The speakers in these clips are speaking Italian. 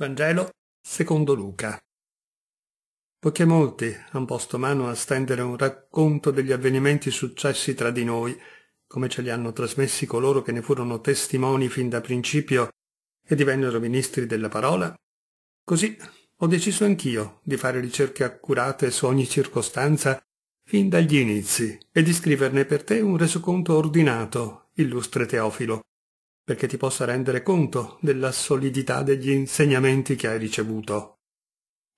Vangelo secondo Luca. Poiché molti han posto mano a stendere un racconto degli avvenimenti successi tra di noi, come ce li hanno trasmessi coloro che ne furono testimoni fin da principio e divennero ministri della parola, così ho deciso anch'io di fare ricerche accurate su ogni circostanza fin dagli inizi e di scriverne per te un resoconto ordinato, illustre Teofilo, perché ti possa rendere conto della solidità degli insegnamenti che hai ricevuto.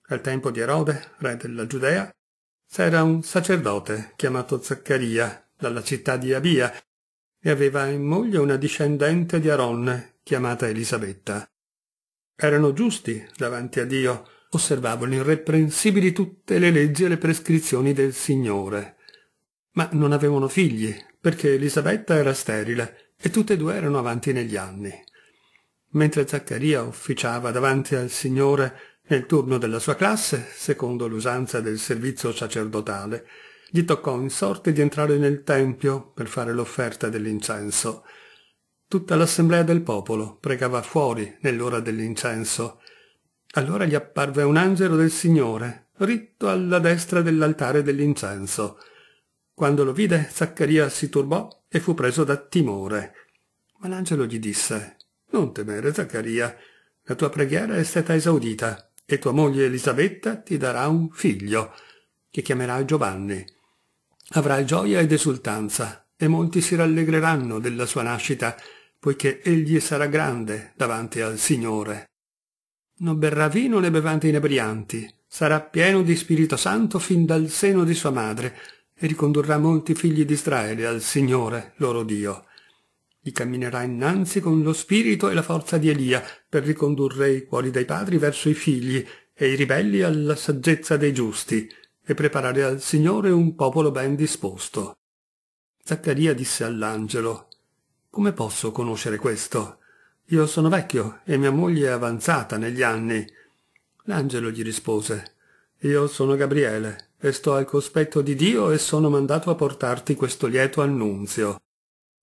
Al tempo di Erode, re della Giudea, c'era un sacerdote chiamato Zaccaria, dalla città di Abia, e aveva in moglie una discendente di Aronne, chiamata Elisabetta. Erano giusti davanti a Dio, osservavano irreprensibili tutte le leggi e le prescrizioni del Signore. Ma non avevano figli, perché Elisabetta era sterile e tutte e due erano avanti negli anni. Mentre Zaccaria officiava davanti al Signore nel turno della sua classe, secondo l'usanza del servizio sacerdotale, gli toccò in sorte di entrare nel Tempio per fare l'offerta dell'incenso. Tutta l'assemblea del popolo pregava fuori nell'ora dell'incenso. Allora gli apparve un angelo del Signore, ritto alla destra dell'altare dell'incenso. Quando lo vide, Zaccaria si turbò e fu preso da timore. Ma l'angelo gli disse, Non temere, Zaccaria, la tua preghiera è stata esaudita, e tua moglie Elisabetta ti darà un figlio, che chiamerà Giovanni. Avrai gioia ed esultanza, e molti si rallegreranno della sua nascita, poiché egli sarà grande davanti al Signore. Non berrà vino né bevande inebrianti, sarà pieno di Spirito Santo fin dal seno di sua madre, e ricondurrà molti figli di Israele al Signore, loro Dio. Li camminerà innanzi con lo spirito e la forza di Elia, per ricondurre i cuori dei padri verso i figli, e i ribelli alla saggezza dei giusti, e preparare al Signore un popolo ben disposto. Zaccaria disse all'angelo, Come posso conoscere questo? Io sono vecchio e mia moglie è avanzata negli anni. L'angelo gli rispose, Io sono Gabriele, e sto al cospetto di Dio e sono mandato a portarti questo lieto annunzio.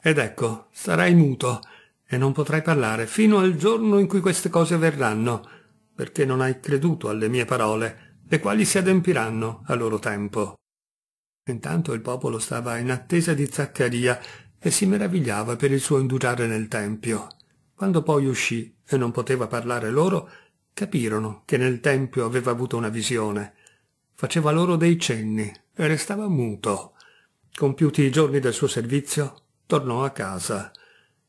Ed ecco, sarai muto, e non potrai parlare fino al giorno in cui queste cose verranno, perché non hai creduto alle mie parole, le quali si adempiranno a loro tempo. Intanto il popolo stava in attesa di Zaccaria e si meravigliava per il suo indurare nel Tempio. Quando poi uscì e non poteva parlare loro, capirono che nel Tempio aveva avuto una visione faceva loro dei cenni e restava muto. Compiuti i giorni del suo servizio, tornò a casa.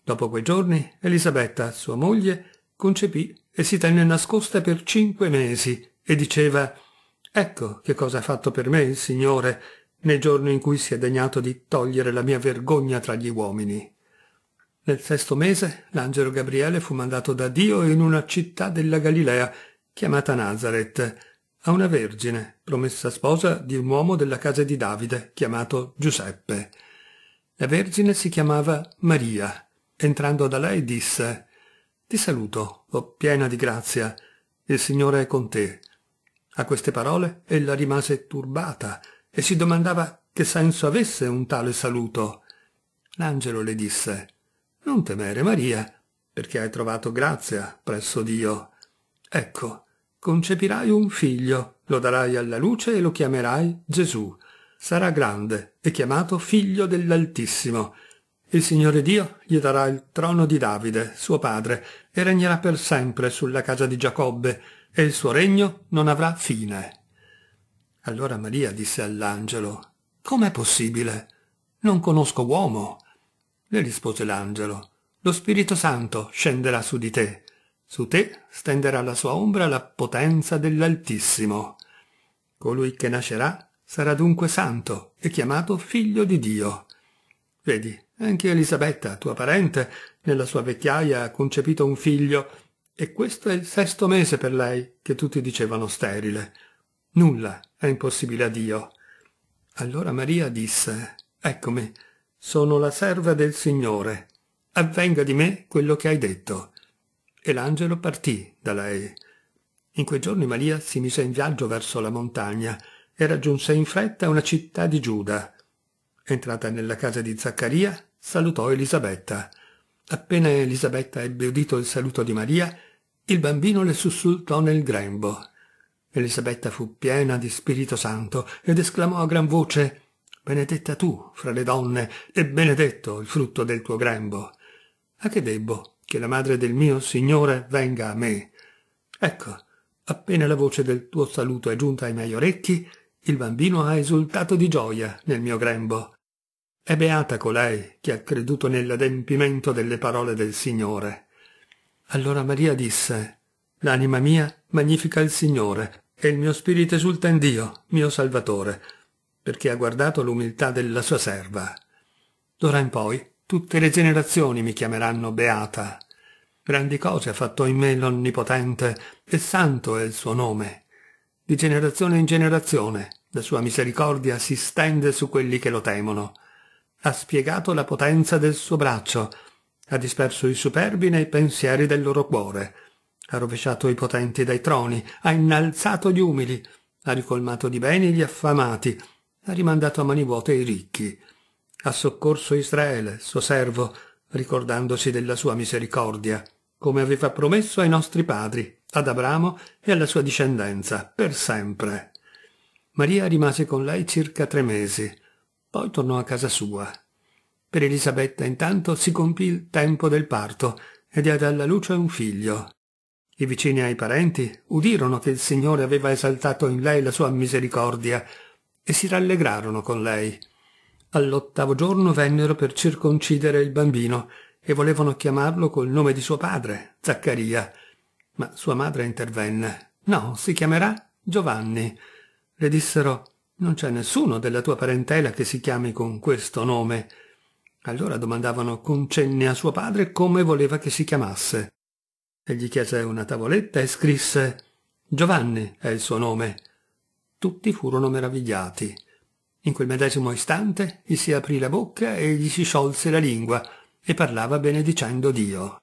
Dopo quei giorni, Elisabetta, sua moglie, concepì e si tenne nascosta per cinque mesi e diceva «Ecco che cosa ha fatto per me il Signore nei giorni in cui si è degnato di togliere la mia vergogna tra gli uomini». Nel sesto mese l'angelo Gabriele fu mandato da Dio in una città della Galilea chiamata Nazareth a una vergine, promessa sposa di un uomo della casa di Davide, chiamato Giuseppe. La vergine si chiamava Maria. Entrando da lei disse, Ti saluto, o oh, piena di grazia, il Signore è con te. A queste parole ella rimase turbata e si domandava che senso avesse un tale saluto. L'angelo le disse, Non temere, Maria, perché hai trovato grazia presso Dio. Ecco, Concepirai un figlio, lo darai alla luce e lo chiamerai Gesù. Sarà grande e chiamato figlio dell'Altissimo. Il Signore Dio gli darà il trono di Davide, suo padre, e regnerà per sempre sulla casa di Giacobbe, e il suo regno non avrà fine. Allora Maria disse all'angelo, Com'è possibile? Non conosco uomo. Le rispose l'angelo, Lo Spirito Santo scenderà su di te su te stenderà la sua ombra la potenza dell'Altissimo. Colui che nascerà sarà dunque santo e chiamato figlio di Dio. Vedi, anche Elisabetta, tua parente, nella sua vecchiaia ha concepito un figlio, e questo è il sesto mese per lei, che tutti dicevano sterile. Nulla è impossibile a Dio. Allora Maria disse, Eccomi, sono la serva del Signore. Avvenga di me quello che hai detto e l'angelo partì da lei. In quei giorni Maria si mise in viaggio verso la montagna e raggiunse in fretta una città di Giuda. Entrata nella casa di Zaccaria, salutò Elisabetta. Appena Elisabetta ebbe udito il saluto di Maria, il bambino le sussultò nel grembo. Elisabetta fu piena di Spirito Santo ed esclamò a gran voce Benedetta tu fra le donne e benedetto il frutto del tuo grembo. A che debbo che la madre del mio Signore venga a me. Ecco, appena la voce del tuo saluto è giunta ai miei orecchi, il bambino ha esultato di gioia nel mio grembo. È beata colei che ha creduto nell'adempimento delle parole del Signore. Allora Maria disse, L'anima mia magnifica il Signore, e il mio spirito esulta in Dio, mio Salvatore, perché ha guardato l'umiltà della sua serva. D'ora in poi Tutte le generazioni mi chiameranno beata. Grandi cose ha fatto in me l'Onnipotente, e santo è il suo nome. Di generazione in generazione la sua misericordia si stende su quelli che lo temono. Ha spiegato la potenza del suo braccio, ha disperso i superbi nei pensieri del loro cuore, ha rovesciato i potenti dai troni, ha innalzato gli umili, ha ricolmato di beni gli affamati, ha rimandato a mani vuote i ricchi, ha soccorso Israele, suo servo, ricordandosi della sua misericordia, come aveva promesso ai nostri padri, ad Abramo e alla sua discendenza, per sempre. Maria rimase con lei circa tre mesi, poi tornò a casa sua. Per Elisabetta intanto si compì il tempo del parto e diede alla luce un figlio. I vicini ai parenti udirono che il Signore aveva esaltato in lei la sua misericordia e si rallegrarono con lei All'ottavo giorno vennero per circoncidere il bambino e volevano chiamarlo col nome di suo padre, Zaccaria. Ma sua madre intervenne. No, si chiamerà Giovanni. Le dissero Non c'è nessuno della tua parentela che si chiami con questo nome. Allora domandavano con cenni a suo padre come voleva che si chiamasse. Egli chiese una tavoletta e scrisse Giovanni è il suo nome. Tutti furono meravigliati. In quel medesimo istante gli si aprì la bocca e gli si sciolse la lingua e parlava benedicendo Dio.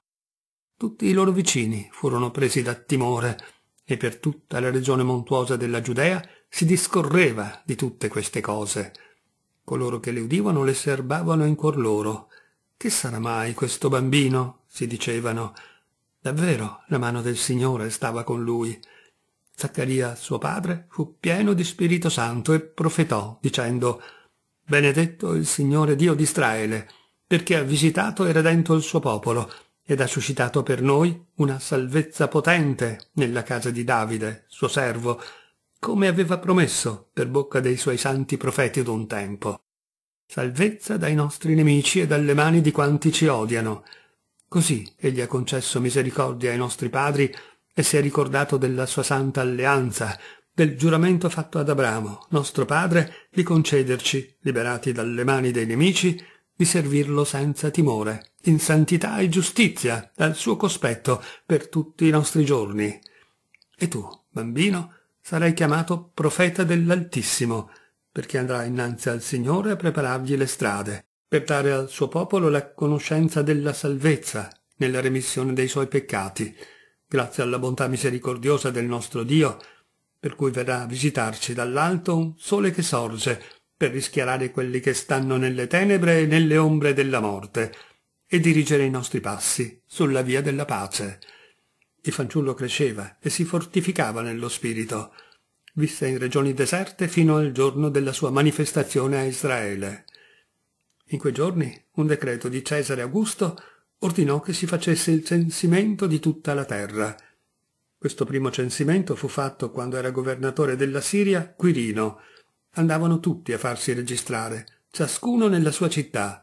Tutti i loro vicini furono presi da timore e per tutta la regione montuosa della Giudea si discorreva di tutte queste cose. Coloro che le udivano le serbavano in cuor loro. Che sarà mai questo bambino? si dicevano. Davvero la mano del Signore stava con lui. Zaccaria, suo padre, fu pieno di Spirito Santo e profetò, dicendo Benedetto il Signore Dio di Israele, perché ha visitato e redento il suo popolo, ed ha suscitato per noi una salvezza potente nella casa di Davide, suo servo, come aveva promesso per bocca dei suoi santi profeti d'un tempo. Salvezza dai nostri nemici e dalle mani di quanti ci odiano. Così egli ha concesso misericordia ai nostri padri e si è ricordato della sua santa alleanza, del giuramento fatto ad Abramo, nostro padre, di concederci, liberati dalle mani dei nemici, di servirlo senza timore, in santità e giustizia, al suo cospetto, per tutti i nostri giorni. E tu, bambino, sarai chiamato profeta dell'Altissimo, perché andrà innanzi al Signore a preparargli le strade, per dare al suo popolo la conoscenza della salvezza, nella remissione dei suoi peccati, grazie alla bontà misericordiosa del nostro Dio, per cui verrà a visitarci dall'alto un sole che sorge, per rischiarare quelli che stanno nelle tenebre e nelle ombre della morte, e dirigere i nostri passi sulla via della pace. Il fanciullo cresceva e si fortificava nello spirito, visse in regioni deserte fino al giorno della sua manifestazione a Israele. In quei giorni un decreto di Cesare Augusto ordinò che si facesse il censimento di tutta la terra. Questo primo censimento fu fatto quando era governatore della Siria Quirino. Andavano tutti a farsi registrare, ciascuno nella sua città.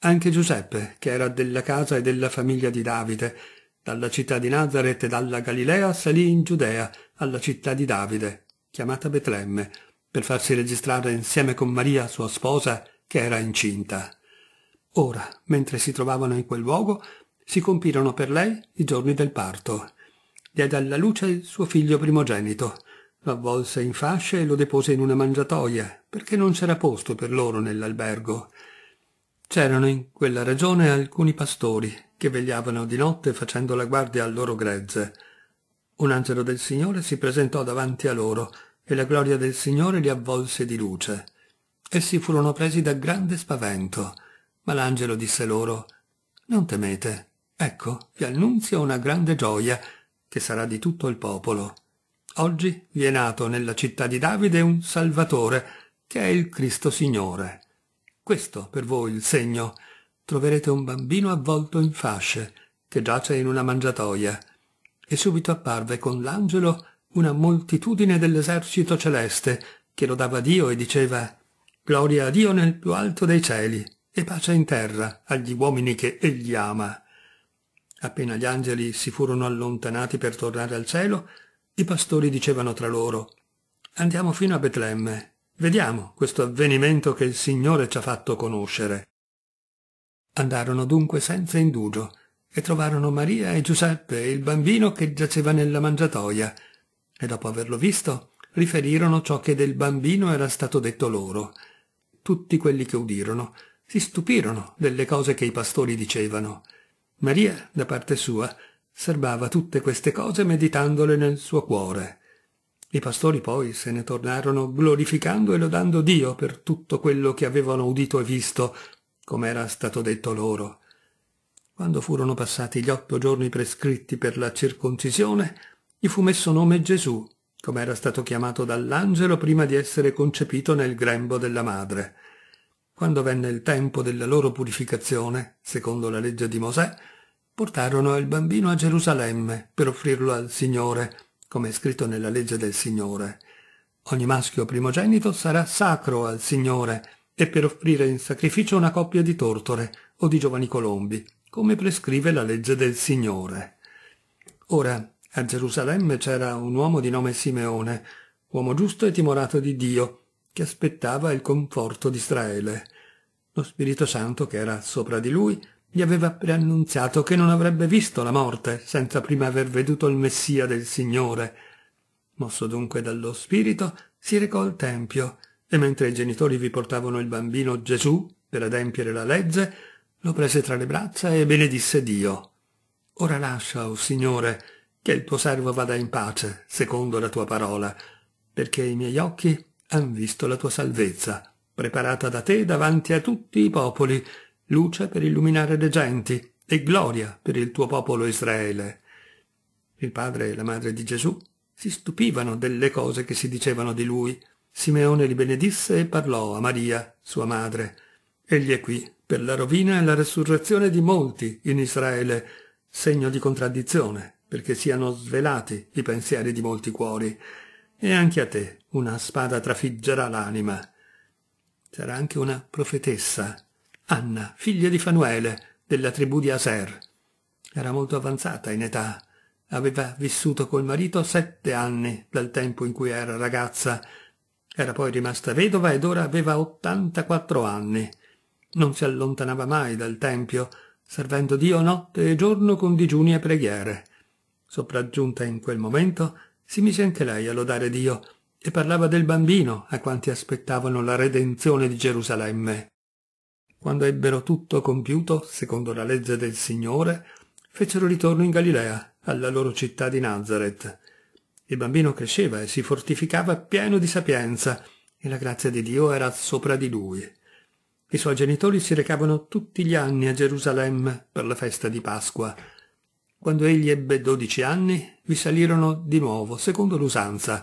Anche Giuseppe, che era della casa e della famiglia di Davide, dalla città di Nazareth e dalla Galilea salì in Giudea, alla città di Davide, chiamata Betlemme, per farsi registrare insieme con Maria, sua sposa, che era incinta. Ora, mentre si trovavano in quel luogo, si compirono per lei i giorni del parto. Diede alla luce il suo figlio primogenito, lo avvolse in fasce e lo depose in una mangiatoia, perché non c'era posto per loro nell'albergo. C'erano in quella regione alcuni pastori che vegliavano di notte facendo la guardia al loro gregge. Un angelo del Signore si presentò davanti a loro e la gloria del Signore li avvolse di luce. Essi furono presi da grande spavento ma l'angelo disse loro, Non temete, ecco, vi annunzio una grande gioia, che sarà di tutto il popolo. Oggi vi è nato nella città di Davide un Salvatore, che è il Cristo Signore. Questo per voi il segno. Troverete un bambino avvolto in fasce, che giace in una mangiatoia. E subito apparve con l'angelo una moltitudine dell'esercito celeste, che lodava Dio e diceva Gloria a Dio nel più alto dei cieli e pace in terra agli uomini che egli ama. Appena gli angeli si furono allontanati per tornare al cielo, i pastori dicevano tra loro Andiamo fino a Betlemme, vediamo questo avvenimento che il Signore ci ha fatto conoscere. Andarono dunque senza indugio e trovarono Maria e Giuseppe e il bambino che giaceva nella mangiatoia, e dopo averlo visto riferirono ciò che del bambino era stato detto loro. Tutti quelli che udirono si stupirono delle cose che i pastori dicevano. Maria, da parte sua, serbava tutte queste cose meditandole nel suo cuore. I pastori poi se ne tornarono glorificando e lodando Dio per tutto quello che avevano udito e visto, come era stato detto loro. Quando furono passati gli otto giorni prescritti per la circoncisione, gli fu messo nome Gesù, come era stato chiamato dall'angelo prima di essere concepito nel grembo della madre quando venne il tempo della loro purificazione, secondo la legge di Mosè, portarono il bambino a Gerusalemme per offrirlo al Signore, come è scritto nella legge del Signore. Ogni maschio primogenito sarà sacro al Signore e per offrire in sacrificio una coppia di tortore o di giovani colombi, come prescrive la legge del Signore. Ora, a Gerusalemme c'era un uomo di nome Simeone, uomo giusto e timorato di Dio, che aspettava il conforto di Israele. Lo Spirito Santo che era sopra di lui gli aveva preannunziato che non avrebbe visto la morte senza prima aver veduto il Messia del Signore. Mosso dunque dallo Spirito, si recò al Tempio e mentre i genitori vi portavano il bambino Gesù per adempiere la legge, lo prese tra le braccia e benedisse Dio. Ora lascia, o oh Signore, che il tuo servo vada in pace, secondo la tua parola, perché i miei occhi han visto la tua salvezza, preparata da te davanti a tutti i popoli, luce per illuminare le genti e gloria per il tuo popolo Israele. Il padre e la madre di Gesù si stupivano delle cose che si dicevano di lui. Simeone li benedisse e parlò a Maria, sua madre. Egli è qui per la rovina e la resurrezione di molti in Israele, segno di contraddizione, perché siano svelati i pensieri di molti cuori. E anche a te, una spada trafiggerà l'anima. C'era anche una profetessa, Anna, figlia di Fanuele, della tribù di Aser. Era molto avanzata in età. Aveva vissuto col marito sette anni dal tempo in cui era ragazza. Era poi rimasta vedova ed ora aveva 84 anni. Non si allontanava mai dal tempio, servendo Dio notte e giorno con digiuni e preghiere. Sopraggiunta in quel momento, si mise anche lei a lodare Dio e parlava del bambino a quanti aspettavano la redenzione di Gerusalemme. Quando ebbero tutto compiuto, secondo la legge del Signore, fecero ritorno in Galilea, alla loro città di Nazareth. Il bambino cresceva e si fortificava pieno di sapienza, e la grazia di Dio era sopra di lui. I suoi genitori si recavano tutti gli anni a Gerusalemme per la festa di Pasqua. Quando egli ebbe dodici anni, vi salirono di nuovo, secondo l'usanza,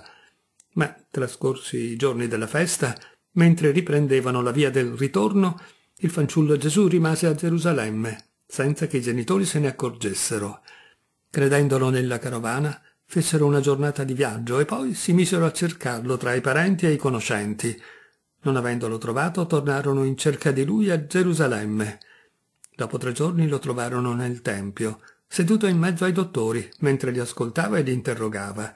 ma trascorsi i giorni della festa, mentre riprendevano la via del ritorno, il fanciullo Gesù rimase a Gerusalemme, senza che i genitori se ne accorgessero. Credendolo nella carovana, fecero una giornata di viaggio e poi si misero a cercarlo tra i parenti e i conoscenti. Non avendolo trovato, tornarono in cerca di lui a Gerusalemme. Dopo tre giorni lo trovarono nel Tempio, seduto in mezzo ai dottori, mentre li ascoltava e li interrogava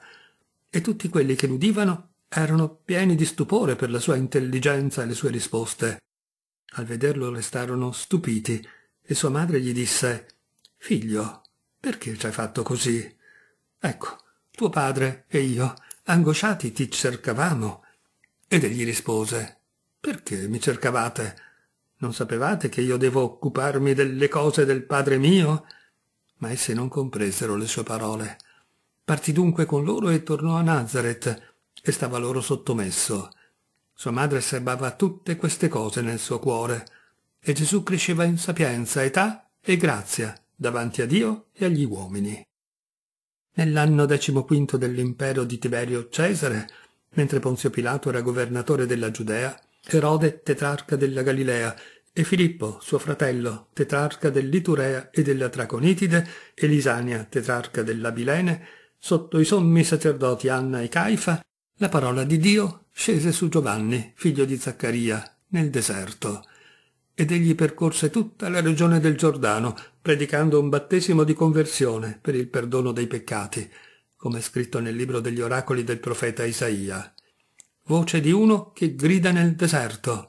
e tutti quelli che l'udivano erano pieni di stupore per la sua intelligenza e le sue risposte. Al vederlo restarono stupiti e sua madre gli disse Figlio, perché ci hai fatto così? Ecco, tuo padre e io, angosciati, ti cercavamo. Ed egli rispose Perché mi cercavate? Non sapevate che io devo occuparmi delle cose del padre mio? Ma essi non compresero le sue parole Partì dunque con loro e tornò a Nazareth e stava loro sottomesso. Sua madre serbava tutte queste cose nel suo cuore e Gesù cresceva in sapienza, età e grazia davanti a Dio e agli uomini. Nell'anno decimoquinto dell'impero di Tiberio Cesare, mentre Ponzio Pilato era governatore della Giudea, Erode tetrarca della Galilea e Filippo, suo fratello, tetrarca dell'Iturea e della Traconitide, e Lisania, tetrarca dell'Abilene, Sotto i sommi sacerdoti Anna e Caifa, la parola di Dio scese su Giovanni, figlio di Zaccaria, nel deserto. Ed egli percorse tutta la regione del Giordano, predicando un battesimo di conversione per il perdono dei peccati, come scritto nel libro degli oracoli del profeta Isaia. Voce di uno che grida nel deserto.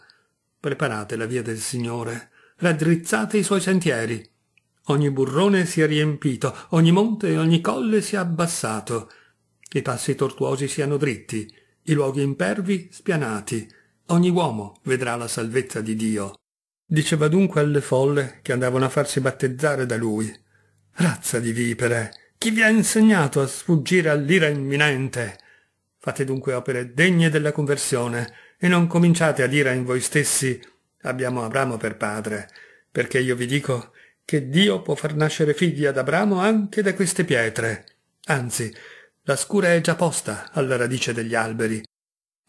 Preparate la via del Signore, raddrizzate i suoi sentieri, ogni burrone si è riempito, ogni monte e ogni colle si è abbassato, i passi tortuosi siano dritti, i luoghi impervi spianati, ogni uomo vedrà la salvezza di Dio. Diceva dunque alle folle che andavano a farsi battezzare da lui. Razza di vipere, chi vi ha insegnato a sfuggire all'ira imminente? Fate dunque opere degne della conversione e non cominciate a dire in voi stessi abbiamo Abramo per padre, perché io vi dico che Dio può far nascere figli ad Abramo anche da queste pietre. Anzi, la scura è già posta alla radice degli alberi.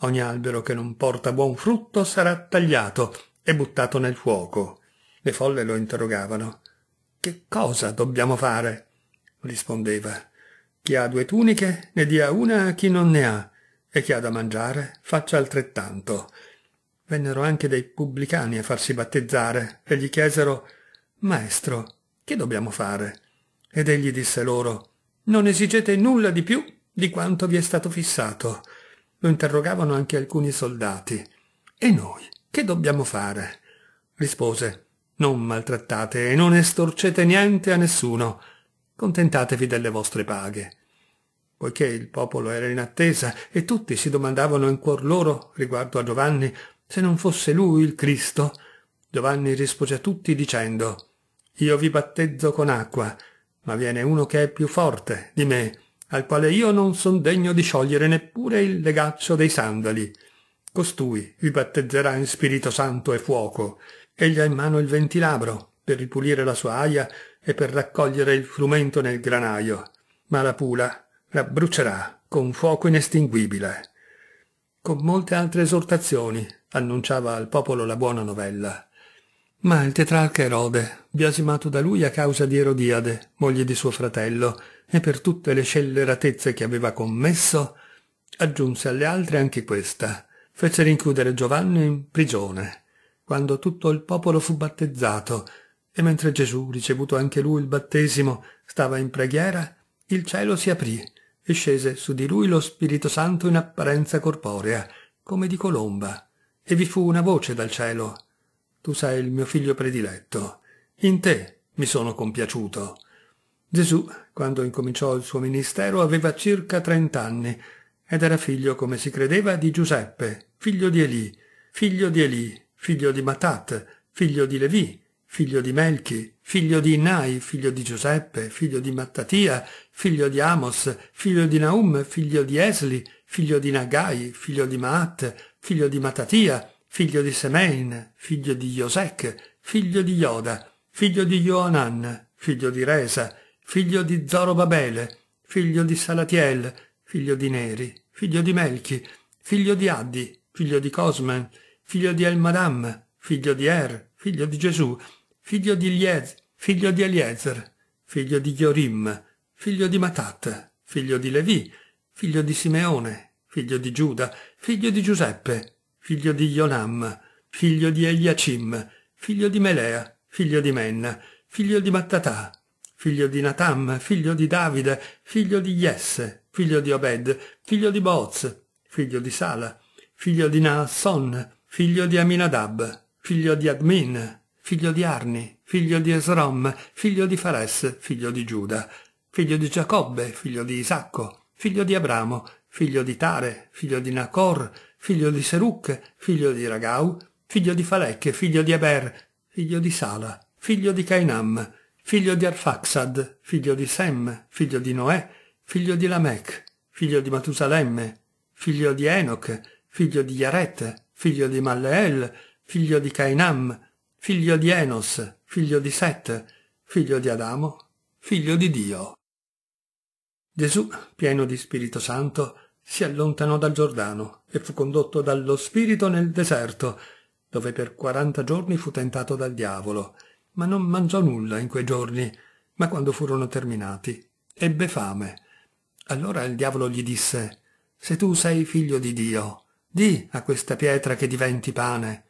Ogni albero che non porta buon frutto sarà tagliato e buttato nel fuoco. Le folle lo interrogavano. Che cosa dobbiamo fare? rispondeva. Chi ha due tuniche ne dia una a chi non ne ha, e chi ha da mangiare faccia altrettanto. Vennero anche dei pubblicani a farsi battezzare e gli chiesero Maestro, che dobbiamo fare? Ed egli disse loro, Non esigete nulla di più di quanto vi è stato fissato. Lo interrogavano anche alcuni soldati. E noi, che dobbiamo fare? Rispose, Non maltrattate e non estorcete niente a nessuno. Contentatevi delle vostre paghe. Poiché il popolo era in attesa e tutti si domandavano in cuor loro, riguardo a Giovanni, se non fosse lui il Cristo, Giovanni rispose a tutti dicendo io vi battezzo con acqua, ma viene uno che è più forte di me, al quale io non son degno di sciogliere neppure il legaccio dei sandali. Costui vi battezzerà in Spirito Santo e fuoco. Egli ha in mano il ventilabro, per ripulire la sua aia e per raccogliere il frumento nel granaio, ma la pula la brucerà con fuoco inestinguibile. Con molte altre esortazioni annunciava al popolo la buona novella. Ma il tetrarca Erode, biasimato da lui a causa di Erodiade, moglie di suo fratello, e per tutte le scelleratezze che aveva commesso, aggiunse alle altre anche questa. Fece rinchiudere Giovanni in prigione, quando tutto il popolo fu battezzato, e mentre Gesù, ricevuto anche lui il battesimo, stava in preghiera, il cielo si aprì e scese su di lui lo Spirito Santo in apparenza corporea, come di colomba, e vi fu una voce dal cielo tu sei il mio figlio prediletto. In te mi sono compiaciuto. Gesù, quando incominciò il suo ministero, aveva circa trent'anni ed era figlio, come si credeva, di Giuseppe, figlio di Elì, figlio di Elì, figlio di Matat, figlio di Levi, figlio di Melchi, figlio di Innai, figlio di Giuseppe, figlio di Mattatia, figlio di Amos, figlio di Naum, figlio di Esli, figlio di Nagai, figlio di Maat, figlio di Mattatia, figlio di Semein, figlio di Josec, figlio di Ioda, figlio di Joanan, figlio di Resa, figlio di Zorobabele, figlio di Salatiel, figlio di Neri, figlio di Melchi, figlio di Addi, figlio di Cosmen, figlio di Elmadam, figlio di Er, figlio di Gesù, figlio di Liez, figlio di Eliezer, figlio di Giorim, figlio di Matat, figlio di Levi, figlio di Simeone, figlio di Giuda, figlio di Giuseppe, figlio di Ionam, figlio di Eliacim, figlio di Melea, figlio di Menna, figlio di Mattatà, figlio di Natam, figlio di Davide, figlio di Jesse, figlio di Obed, figlio di Boz, figlio di Sala, figlio di Naasson, figlio di Aminadab, figlio di Admin, figlio di Arni, figlio di Esrom, figlio di Fares, figlio di Giuda, figlio di Giacobbe, figlio di Isacco, figlio di Abramo, figlio di Tare, figlio di Nacor, figlio di Seruc, figlio di Ragau, figlio di Falek, figlio di Eber, figlio di Sala, figlio di Cainam, figlio di Arfaxad, figlio di Sem, figlio di Noè, figlio di Lamech, figlio di Matusalemme, figlio di Enoch, figlio di Yaret, figlio di Malleel, figlio di Cainam, figlio di Enos, figlio di Set, figlio di Adamo, figlio di Dio. Gesù, pieno di Spirito Santo, si allontanò dal Giordano e fu condotto dallo spirito nel deserto, dove per quaranta giorni fu tentato dal diavolo, ma non mangiò nulla in quei giorni, ma quando furono terminati, ebbe fame. Allora il diavolo gli disse, Se tu sei figlio di Dio, di a questa pietra che diventi pane.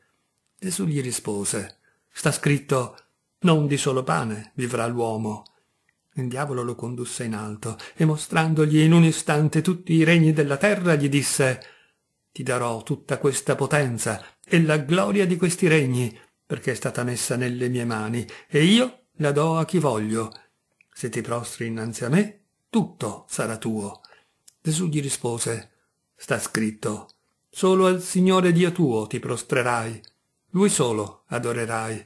Gesù gli rispose, Sta scritto, non di solo pane vivrà l'uomo, il diavolo lo condusse in alto e mostrandogli in un istante tutti i regni della terra gli disse Ti darò tutta questa potenza e la gloria di questi regni, perché è stata messa nelle mie mani, e io la do a chi voglio. Se ti prostri innanzi a me, tutto sarà tuo. Gesù gli rispose Sta scritto Solo al Signore Dio tuo ti prostrerai, lui solo adorerai.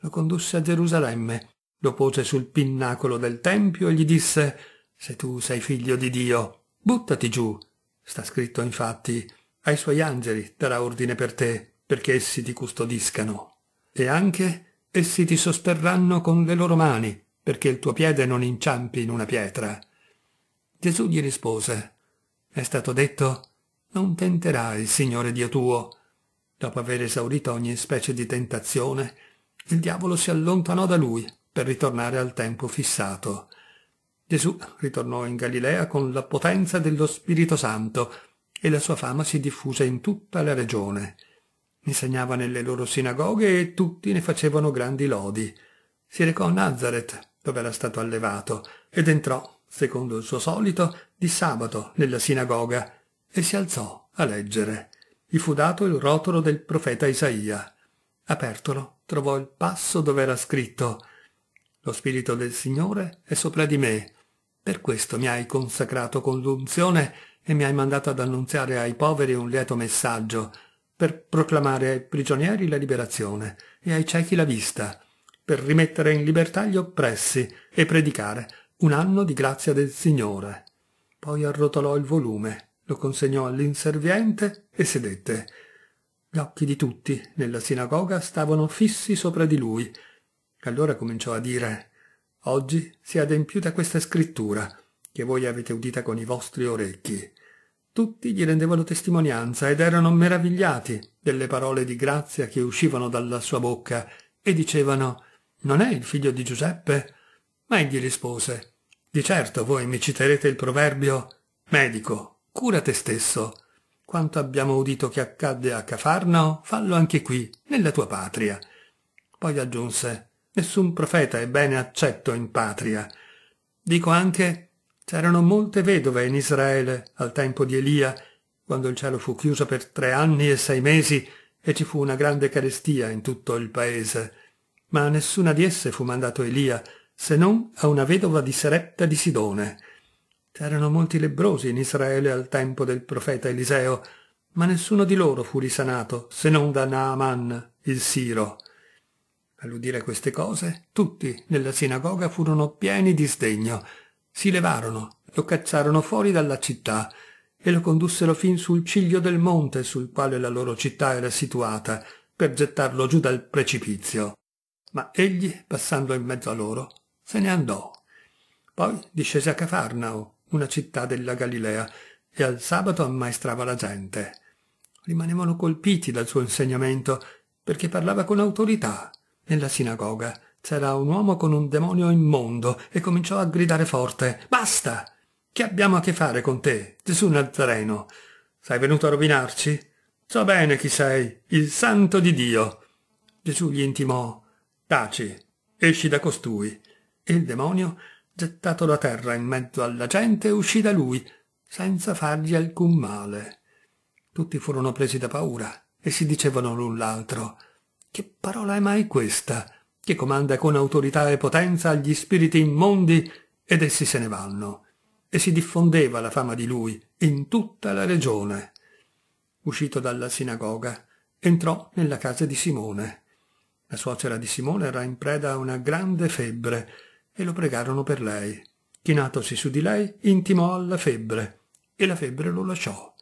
Lo condusse a Gerusalemme lo pose sul pinnacolo del tempio e gli disse Se tu sei figlio di Dio, buttati giù. Sta scritto infatti ai suoi angeli darà ordine per te, perché essi ti custodiscano. E anche essi ti sosterranno con le loro mani, perché il tuo piede non inciampi in una pietra. Gesù gli rispose, è stato detto, non tenterai il Signore Dio tuo. Dopo aver esaurito ogni specie di tentazione, il diavolo si allontanò da lui per ritornare al tempo fissato. Gesù ritornò in Galilea con la potenza dello Spirito Santo e la sua fama si diffuse in tutta la regione. Insegnava nelle loro sinagoghe e tutti ne facevano grandi lodi. Si recò a Nazareth, dove era stato allevato, ed entrò, secondo il suo solito, di sabato nella sinagoga e si alzò a leggere. Gli fu dato il rotolo del profeta Isaia. Apertolo, trovò il passo dove era scritto lo Spirito del Signore è sopra di me. Per questo mi hai consacrato con l'unzione e mi hai mandato ad annunziare ai poveri un lieto messaggio, per proclamare ai prigionieri la liberazione e ai ciechi la vista, per rimettere in libertà gli oppressi e predicare un anno di grazia del Signore. Poi arrotolò il volume, lo consegnò all'inserviente e sedette. Gli occhi di tutti nella sinagoga stavano fissi sopra di lui, che allora cominciò a dire Oggi si è adempiuta questa scrittura, che voi avete udita con i vostri orecchi. Tutti gli rendevano testimonianza ed erano meravigliati delle parole di grazia che uscivano dalla sua bocca e dicevano Non è il figlio di Giuseppe? Ma egli rispose Di certo voi mi citerete il proverbio Medico, cura te stesso. Quanto abbiamo udito che accadde a Cafarno, fallo anche qui, nella tua patria. Poi aggiunse Nessun profeta è bene accetto in patria. Dico anche c'erano molte vedove in Israele al tempo di Elia, quando il cielo fu chiuso per tre anni e sei mesi e ci fu una grande carestia in tutto il paese. Ma a nessuna di esse fu mandato Elia, se non a una vedova di Seretta di Sidone. C'erano molti lebrosi in Israele al tempo del profeta Eliseo, ma nessuno di loro fu risanato, se non da Naaman, il Siro. All'udire queste cose, tutti nella sinagoga furono pieni di sdegno. Si levarono, lo cacciarono fuori dalla città e lo condussero fin sul ciglio del monte sul quale la loro città era situata, per gettarlo giù dal precipizio. Ma egli, passando in mezzo a loro, se ne andò. Poi discese a Cafarnao, una città della Galilea, e al sabato ammaestrava la gente. Rimanevano colpiti dal suo insegnamento, perché parlava con autorità, nella sinagoga c'era un uomo con un demonio immondo e cominciò a gridare forte Basta! Che abbiamo a che fare con te, Gesù Nazareno? Sei venuto a rovinarci? So bene chi sei, il santo di Dio. Gesù gli intimò Taci, esci da costui. E il demonio, gettato da terra in mezzo alla gente, uscì da lui, senza fargli alcun male. Tutti furono presi da paura e si dicevano l'un l'altro che parola è mai questa, che comanda con autorità e potenza agli spiriti immondi ed essi se ne vanno? E si diffondeva la fama di lui in tutta la regione. Uscito dalla sinagoga, entrò nella casa di Simone. La suocera di Simone era in preda a una grande febbre e lo pregarono per lei. Chinatosi su di lei, intimò alla febbre e la febbre lo lasciò.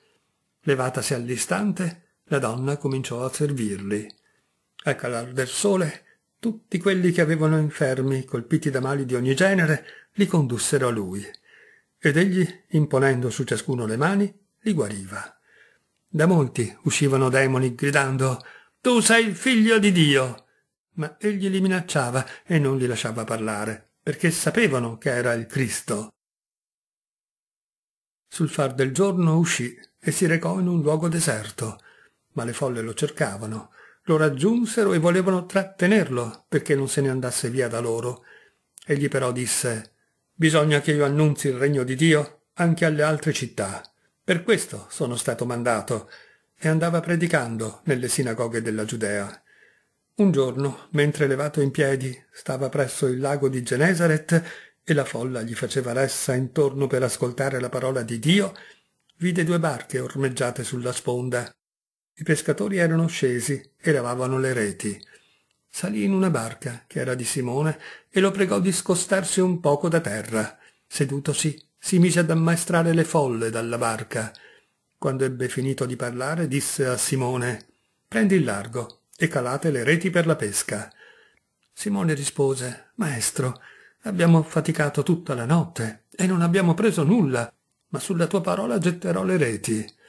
Levatasi all'istante, la donna cominciò a servirli. Ecco, al calar del sole, tutti quelli che avevano infermi, colpiti da mali di ogni genere, li condussero a lui, ed egli, imponendo su ciascuno le mani, li guariva. Da molti uscivano demoni gridando «Tu sei il figlio di Dio!» Ma egli li minacciava e non li lasciava parlare, perché sapevano che era il Cristo. Sul far del giorno uscì e si recò in un luogo deserto, ma le folle lo cercavano, lo raggiunsero e volevano trattenerlo perché non se ne andasse via da loro. Egli però disse Bisogna che io annunzi il regno di Dio anche alle altre città. Per questo sono stato mandato. E andava predicando nelle sinagoghe della Giudea. Un giorno, mentre levato in piedi, stava presso il lago di Genesaret e la folla gli faceva ressa intorno per ascoltare la parola di Dio, vide due barche ormeggiate sulla sponda i pescatori erano scesi e lavavano le reti. Salì in una barca, che era di Simone, e lo pregò di scostarsi un poco da terra. Sedutosi, si mise ad ammaestrare le folle dalla barca. Quando ebbe finito di parlare, disse a Simone «Prendi il largo e calate le reti per la pesca». Simone rispose «Maestro, abbiamo faticato tutta la notte e non abbiamo preso nulla, ma sulla tua parola getterò le reti»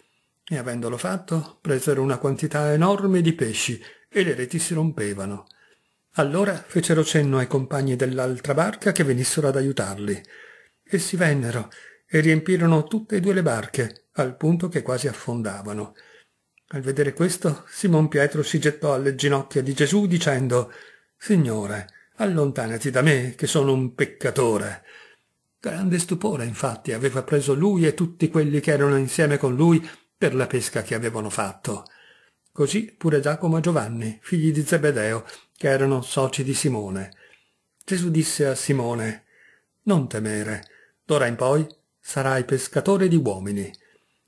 e avendolo fatto presero una quantità enorme di pesci e le reti si rompevano. Allora fecero cenno ai compagni dell'altra barca che venissero ad aiutarli. Essi vennero e riempirono tutte e due le barche, al punto che quasi affondavano. Al vedere questo, Simon Pietro si gettò alle ginocchia di Gesù dicendo Signore, allontanati da me, che sono un peccatore. Grande stupore, infatti, aveva preso lui e tutti quelli che erano insieme con lui per la pesca che avevano fatto. Così pure Giacomo e Giovanni, figli di Zebedeo, che erano soci di Simone. Gesù disse a Simone, Non temere, d'ora in poi sarai pescatore di uomini.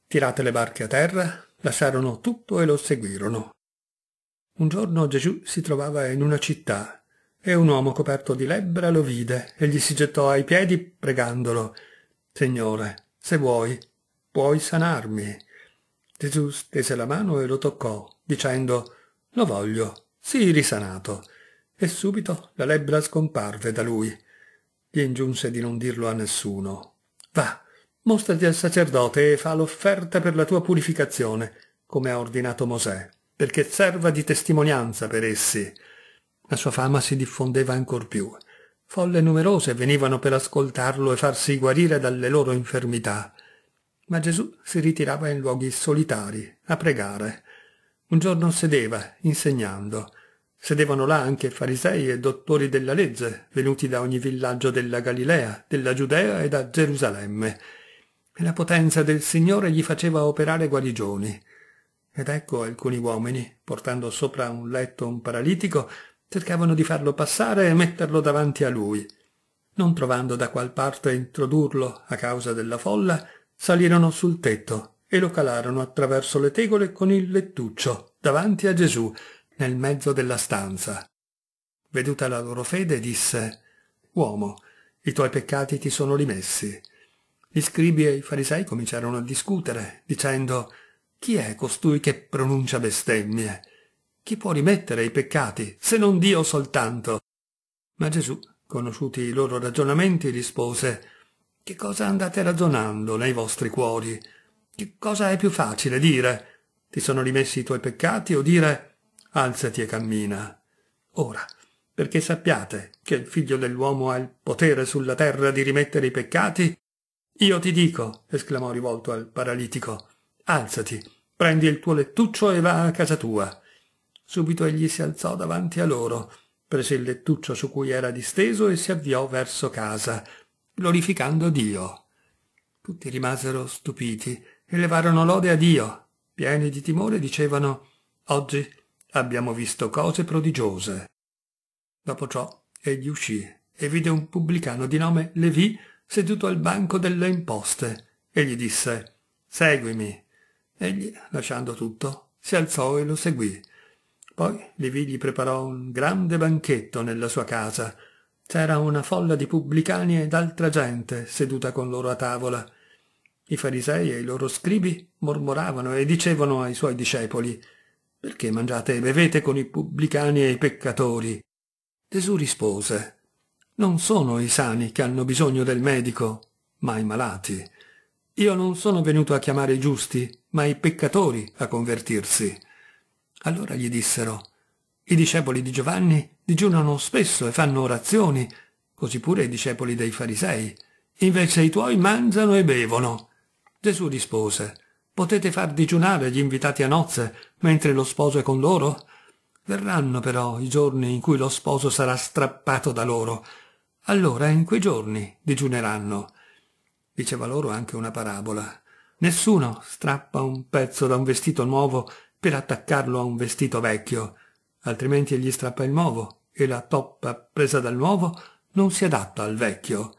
Tirate le barche a terra, lasciarono tutto e lo seguirono. Un giorno Gesù si trovava in una città e un uomo coperto di lebbra lo vide e gli si gettò ai piedi pregandolo Signore, se vuoi, puoi sanarmi. Gesù stese la mano e lo toccò, dicendo Lo voglio, sii risanato. E subito la lebbra scomparve da lui. Gli ingiunse di non dirlo a nessuno. Va, mostrati al sacerdote e fa l'offerta per la tua purificazione, come ha ordinato Mosè, perché serva di testimonianza per essi. La sua fama si diffondeva ancor più. Folle numerose venivano per ascoltarlo e farsi guarire dalle loro infermità. Ma Gesù si ritirava in luoghi solitari, a pregare. Un giorno sedeva, insegnando. Sedevano là anche farisei e dottori della legge, venuti da ogni villaggio della Galilea, della Giudea e da Gerusalemme. E la potenza del Signore gli faceva operare guarigioni. Ed ecco alcuni uomini, portando sopra un letto un paralitico, cercavano di farlo passare e metterlo davanti a lui. Non trovando da qual parte introdurlo a causa della folla, salirono sul tetto e lo calarono attraverso le tegole con il lettuccio, davanti a Gesù, nel mezzo della stanza. Veduta la loro fede, disse Uomo, i tuoi peccati ti sono rimessi. Gli scribi e i farisei cominciarono a discutere, dicendo Chi è costui che pronuncia bestemmie? Chi può rimettere i peccati, se non Dio soltanto? Ma Gesù, conosciuti i loro ragionamenti, rispose che cosa andate ragionando nei vostri cuori? Che cosa è più facile dire? Ti sono rimessi i tuoi peccati o dire alzati e cammina? Ora, perché sappiate che il figlio dell'uomo ha il potere sulla terra di rimettere i peccati? Io ti dico, esclamò rivolto al paralitico, alzati, prendi il tuo lettuccio e va a casa tua. Subito egli si alzò davanti a loro, prese il lettuccio su cui era disteso e si avviò verso casa glorificando Dio. Tutti rimasero stupiti e levarono lode a Dio. Pieni di timore dicevano «Oggi abbiamo visto cose prodigiose». Dopo ciò egli uscì e vide un pubblicano di nome Levi seduto al banco delle imposte e gli disse «Seguimi». Egli, lasciando tutto, si alzò e lo seguì. Poi Levi gli preparò un grande banchetto nella sua casa c'era una folla di pubblicani ed altra gente seduta con loro a tavola. I farisei e i loro scribi mormoravano e dicevano ai suoi discepoli Perché mangiate e bevete con i pubblicani e i peccatori? Gesù rispose Non sono i sani che hanno bisogno del medico, ma i malati. Io non sono venuto a chiamare i giusti, ma i peccatori a convertirsi. Allora gli dissero I discepoli di Giovanni digiunano spesso e fanno orazioni, così pure i discepoli dei farisei. Invece i tuoi mangiano e bevono. Gesù rispose, potete far digiunare gli invitati a nozze mentre lo sposo è con loro? Verranno però i giorni in cui lo sposo sarà strappato da loro. Allora in quei giorni digiuneranno. Diceva loro anche una parabola. Nessuno strappa un pezzo da un vestito nuovo per attaccarlo a un vestito vecchio altrimenti egli strappa il nuovo e la toppa presa dal nuovo non si adatta al vecchio.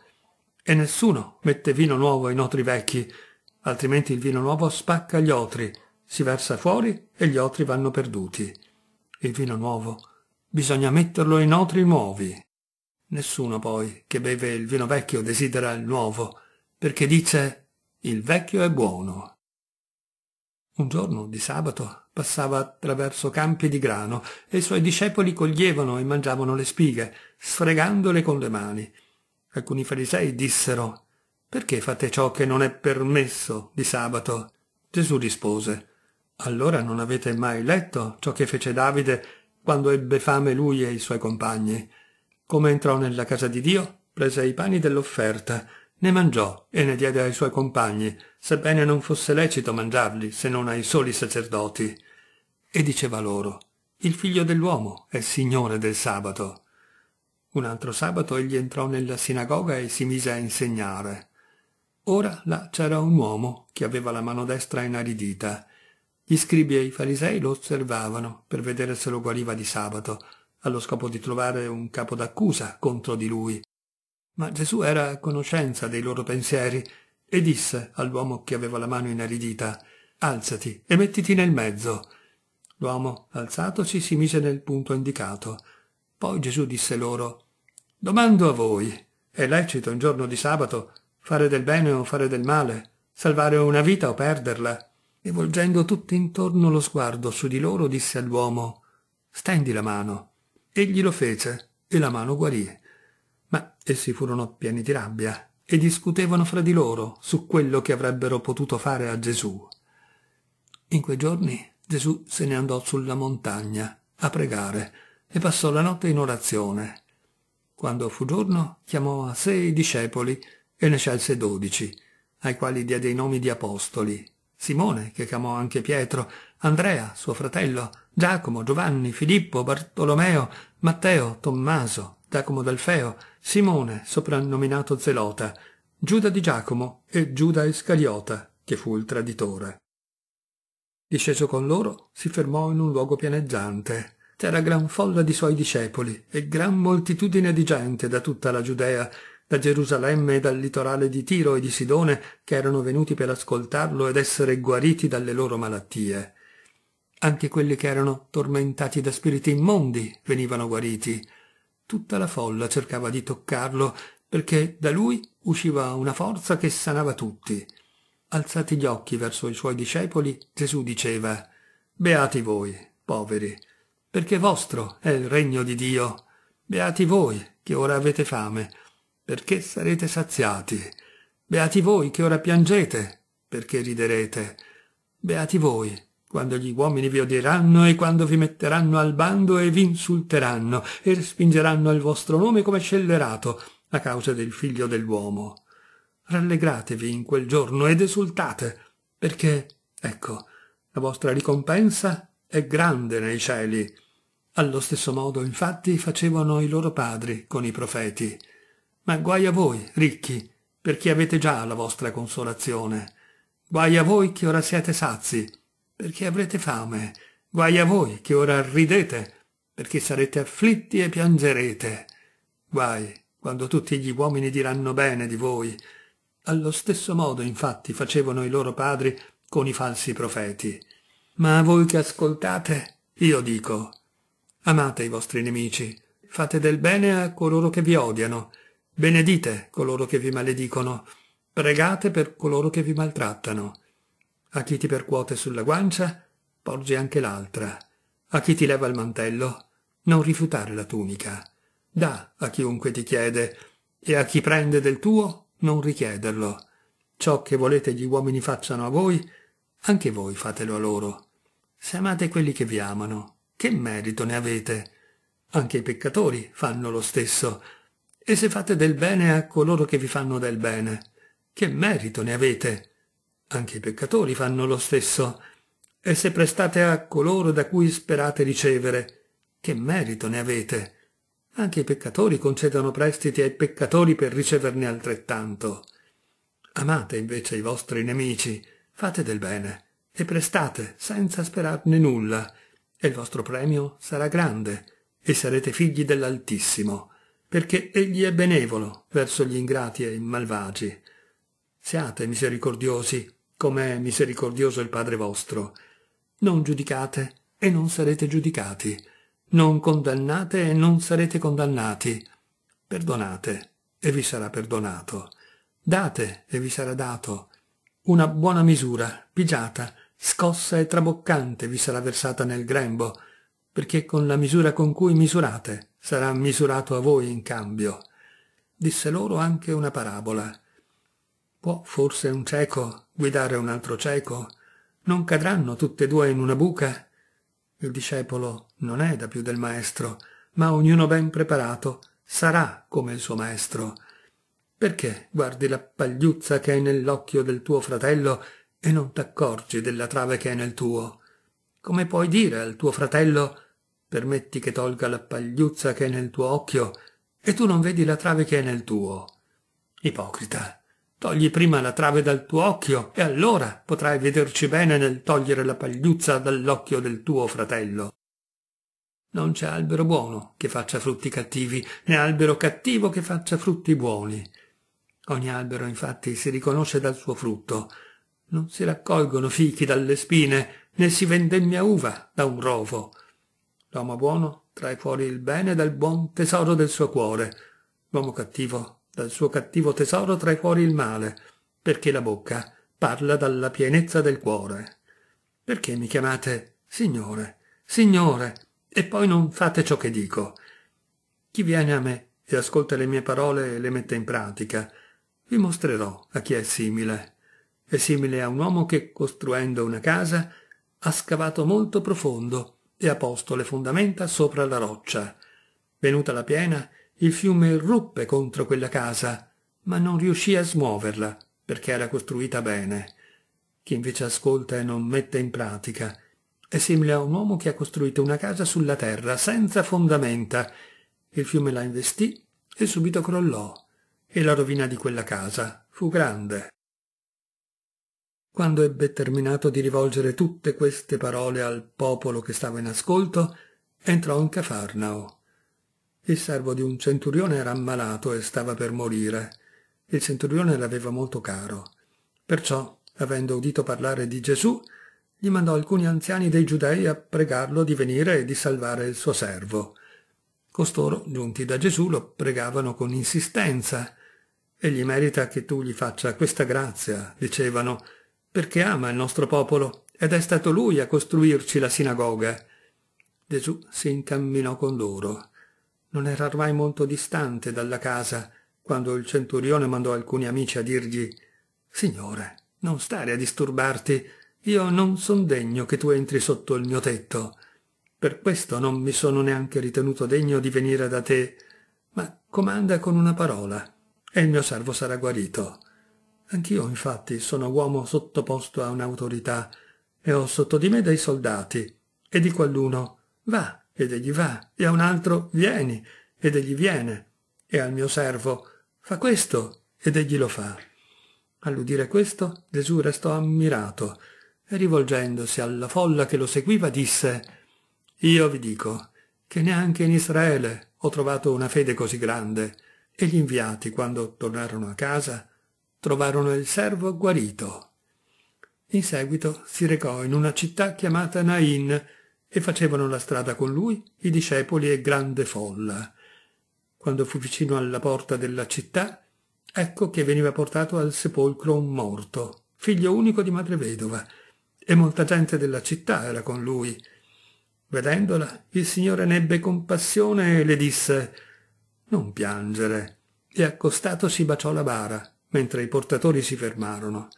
E nessuno mette vino nuovo in otri vecchi, altrimenti il vino nuovo spacca gli otri, si versa fuori e gli otri vanno perduti. Il vino nuovo bisogna metterlo in otri nuovi. Nessuno poi che beve il vino vecchio desidera il nuovo, perché dice il vecchio è buono. Un giorno di sabato passava attraverso campi di grano e i suoi discepoli coglievano e mangiavano le spighe, sfregandole con le mani. Alcuni farisei dissero Perché fate ciò che non è permesso di sabato? Gesù rispose Allora non avete mai letto ciò che fece Davide quando ebbe fame lui e i suoi compagni? Come entrò nella casa di Dio, prese i pani dell'offerta, ne mangiò e ne diede ai suoi compagni, sebbene non fosse lecito mangiarli se non ai soli sacerdoti e diceva loro, il figlio dell'uomo è signore del sabato. Un altro sabato egli entrò nella sinagoga e si mise a insegnare. Ora là c'era un uomo che aveva la mano destra inaridita. Gli scribi e i farisei lo osservavano per vedere se lo guariva di sabato, allo scopo di trovare un capo d'accusa contro di lui. Ma Gesù era a conoscenza dei loro pensieri e disse all'uomo che aveva la mano inaridita Alzati e mettiti nel mezzo. L'uomo, alzatosi, si mise nel punto indicato. Poi Gesù disse loro, Domando a voi, è lecito un giorno di sabato fare del bene o fare del male, salvare una vita o perderla? E volgendo tutt'intorno lo sguardo su di loro, disse all'uomo, Stendi la mano. Egli lo fece, e la mano guarì. Ma essi furono pieni di rabbia, e discutevano fra di loro su quello che avrebbero potuto fare a Gesù. In quei giorni Gesù se ne andò sulla montagna a pregare e passò la notte in orazione. Quando fu giorno, chiamò a sé i discepoli e ne scelse dodici, ai quali diede i nomi di apostoli. Simone, che chiamò anche Pietro, Andrea, suo fratello, Giacomo, Giovanni, Filippo, Bartolomeo, Matteo, Tommaso, Giacomo d'Alfeo, Simone, soprannominato Zelota, Giuda di Giacomo e Giuda Iscariota, che fu il traditore. Disceso con loro, si fermò in un luogo pianeggiante. C'era gran folla di suoi discepoli e gran moltitudine di gente da tutta la Giudea, da Gerusalemme e dal litorale di Tiro e di Sidone, che erano venuti per ascoltarlo ed essere guariti dalle loro malattie. Anche quelli che erano tormentati da spiriti immondi venivano guariti. Tutta la folla cercava di toccarlo, perché da lui usciva una forza che sanava tutti. Alzati gli occhi verso i suoi discepoli, Gesù diceva, Beati voi, poveri, perché vostro è il regno di Dio. Beati voi, che ora avete fame, perché sarete saziati. Beati voi, che ora piangete, perché riderete. Beati voi, quando gli uomini vi odieranno e quando vi metteranno al bando e vi insulteranno e respingeranno il vostro nome come scellerato a causa del figlio dell'uomo. Rallegratevi in quel giorno ed esultate, perché, ecco, la vostra ricompensa è grande nei cieli. Allo stesso modo, infatti, facevano i loro padri con i profeti. Ma guai a voi, ricchi, perché avete già la vostra consolazione. Guai a voi che ora siete sazi, perché avrete fame. Guai a voi che ora ridete, perché sarete afflitti e piangerete. Guai quando tutti gli uomini diranno bene di voi, allo stesso modo, infatti, facevano i loro padri con i falsi profeti. Ma a voi che ascoltate, io dico, amate i vostri nemici, fate del bene a coloro che vi odiano, benedite coloro che vi maledicono, pregate per coloro che vi maltrattano. A chi ti percuote sulla guancia, porgi anche l'altra. A chi ti leva il mantello, non rifiutare la tunica. Da a chiunque ti chiede, e a chi prende del tuo, non richiederlo. Ciò che volete gli uomini facciano a voi, anche voi fatelo a loro. Se amate quelli che vi amano, che merito ne avete? Anche i peccatori fanno lo stesso. E se fate del bene a coloro che vi fanno del bene, che merito ne avete? Anche i peccatori fanno lo stesso. E se prestate a coloro da cui sperate ricevere, che merito ne avete? Anche i peccatori concedano prestiti ai peccatori per riceverne altrettanto. Amate invece i vostri nemici, fate del bene e prestate senza sperarne nulla, e il vostro premio sarà grande, e sarete figli dell'Altissimo, perché egli è benevolo verso gli ingrati e i malvagi. Siate misericordiosi, come è misericordioso il Padre vostro. Non giudicate e non sarete giudicati non condannate e non sarete condannati. Perdonate e vi sarà perdonato. Date e vi sarà dato. Una buona misura, pigiata, scossa e traboccante vi sarà versata nel grembo, perché con la misura con cui misurate sarà misurato a voi in cambio. Disse loro anche una parabola. Può forse un cieco guidare un altro cieco? Non cadranno tutte e due in una buca? Il discepolo non è da più del maestro, ma ognuno ben preparato sarà come il suo maestro. Perché guardi la pagliuzza che è nell'occhio del tuo fratello e non t'accorgi della trave che è nel tuo? Come puoi dire al tuo fratello permetti che tolga la pagliuzza che è nel tuo occhio e tu non vedi la trave che è nel tuo? Ipocrita, Togli prima la trave dal tuo occhio e allora potrai vederci bene nel togliere la pagliuzza dall'occhio del tuo fratello. Non c'è albero buono che faccia frutti cattivi, né albero cattivo che faccia frutti buoni. Ogni albero infatti si riconosce dal suo frutto. Non si raccolgono fichi dalle spine, né si vendemmia uva da un rovo. L'uomo buono trae fuori il bene dal buon tesoro del suo cuore. L'uomo cattivo dal suo cattivo tesoro tra i cuori il male, perché la bocca parla dalla pienezza del cuore. Perché mi chiamate Signore, Signore, e poi non fate ciò che dico? Chi viene a me e ascolta le mie parole e le mette in pratica, vi mostrerò a chi è simile. È simile a un uomo che, costruendo una casa, ha scavato molto profondo e ha posto le fondamenta sopra la roccia. Venuta la piena, il fiume ruppe contro quella casa, ma non riuscì a smuoverla, perché era costruita bene. Chi invece ascolta e non mette in pratica è simile a un uomo che ha costruito una casa sulla terra, senza fondamenta. Il fiume la investì e subito crollò, e la rovina di quella casa fu grande. Quando ebbe terminato di rivolgere tutte queste parole al popolo che stava in ascolto, entrò in Cafarnao. Il servo di un centurione era ammalato e stava per morire. Il centurione l'aveva molto caro. Perciò, avendo udito parlare di Gesù, gli mandò alcuni anziani dei giudei a pregarlo di venire e di salvare il suo servo. Costoro, giunti da Gesù, lo pregavano con insistenza. Egli merita che tu gli faccia questa grazia, dicevano, perché ama il nostro popolo ed è stato lui a costruirci la sinagoga. Gesù si incamminò con loro. Non era ormai molto distante dalla casa quando il centurione mandò alcuni amici a dirgli Signore, non stare a disturbarti, io non son degno che tu entri sotto il mio tetto. Per questo non mi sono neanche ritenuto degno di venire da te, ma comanda con una parola, e il mio servo sarà guarito. Anch'io, infatti, sono uomo sottoposto a un'autorità, e ho sotto di me dei soldati, e dico all'uno, va, ed egli va, e a un altro vieni, ed egli viene, e al mio servo fa questo, ed egli lo fa. All'udire questo, Gesù restò ammirato, e rivolgendosi alla folla che lo seguiva disse «Io vi dico che neanche in Israele ho trovato una fede così grande». E gli inviati, quando tornarono a casa, trovarono il servo guarito. In seguito si recò in una città chiamata Nain, e facevano la strada con lui i discepoli e grande folla. Quando fu vicino alla porta della città, ecco che veniva portato al sepolcro un morto, figlio unico di madre vedova, e molta gente della città era con lui. Vedendola, il Signore n'ebbe compassione e le disse «Non piangere», e accostatosi baciò la bara, mentre i portatori si fermarono.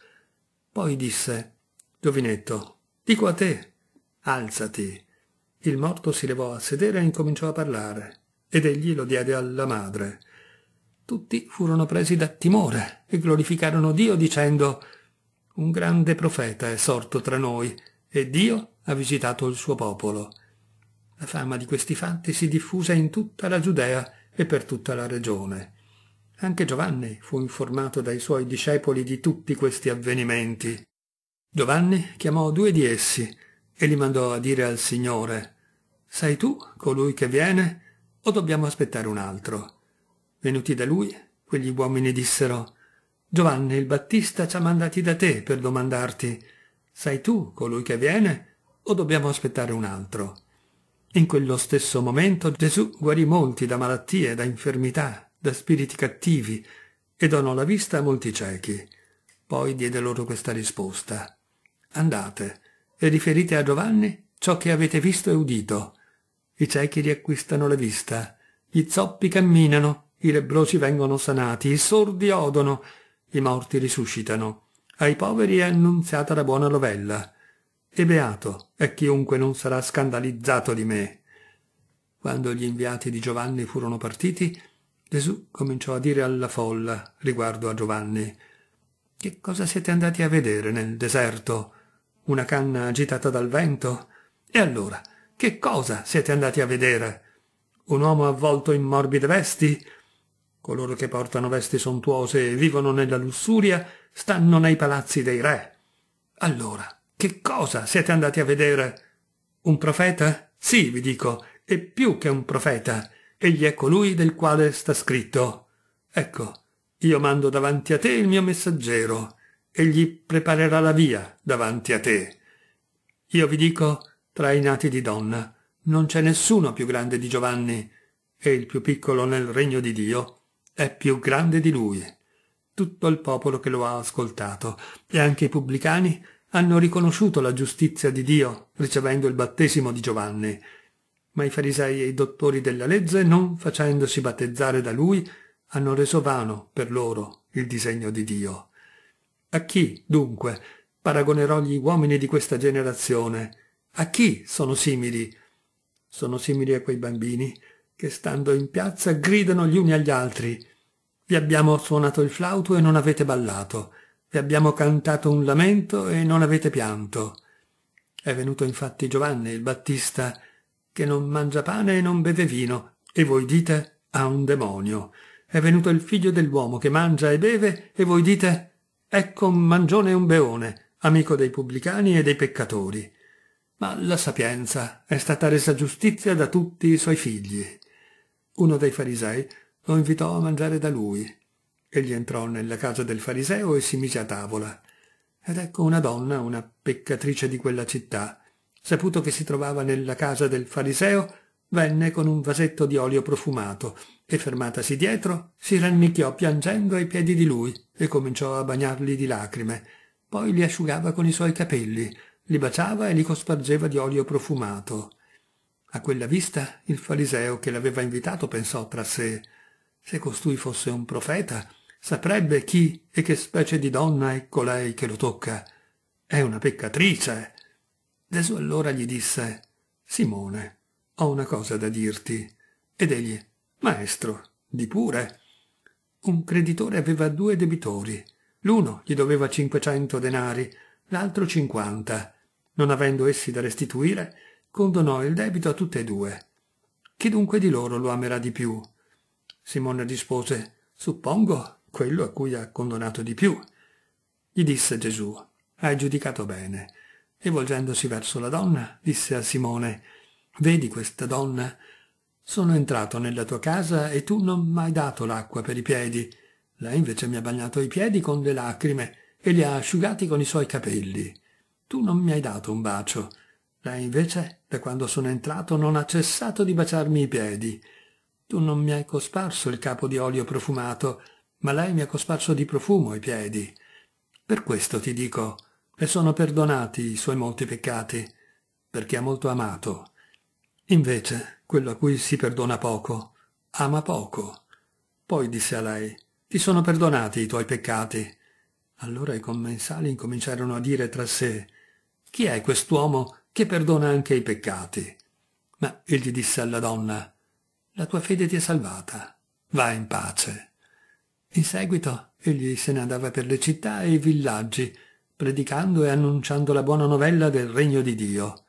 Poi disse «Giovinetto, dico a te, alzati, il morto si levò a sedere e incominciò a parlare, ed egli lo diede alla madre. Tutti furono presi da timore e glorificarono Dio dicendo «Un grande profeta è sorto tra noi, e Dio ha visitato il suo popolo». La fama di questi fatti si diffuse in tutta la Giudea e per tutta la regione. Anche Giovanni fu informato dai suoi discepoli di tutti questi avvenimenti. Giovanni chiamò due di essi e li mandò a dire al Signore, Sei tu colui che viene o dobbiamo aspettare un altro? Venuti da lui, quegli uomini dissero, Giovanni il Battista ci ha mandati da te per domandarti, Sei tu colui che viene o dobbiamo aspettare un altro? In quello stesso momento Gesù guarì molti da malattie, da infermità, da spiriti cattivi e donò la vista a molti ciechi. Poi diede loro questa risposta. Andate, e riferite a Giovanni ciò che avete visto e udito. I ciechi riacquistano la vista, gli zoppi camminano, i lebbrosi vengono sanati, i sordi odono, i morti risuscitano. Ai poveri è annunziata la buona novella. E beato è chiunque non sarà scandalizzato di me. Quando gli inviati di Giovanni furono partiti, Gesù cominciò a dire alla folla riguardo a Giovanni Che cosa siete andati a vedere nel deserto? una canna agitata dal vento. E allora, che cosa siete andati a vedere? Un uomo avvolto in morbide vesti? Coloro che portano vesti sontuose e vivono nella lussuria stanno nei palazzi dei re. Allora, che cosa siete andati a vedere? Un profeta? Sì, vi dico, e più che un profeta. Egli è colui del quale sta scritto. Ecco, io mando davanti a te il mio messaggero, e gli preparerà la via davanti a te. Io vi dico, tra i nati di donna, non c'è nessuno più grande di Giovanni, e il più piccolo nel regno di Dio è più grande di lui. Tutto il popolo che lo ha ascoltato, e anche i pubblicani, hanno riconosciuto la giustizia di Dio ricevendo il battesimo di Giovanni. Ma i farisei e i dottori della legge, non facendosi battezzare da lui, hanno reso vano per loro il disegno di Dio. A chi, dunque, paragonerò gli uomini di questa generazione? A chi sono simili? Sono simili a quei bambini che, stando in piazza, gridano gli uni agli altri. Vi abbiamo suonato il flauto e non avete ballato. Vi abbiamo cantato un lamento e non avete pianto. È venuto infatti Giovanni il Battista, che non mangia pane e non beve vino, e voi dite ha un demonio. È venuto il figlio dell'uomo che mangia e beve, e voi dite Ecco mangione e un beone, amico dei pubblicani e dei peccatori. Ma la sapienza è stata resa giustizia da tutti i suoi figli. Uno dei farisei lo invitò a mangiare da lui. Egli entrò nella casa del fariseo e si mise a tavola. Ed ecco una donna, una peccatrice di quella città, saputo che si trovava nella casa del fariseo, venne con un vasetto di olio profumato e fermatasi dietro si rannicchiò piangendo ai piedi di lui e cominciò a bagnarli di lacrime. Poi li asciugava con i suoi capelli, li baciava e li cospargeva di olio profumato. A quella vista il fariseo che l'aveva invitato pensò tra sé se costui fosse un profeta, saprebbe chi e che specie di donna è colei che lo tocca. È una peccatrice. Gesù allora gli disse Simone, ho una cosa da dirti. Ed egli Maestro, di pure. Un creditore aveva due debitori. L'uno gli doveva 500 denari, l'altro 50. Non avendo essi da restituire, condonò il debito a tutte e due. Chi dunque di loro lo amerà di più? Simone rispose, suppongo quello a cui ha condonato di più. Gli disse Gesù, hai giudicato bene. E volgendosi verso la donna, disse a Simone, vedi questa donna? Sono entrato nella tua casa e tu non mi hai dato l'acqua per i piedi. Lei invece mi ha bagnato i piedi con le lacrime e li ha asciugati con i suoi capelli. Tu non mi hai dato un bacio. Lei invece, da quando sono entrato, non ha cessato di baciarmi i piedi. Tu non mi hai cosparso il capo di olio profumato, ma lei mi ha cosparso di profumo i piedi. Per questo ti dico, le sono perdonati i suoi molti peccati, perché ha molto amato. Invece, quello a cui si perdona poco, ama poco. Poi disse a lei, ti sono perdonati i tuoi peccati. Allora i commensali incominciarono a dire tra sé, chi è quest'uomo che perdona anche i peccati? Ma egli disse alla donna, la tua fede ti è salvata, va in pace. In seguito egli se ne andava per le città e i villaggi, predicando e annunciando la buona novella del regno di Dio.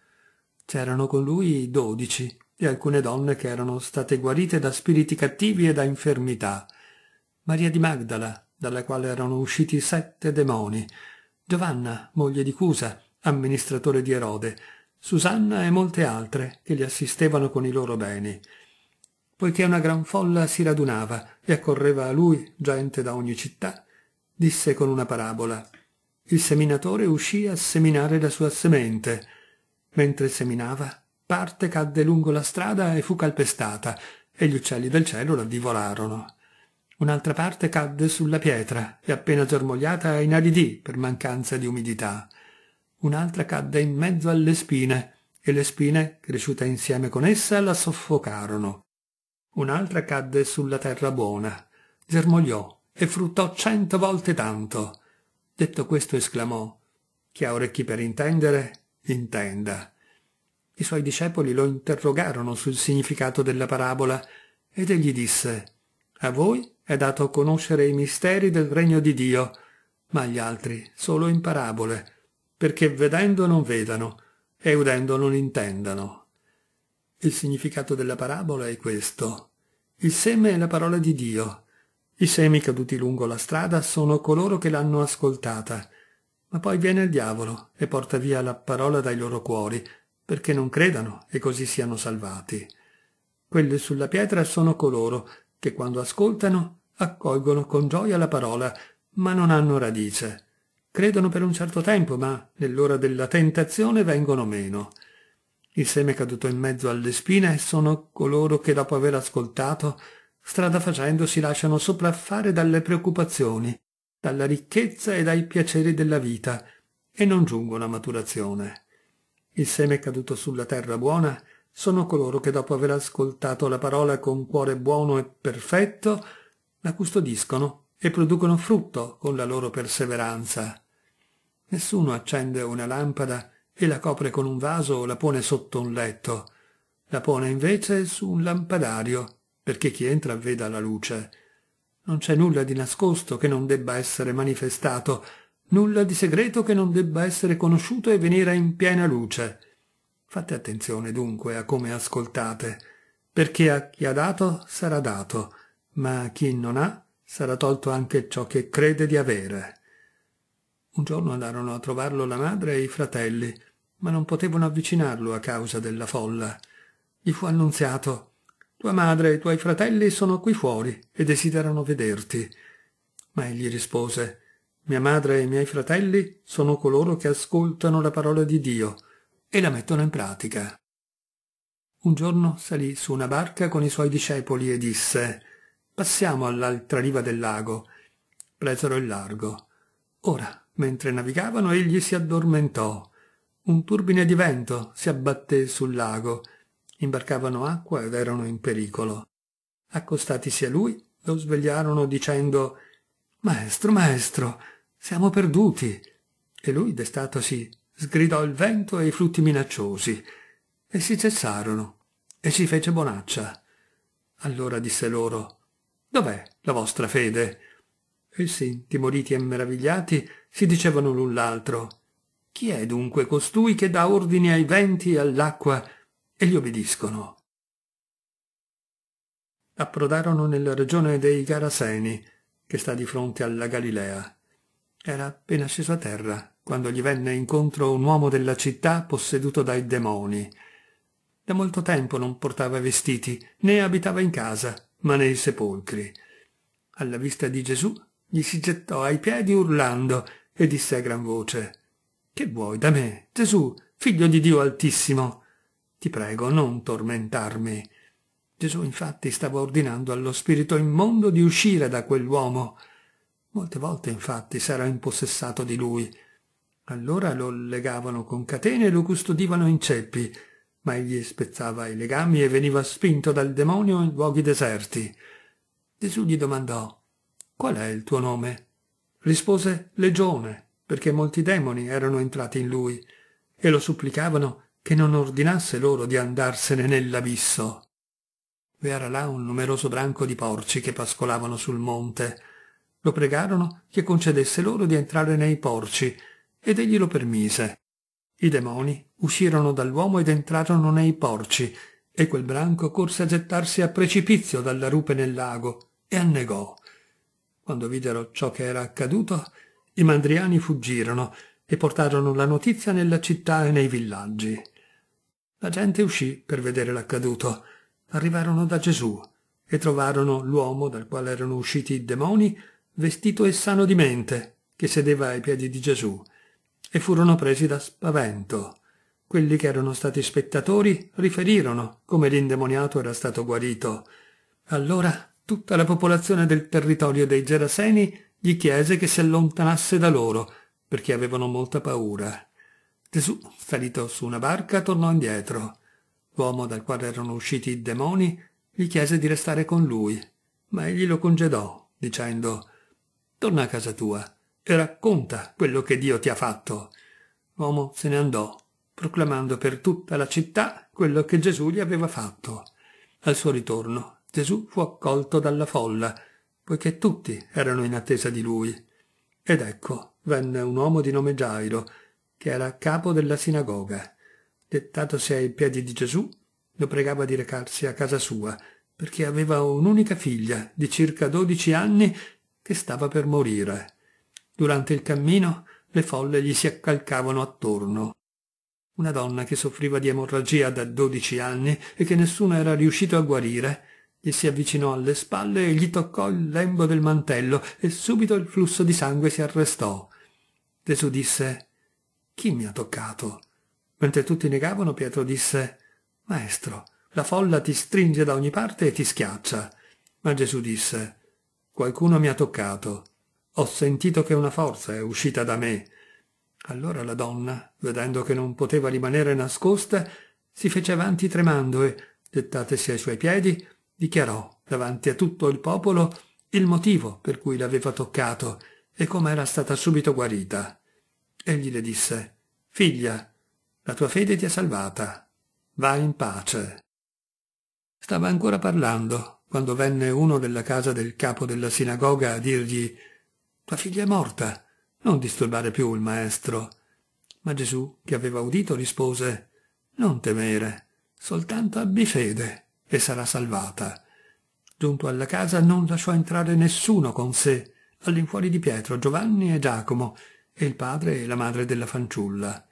C'erano con lui dodici, di alcune donne che erano state guarite da spiriti cattivi e da infermità. Maria di Magdala, dalla quale erano usciti sette demoni, Giovanna, moglie di Cusa, amministratore di Erode, Susanna e molte altre che li assistevano con i loro beni. Poiché una gran folla si radunava e accorreva a lui gente da ogni città, disse con una parabola Il seminatore uscì a seminare la sua semente. Mentre seminava, parte cadde lungo la strada e fu calpestata, e gli uccelli del cielo la divorarono. Un'altra parte cadde sulla pietra e appena germogliata inaridì per mancanza di umidità. Un'altra cadde in mezzo alle spine e le spine, cresciute insieme con essa, la soffocarono. Un'altra cadde sulla terra buona, germogliò e fruttò cento volte tanto. Detto questo esclamò, chi ha orecchi per intendere, intenda. I suoi discepoli lo interrogarono sul significato della parabola ed egli disse A voi è dato conoscere i misteri del regno di Dio, ma agli altri solo in parabole, perché vedendo non vedano e udendo non intendano. Il significato della parabola è questo. Il seme è la parola di Dio. I semi caduti lungo la strada sono coloro che l'hanno ascoltata, ma poi viene il diavolo e porta via la parola dai loro cuori perché non credano e così siano salvati. Quelli sulla pietra sono coloro che quando ascoltano accolgono con gioia la parola, ma non hanno radice. Credono per un certo tempo, ma nell'ora della tentazione vengono meno. Il seme caduto in mezzo alle spine sono coloro che dopo aver ascoltato, strada facendo si lasciano sopraffare dalle preoccupazioni, dalla ricchezza e dai piaceri della vita, e non giungono a maturazione. Il seme caduto sulla terra buona sono coloro che dopo aver ascoltato la parola con cuore buono e perfetto, la custodiscono e producono frutto con la loro perseveranza. Nessuno accende una lampada e la copre con un vaso o la pone sotto un letto. La pone invece su un lampadario, perché chi entra veda la luce. Non c'è nulla di nascosto che non debba essere manifestato nulla di segreto che non debba essere conosciuto e venire in piena luce. Fate attenzione dunque a come ascoltate, perché a chi ha dato sarà dato, ma a chi non ha sarà tolto anche ciò che crede di avere. Un giorno andarono a trovarlo la madre e i fratelli, ma non potevano avvicinarlo a causa della folla. Gli fu annunziato Tua madre e i tuoi fratelli sono qui fuori e desiderano vederti. Ma egli rispose mia madre e i miei fratelli sono coloro che ascoltano la parola di Dio e la mettono in pratica. Un giorno salì su una barca con i suoi discepoli e disse Passiamo all'altra riva del lago. Presero il largo. Ora, mentre navigavano, egli si addormentò. Un turbine di vento si abbatté sul lago. Imbarcavano acqua ed erano in pericolo. Accostatisi a lui, lo svegliarono dicendo Maestro, maestro, siamo perduti. E lui, destatosi, sgridò il vento e i flutti minacciosi. e si cessarono e si fece bonaccia. Allora disse loro, Dov'è la vostra fede? Essi, intimoriti e meravigliati, si dicevano l'un l'altro, Chi è dunque costui che dà ordini ai venti e all'acqua e gli obbediscono? Approdarono nella regione dei Garaseni, che sta di fronte alla Galilea. Era appena sceso a terra quando gli venne incontro un uomo della città posseduto dai demoni. Da molto tempo non portava vestiti, né abitava in casa, ma nei sepolcri. Alla vista di Gesù gli si gettò ai piedi urlando e disse a gran voce Che vuoi da me, Gesù, figlio di Dio altissimo? Ti prego, non tormentarmi. Gesù infatti stava ordinando allo spirito immondo di uscire da quell'uomo, Molte volte infatti s'era impossessato di lui. Allora lo legavano con catene e lo custodivano in ceppi, ma egli spezzava i legami e veniva spinto dal demonio in luoghi deserti. Gesù gli domandò Qual è il tuo nome? Rispose Legione, perché molti demoni erano entrati in lui e lo supplicavano che non ordinasse loro di andarsene nell'abisso. era là un numeroso branco di porci che pascolavano sul monte, lo pregarono che concedesse loro di entrare nei porci, ed egli lo permise. I demoni uscirono dall'uomo ed entrarono nei porci, e quel branco corse a gettarsi a precipizio dalla rupe nel lago e annegò. Quando videro ciò che era accaduto, i mandriani fuggirono e portarono la notizia nella città e nei villaggi. La gente uscì per vedere l'accaduto. Arrivarono da Gesù e trovarono l'uomo dal quale erano usciti i demoni vestito e sano di mente, che sedeva ai piedi di Gesù, e furono presi da spavento. Quelli che erano stati spettatori riferirono come l'indemoniato era stato guarito. Allora tutta la popolazione del territorio dei Geraseni gli chiese che si allontanasse da loro, perché avevano molta paura. Gesù, salito su una barca, tornò indietro. L'uomo dal quale erano usciti i demoni gli chiese di restare con lui, ma egli lo congedò, dicendo Torna a casa tua e racconta quello che Dio ti ha fatto. L'uomo se ne andò, proclamando per tutta la città quello che Gesù gli aveva fatto. Al suo ritorno Gesù fu accolto dalla folla, poiché tutti erano in attesa di lui. Ed ecco, venne un uomo di nome Gairo, che era capo della sinagoga. Dettatosi ai piedi di Gesù, lo pregava di recarsi a casa sua, perché aveva un'unica figlia di circa dodici anni che stava per morire. Durante il cammino le folle gli si accalcavano attorno. Una donna che soffriva di emorragia da dodici anni e che nessuno era riuscito a guarire, gli si avvicinò alle spalle e gli toccò il lembo del mantello e subito il flusso di sangue si arrestò. Gesù disse Chi mi ha toccato? Mentre tutti negavano, Pietro disse Maestro, la folla ti stringe da ogni parte e ti schiaccia. Ma Gesù disse Qualcuno mi ha toccato. Ho sentito che una forza è uscita da me. Allora la donna, vedendo che non poteva rimanere nascosta, si fece avanti tremando e, gettatesi ai suoi piedi, dichiarò davanti a tutto il popolo il motivo per cui l'aveva toccato e come era stata subito guarita. Egli le disse Figlia, la tua fede ti ha salvata. Va in pace. Stava ancora parlando quando venne uno della casa del capo della sinagoga a dirgli Tua figlia è morta, non disturbare più il maestro. Ma Gesù, che aveva udito, rispose Non temere, soltanto abbi fede e sarà salvata. Giunto alla casa non lasciò entrare nessuno con sé, all'infuori di Pietro, Giovanni e Giacomo, e il padre e la madre della fanciulla.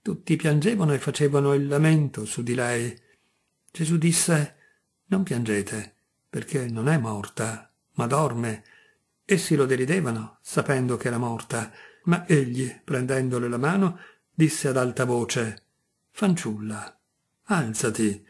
Tutti piangevano e facevano il lamento su di lei. Gesù disse Non piangete, perché non è morta, ma dorme. Essi lo deridevano, sapendo che era morta, ma egli, prendendole la mano, disse ad alta voce Fanciulla, alzati.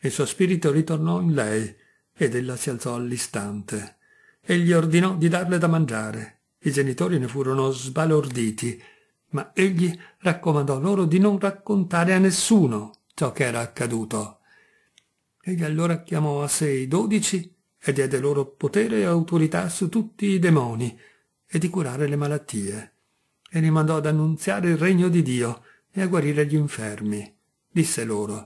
Il suo spirito ritornò in lei, ed ella si alzò all'istante. Egli ordinò di darle da mangiare. I genitori ne furono sbalorditi, ma egli raccomandò loro di non raccontare a nessuno ciò che era accaduto. Egli allora chiamò a sé i dodici e diede loro potere e autorità su tutti i demoni e di curare le malattie. E li mandò ad annunziare il regno di Dio e a guarire gli infermi. Disse loro,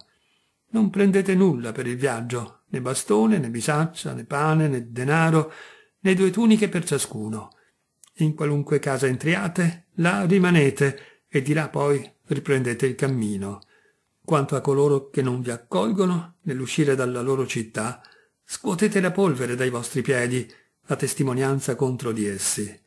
non prendete nulla per il viaggio, né bastone, né bisaccia, né pane, né denaro, né due tuniche per ciascuno. In qualunque casa entriate, là rimanete, e di là poi riprendete il cammino. Quanto a coloro che non vi accolgono, nell'uscire dalla loro città, scuotete la polvere dai vostri piedi, a testimonianza contro di essi.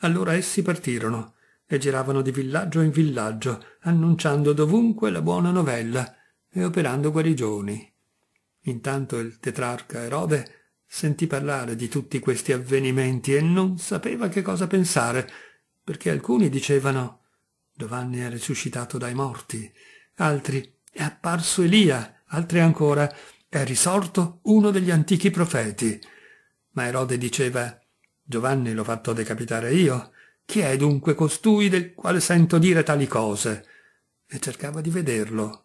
Allora essi partirono e giravano di villaggio in villaggio, annunciando dovunque la buona novella e operando guarigioni. Intanto il tetrarca Erode sentì parlare di tutti questi avvenimenti e non sapeva che cosa pensare, perché alcuni dicevano Giovanni è risuscitato dai morti, altri è apparso Elia, altri ancora è risorto uno degli antichi profeti. Ma Erode diceva Giovanni l'ho fatto decapitare io. Chi è dunque costui del quale sento dire tali cose? E cercava di vederlo.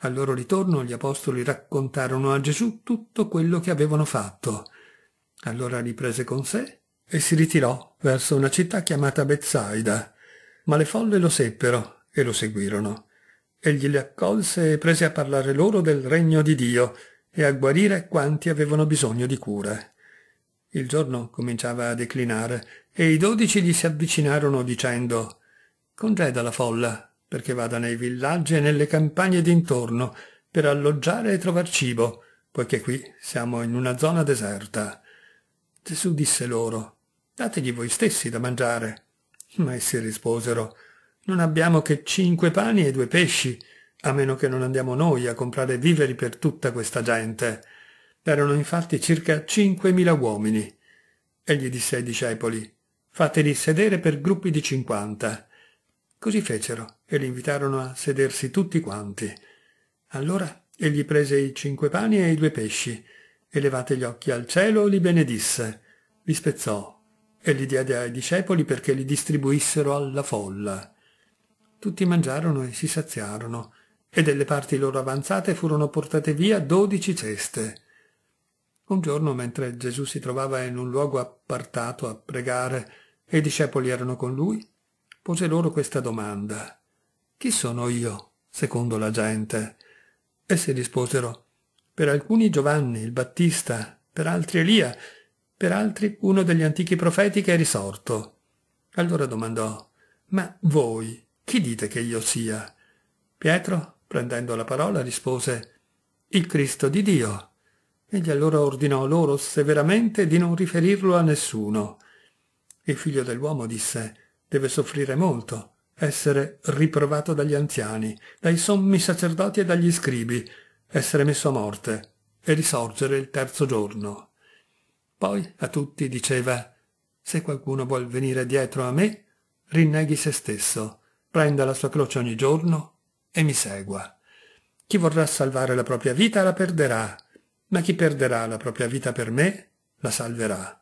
Al loro ritorno gli apostoli raccontarono a Gesù tutto quello che avevano fatto. Allora li prese con sé e si ritirò verso una città chiamata Bethsaida. Ma le folle lo seppero e lo seguirono. Egli li accolse e prese a parlare loro del regno di Dio e a guarire quanti avevano bisogno di cure. Il giorno cominciava a declinare e i dodici gli si avvicinarono dicendo «Congeda la folla, perché vada nei villaggi e nelle campagne d'intorno per alloggiare e trovar cibo, poiché qui siamo in una zona deserta». Gesù disse loro «Dategli voi stessi da mangiare». Ma essi risposero non abbiamo che cinque pani e due pesci, a meno che non andiamo noi a comprare viveri per tutta questa gente. Erano infatti circa cinquemila uomini. Egli disse ai discepoli, fateli sedere per gruppi di cinquanta. Così fecero e li invitarono a sedersi tutti quanti. Allora egli prese i cinque pani e i due pesci, e levate gli occhi al cielo li benedisse, li spezzò e li diede ai discepoli perché li distribuissero alla folla. Tutti mangiarono e si saziarono, e delle parti loro avanzate furono portate via dodici ceste. Un giorno, mentre Gesù si trovava in un luogo appartato a pregare e i discepoli erano con lui, pose loro questa domanda. Chi sono io, secondo la gente? Essi risposero, per alcuni Giovanni il Battista, per altri Elia, per altri uno degli antichi profeti che è risorto. Allora domandò, ma voi chi dite che io sia? Pietro, prendendo la parola, rispose Il Cristo di Dio. Egli allora ordinò loro severamente di non riferirlo a nessuno. Il figlio dell'uomo disse Deve soffrire molto, essere riprovato dagli anziani, dai sommi sacerdoti e dagli scribi, essere messo a morte e risorgere il terzo giorno. Poi a tutti diceva Se qualcuno vuol venire dietro a me, rinneghi se stesso, prenda la sua croce ogni giorno e mi segua. Chi vorrà salvare la propria vita la perderà, ma chi perderà la propria vita per me la salverà.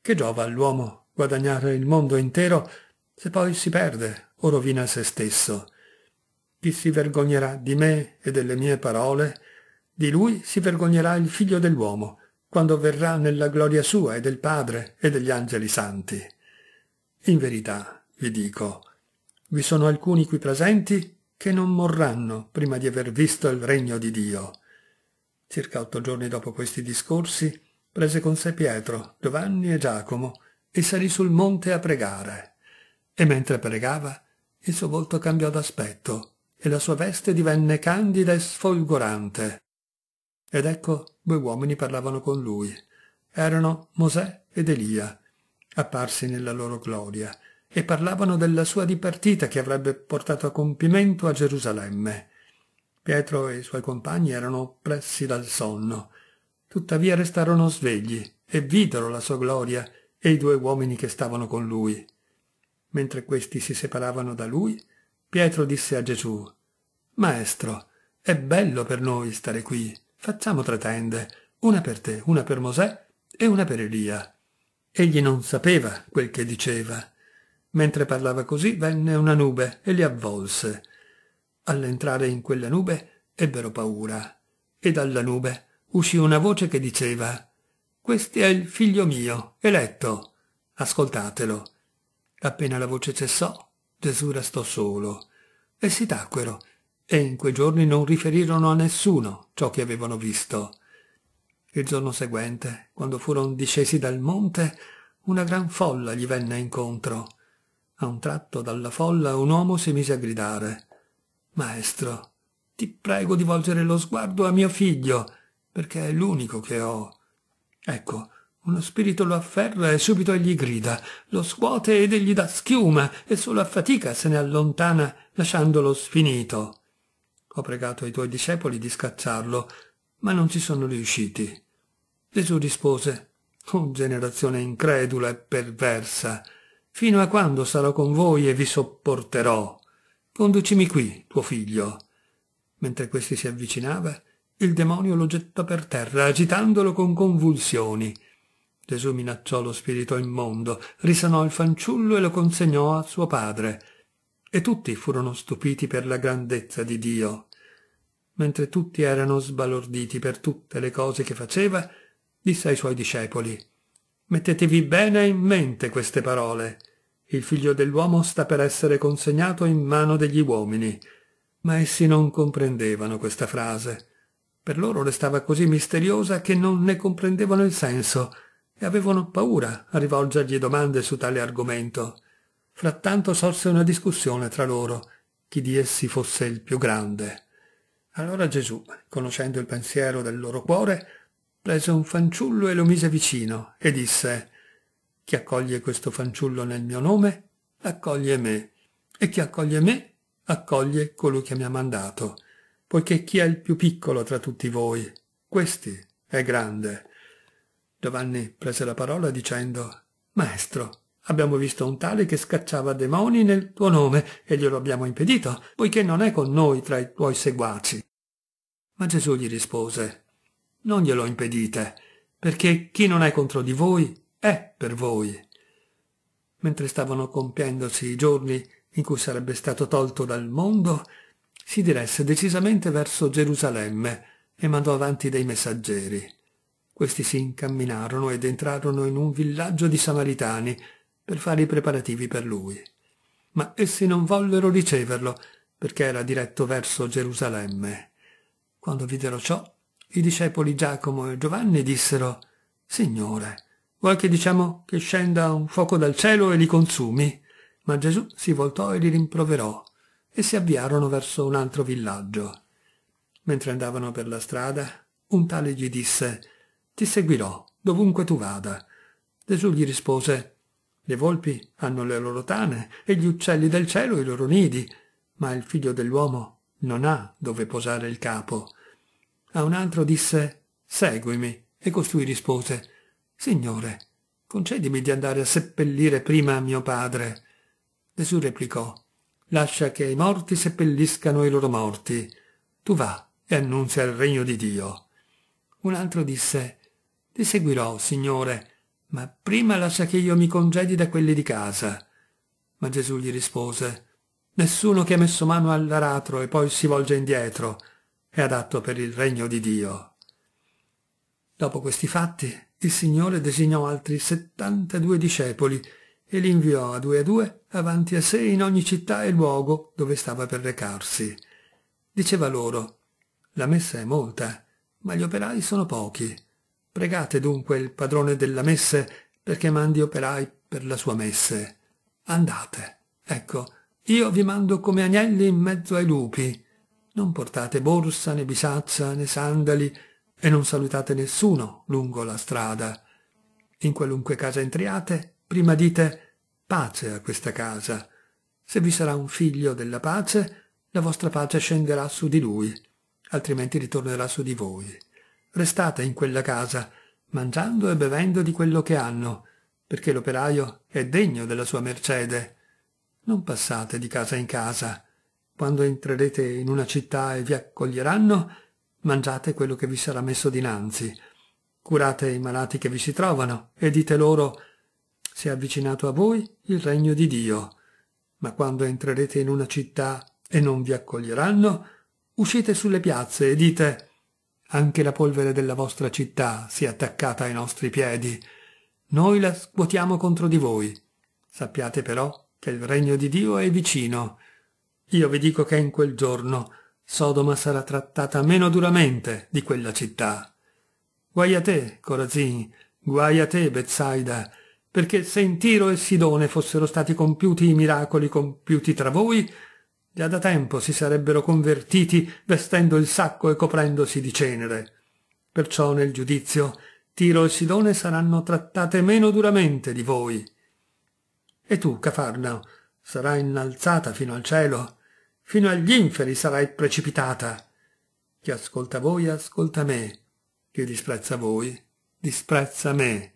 Che giova all'uomo guadagnare il mondo intero se poi si perde o rovina se stesso? Chi si vergognerà di me e delle mie parole, di lui si vergognerà il figlio dell'uomo, quando verrà nella gloria sua e del Padre e degli angeli santi. In verità, vi dico, vi sono alcuni qui presenti che non morranno prima di aver visto il regno di Dio. Circa otto giorni dopo questi discorsi, prese con sé Pietro, Giovanni e Giacomo e salì sul monte a pregare. E mentre pregava, il suo volto cambiò d'aspetto e la sua veste divenne candida e sfolgorante. Ed ecco due uomini parlavano con lui. Erano Mosè ed Elia, apparsi nella loro gloria, e parlavano della sua dipartita che avrebbe portato a compimento a Gerusalemme. Pietro e i suoi compagni erano pressi dal sonno. Tuttavia restarono svegli e videro la sua gloria e i due uomini che stavano con lui. Mentre questi si separavano da lui, Pietro disse a Gesù Maestro, è bello per noi stare qui. Facciamo tre tende, una per te, una per Mosè e una per Elia. Egli non sapeva quel che diceva Mentre parlava così venne una nube e li avvolse. All'entrare in quella nube ebbero paura e dalla nube uscì una voce che diceva «Questo è il figlio mio, eletto, ascoltatelo». Appena la voce cessò, Gesù restò solo. e si tacquero e in quei giorni non riferirono a nessuno ciò che avevano visto. Il giorno seguente, quando furono discesi dal monte, una gran folla gli venne incontro a un tratto dalla folla un uomo si mise a gridare. Maestro, ti prego di volgere lo sguardo a mio figlio, perché è l'unico che ho. Ecco, uno spirito lo afferra e subito egli grida, lo scuote ed egli dà schiuma e solo a fatica se ne allontana lasciandolo sfinito. Ho pregato ai tuoi discepoli di scacciarlo, ma non ci sono riusciti. Gesù rispose, Oh generazione incredula e perversa, Fino a quando sarò con voi e vi sopporterò? Conducimi qui, tuo figlio. Mentre questi si avvicinava, il demonio lo gettò per terra, agitandolo con convulsioni. Gesù minacciò lo spirito immondo, risanò il fanciullo e lo consegnò a suo padre. E tutti furono stupiti per la grandezza di Dio. Mentre tutti erano sbalorditi per tutte le cose che faceva, disse ai suoi discepoli Mettetevi bene in mente queste parole. Il figlio dell'uomo sta per essere consegnato in mano degli uomini. Ma essi non comprendevano questa frase. Per loro restava così misteriosa che non ne comprendevano il senso e avevano paura a rivolgergli domande su tale argomento. Frattanto sorse una discussione tra loro, chi di essi fosse il più grande. Allora Gesù, conoscendo il pensiero del loro cuore, prese un fanciullo e lo mise vicino e disse Chi accoglie questo fanciullo nel mio nome, accoglie me, e chi accoglie me, accoglie colui che mi ha mandato, poiché chi è il più piccolo tra tutti voi, questi è grande. Giovanni prese la parola dicendo Maestro, Abbiamo visto un tale che scacciava demoni nel tuo nome e glielo abbiamo impedito, poiché non è con noi tra i tuoi seguaci. Ma Gesù gli rispose, non glielo impedite, perché chi non è contro di voi è per voi. Mentre stavano compiendosi i giorni in cui sarebbe stato tolto dal mondo, si diresse decisamente verso Gerusalemme e mandò avanti dei messaggeri. Questi si incamminarono ed entrarono in un villaggio di Samaritani per fare i preparativi per lui. Ma essi non vollero riceverlo, perché era diretto verso Gerusalemme. Quando videro ciò, i discepoli Giacomo e Giovanni dissero Signore, vuoi che diciamo che scenda un fuoco dal cielo e li consumi? Ma Gesù si voltò e li rimproverò e si avviarono verso un altro villaggio. Mentre andavano per la strada, un tale gli disse Ti seguirò dovunque tu vada. Gesù gli rispose Le volpi hanno le loro tane e gli uccelli del cielo i loro nidi, ma il figlio dell'uomo non ha dove posare il capo. A un altro disse Seguimi, e costui rispose Signore, concedimi di andare a seppellire prima mio padre. Gesù replicò Lascia che i morti seppelliscano i loro morti. Tu va e annunzia il regno di Dio. Un altro disse Ti seguirò, Signore, ma prima lascia che io mi congedi da quelli di casa. Ma Gesù gli rispose Nessuno che ha messo mano all'aratro e poi si volge indietro è adatto per il regno di Dio. Dopo questi fatti, il Signore designò altri settantadue discepoli e li inviò a due a due avanti a sé in ogni città e luogo dove stava per recarsi. Diceva loro, la messa è molta, ma gli operai sono pochi. Pregate dunque il padrone della messe perché mandi operai per la sua messe. Andate. Ecco, io vi mando come agnelli in mezzo ai lupi. Non portate borsa né bisaccia né sandali e non salutate nessuno lungo la strada. In qualunque casa entriate, prima dite pace a questa casa. Se vi sarà un figlio della pace, la vostra pace scenderà su di lui, altrimenti ritornerà su di voi. Restate in quella casa, mangiando e bevendo di quello che hanno, perché l'operaio è degno della sua mercede. Non passate di casa in casa, quando entrerete in una città e vi accoglieranno, mangiate quello che vi sarà messo dinanzi. Curate i malati che vi si trovano e dite loro «Si è avvicinato a voi il regno di Dio». Ma quando entrerete in una città e non vi accoglieranno, uscite sulle piazze e dite «Anche la polvere della vostra città si è attaccata ai nostri piedi. Noi la scuotiamo contro di voi. Sappiate però che il regno di Dio è vicino». Io vi dico che in quel giorno Sodoma sarà trattata meno duramente di quella città. Guai a te, Corazin, guai a te, Bezzaida, perché se in Tiro e Sidone fossero stati compiuti i miracoli compiuti tra voi, già da tempo si sarebbero convertiti vestendo il sacco e coprendosi di cenere. Perciò nel giudizio Tiro e Sidone saranno trattate meno duramente di voi. E tu, Cafarnao, sarà innalzata fino al cielo, fino agli inferi sarai precipitata. Chi ascolta voi ascolta me, chi disprezza voi disprezza me,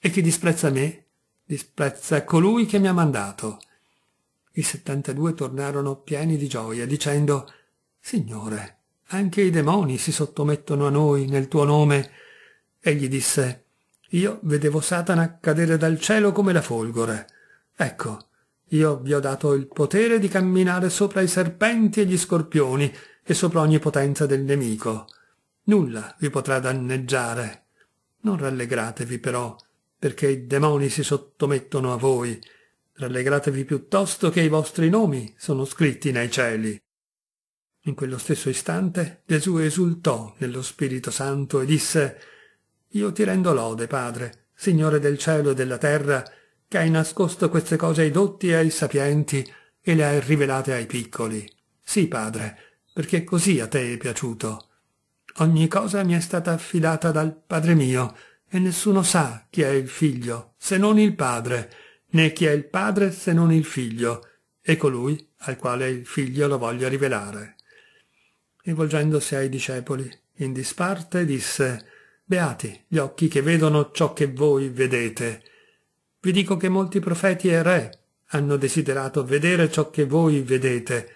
e chi disprezza me disprezza colui che mi ha mandato. I settantadue tornarono pieni di gioia, dicendo Signore, anche i demoni si sottomettono a noi nel tuo nome. Egli disse Io vedevo Satana cadere dal cielo come la folgore. Ecco, io vi ho dato il potere di camminare sopra i serpenti e gli scorpioni e sopra ogni potenza del nemico. Nulla vi potrà danneggiare. Non rallegratevi però, perché i demoni si sottomettono a voi. Rallegratevi piuttosto che i vostri nomi sono scritti nei cieli. In quello stesso istante Gesù esultò nello Spirito Santo e disse Io ti rendo lode, Padre, Signore del cielo e della terra, che hai nascosto queste cose ai dotti e ai sapienti e le hai rivelate ai piccoli. Sì, padre, perché così a te è piaciuto. Ogni cosa mi è stata affidata dal Padre mio, e nessuno sa chi è il figlio, se non il Padre, né chi è il Padre se non il figlio, e colui al quale il figlio lo voglia rivelare. E volgendosi ai discepoli, in disparte disse, Beati gli occhi che vedono ciò che voi vedete, vi dico che molti profeti e re hanno desiderato vedere ciò che voi vedete,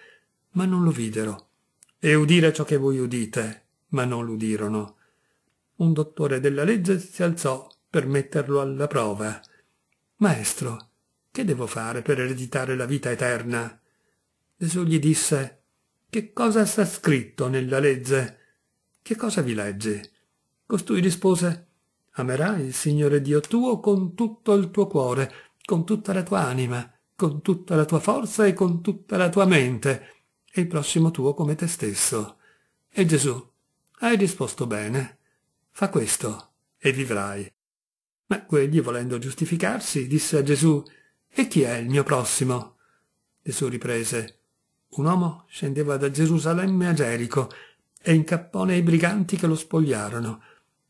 ma non lo videro, e udire ciò che voi udite, ma non l'udirono. Un dottore della legge si alzò per metterlo alla prova. Maestro, che devo fare per ereditare la vita eterna? Gesù gli disse, che cosa sta scritto nella legge? Che cosa vi leggi? Costui rispose, Amerai il Signore Dio tuo con tutto il tuo cuore, con tutta la tua anima, con tutta la tua forza e con tutta la tua mente, e il prossimo tuo come te stesso. E Gesù, hai risposto bene. Fa questo e vivrai. Ma quegli, volendo giustificarsi, disse a Gesù, E chi è il mio prossimo? Gesù riprese, Un uomo scendeva da Gerusalemme a Gerico e incappò nei briganti che lo spogliarono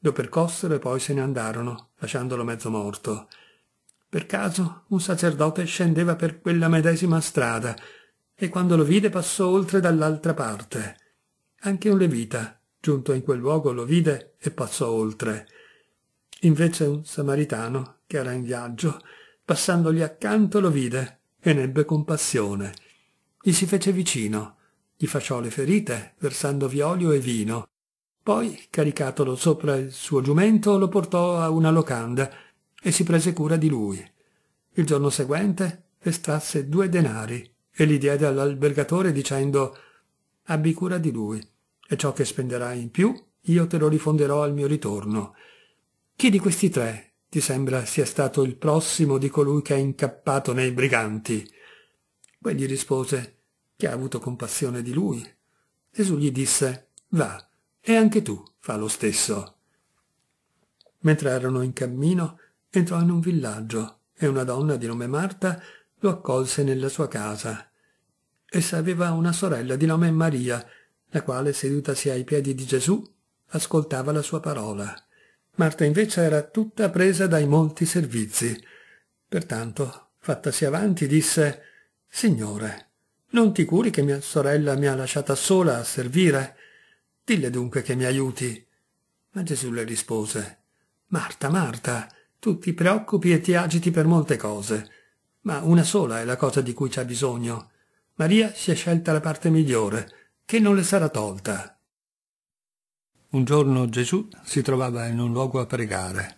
lo percossero e poi se ne andarono, lasciandolo mezzo morto. Per caso un sacerdote scendeva per quella medesima strada e quando lo vide passò oltre dall'altra parte. Anche un levita, giunto in quel luogo, lo vide e passò oltre. Invece un samaritano, che era in viaggio, passandogli accanto lo vide e n'ebbe compassione. Gli si fece vicino, gli fasciò le ferite, versandovi olio e vino, poi, caricatolo sopra il suo giumento, lo portò a una locanda e si prese cura di lui. Il giorno seguente estrasse due denari e li diede all'albergatore dicendo «Abbi cura di lui e ciò che spenderai in più io te lo rifonderò al mio ritorno. Chi di questi tre ti sembra sia stato il prossimo di colui che è incappato nei briganti?» Quegli rispose «Chi ha avuto compassione di lui. Gesù gli disse «Va» E anche tu fa lo stesso. Mentre erano in cammino, entrò in un villaggio e una donna di nome Marta lo accolse nella sua casa. Essa aveva una sorella di nome Maria, la quale, sedutasi ai piedi di Gesù, ascoltava la sua parola. Marta invece era tutta presa dai molti servizi. Pertanto, fattasi avanti, disse Signore, non ti curi che mia sorella mi ha lasciata sola a servire? Dille dunque che mi aiuti. Ma Gesù le rispose, Marta, Marta, tu ti preoccupi e ti agiti per molte cose, ma una sola è la cosa di cui c'è bisogno. Maria si è scelta la parte migliore, che non le sarà tolta. Un giorno Gesù si trovava in un luogo a pregare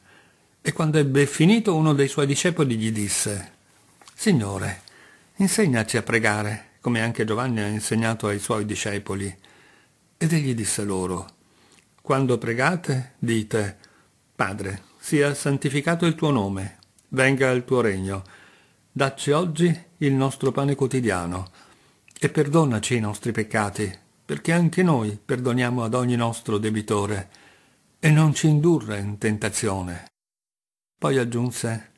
e quando ebbe finito uno dei suoi discepoli gli disse Signore, insegnaci a pregare, come anche Giovanni ha insegnato ai suoi discepoli. Ed egli disse loro, Quando pregate, dite, Padre, sia santificato il tuo nome, venga il tuo regno, dacci oggi il nostro pane quotidiano, e perdonaci i nostri peccati, perché anche noi perdoniamo ad ogni nostro debitore, e non ci indurre in tentazione. Poi aggiunse,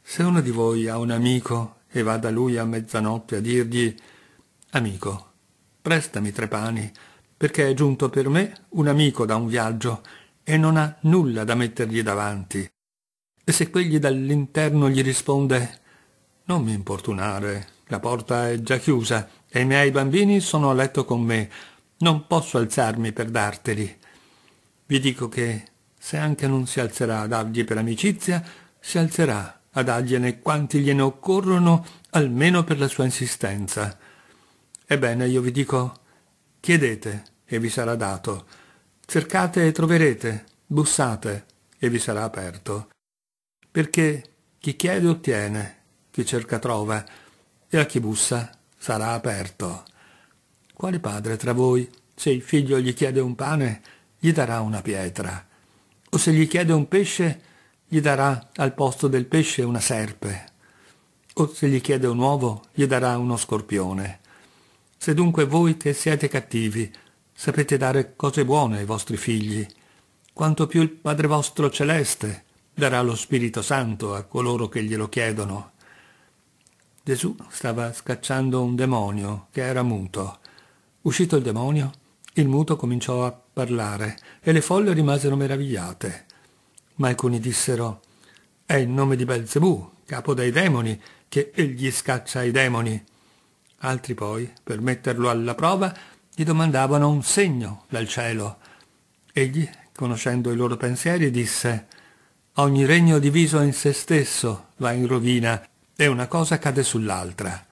Se uno di voi ha un amico e va da lui a mezzanotte a dirgli, Amico, prestami tre pani, perché è giunto per me un amico da un viaggio e non ha nulla da mettergli davanti. E se quegli dall'interno gli risponde Non mi importunare, la porta è già chiusa e i miei bambini sono a letto con me, non posso alzarmi per darteli. Vi dico che, se anche non si alzerà a dargli per amicizia, si alzerà a dargliene quanti gliene occorrono, almeno per la sua insistenza. Ebbene, io vi dico, Chiedete e vi sarà dato. Cercate e troverete. Bussate e vi sarà aperto. Perché chi chiede ottiene, chi cerca trova e a chi bussa sarà aperto. Quale padre tra voi, se il figlio gli chiede un pane, gli darà una pietra? O se gli chiede un pesce, gli darà al posto del pesce una serpe? O se gli chiede un uovo, gli darà uno scorpione? Se dunque voi che siete cattivi sapete dare cose buone ai vostri figli, quanto più il Padre vostro celeste darà lo Spirito Santo a coloro che glielo chiedono. Gesù stava scacciando un demonio che era muto. Uscito il demonio, il muto cominciò a parlare e le folle rimasero meravigliate. Ma alcuni dissero È in nome di Belzebù, capo dei demoni, che egli scaccia i demoni. Altri poi, per metterlo alla prova, gli domandavano un segno dal cielo. Egli, conoscendo i loro pensieri, disse Ogni regno diviso in se stesso va in rovina e una cosa cade sull'altra.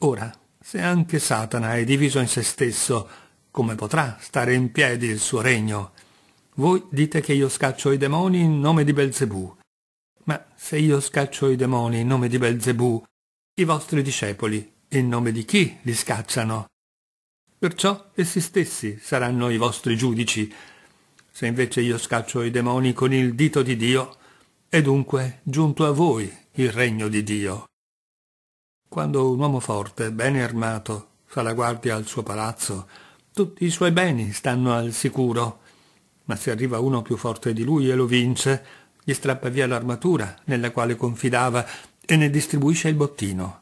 Ora, se anche Satana è diviso in se stesso, come potrà stare in piedi il suo regno? Voi dite che io scaccio i demoni in nome di Belzebù. Ma se io scaccio i demoni in nome di Belzebù, i vostri discepoli in nome di chi li scacciano? Perciò essi stessi saranno i vostri giudici. Se invece io scaccio i demoni con il dito di Dio, è dunque giunto a voi il regno di Dio. Quando un uomo forte, bene armato, fa la guardia al suo palazzo, tutti i suoi beni stanno al sicuro. Ma se arriva uno più forte di lui e lo vince, gli strappa via l'armatura nella quale confidava e ne distribuisce il bottino.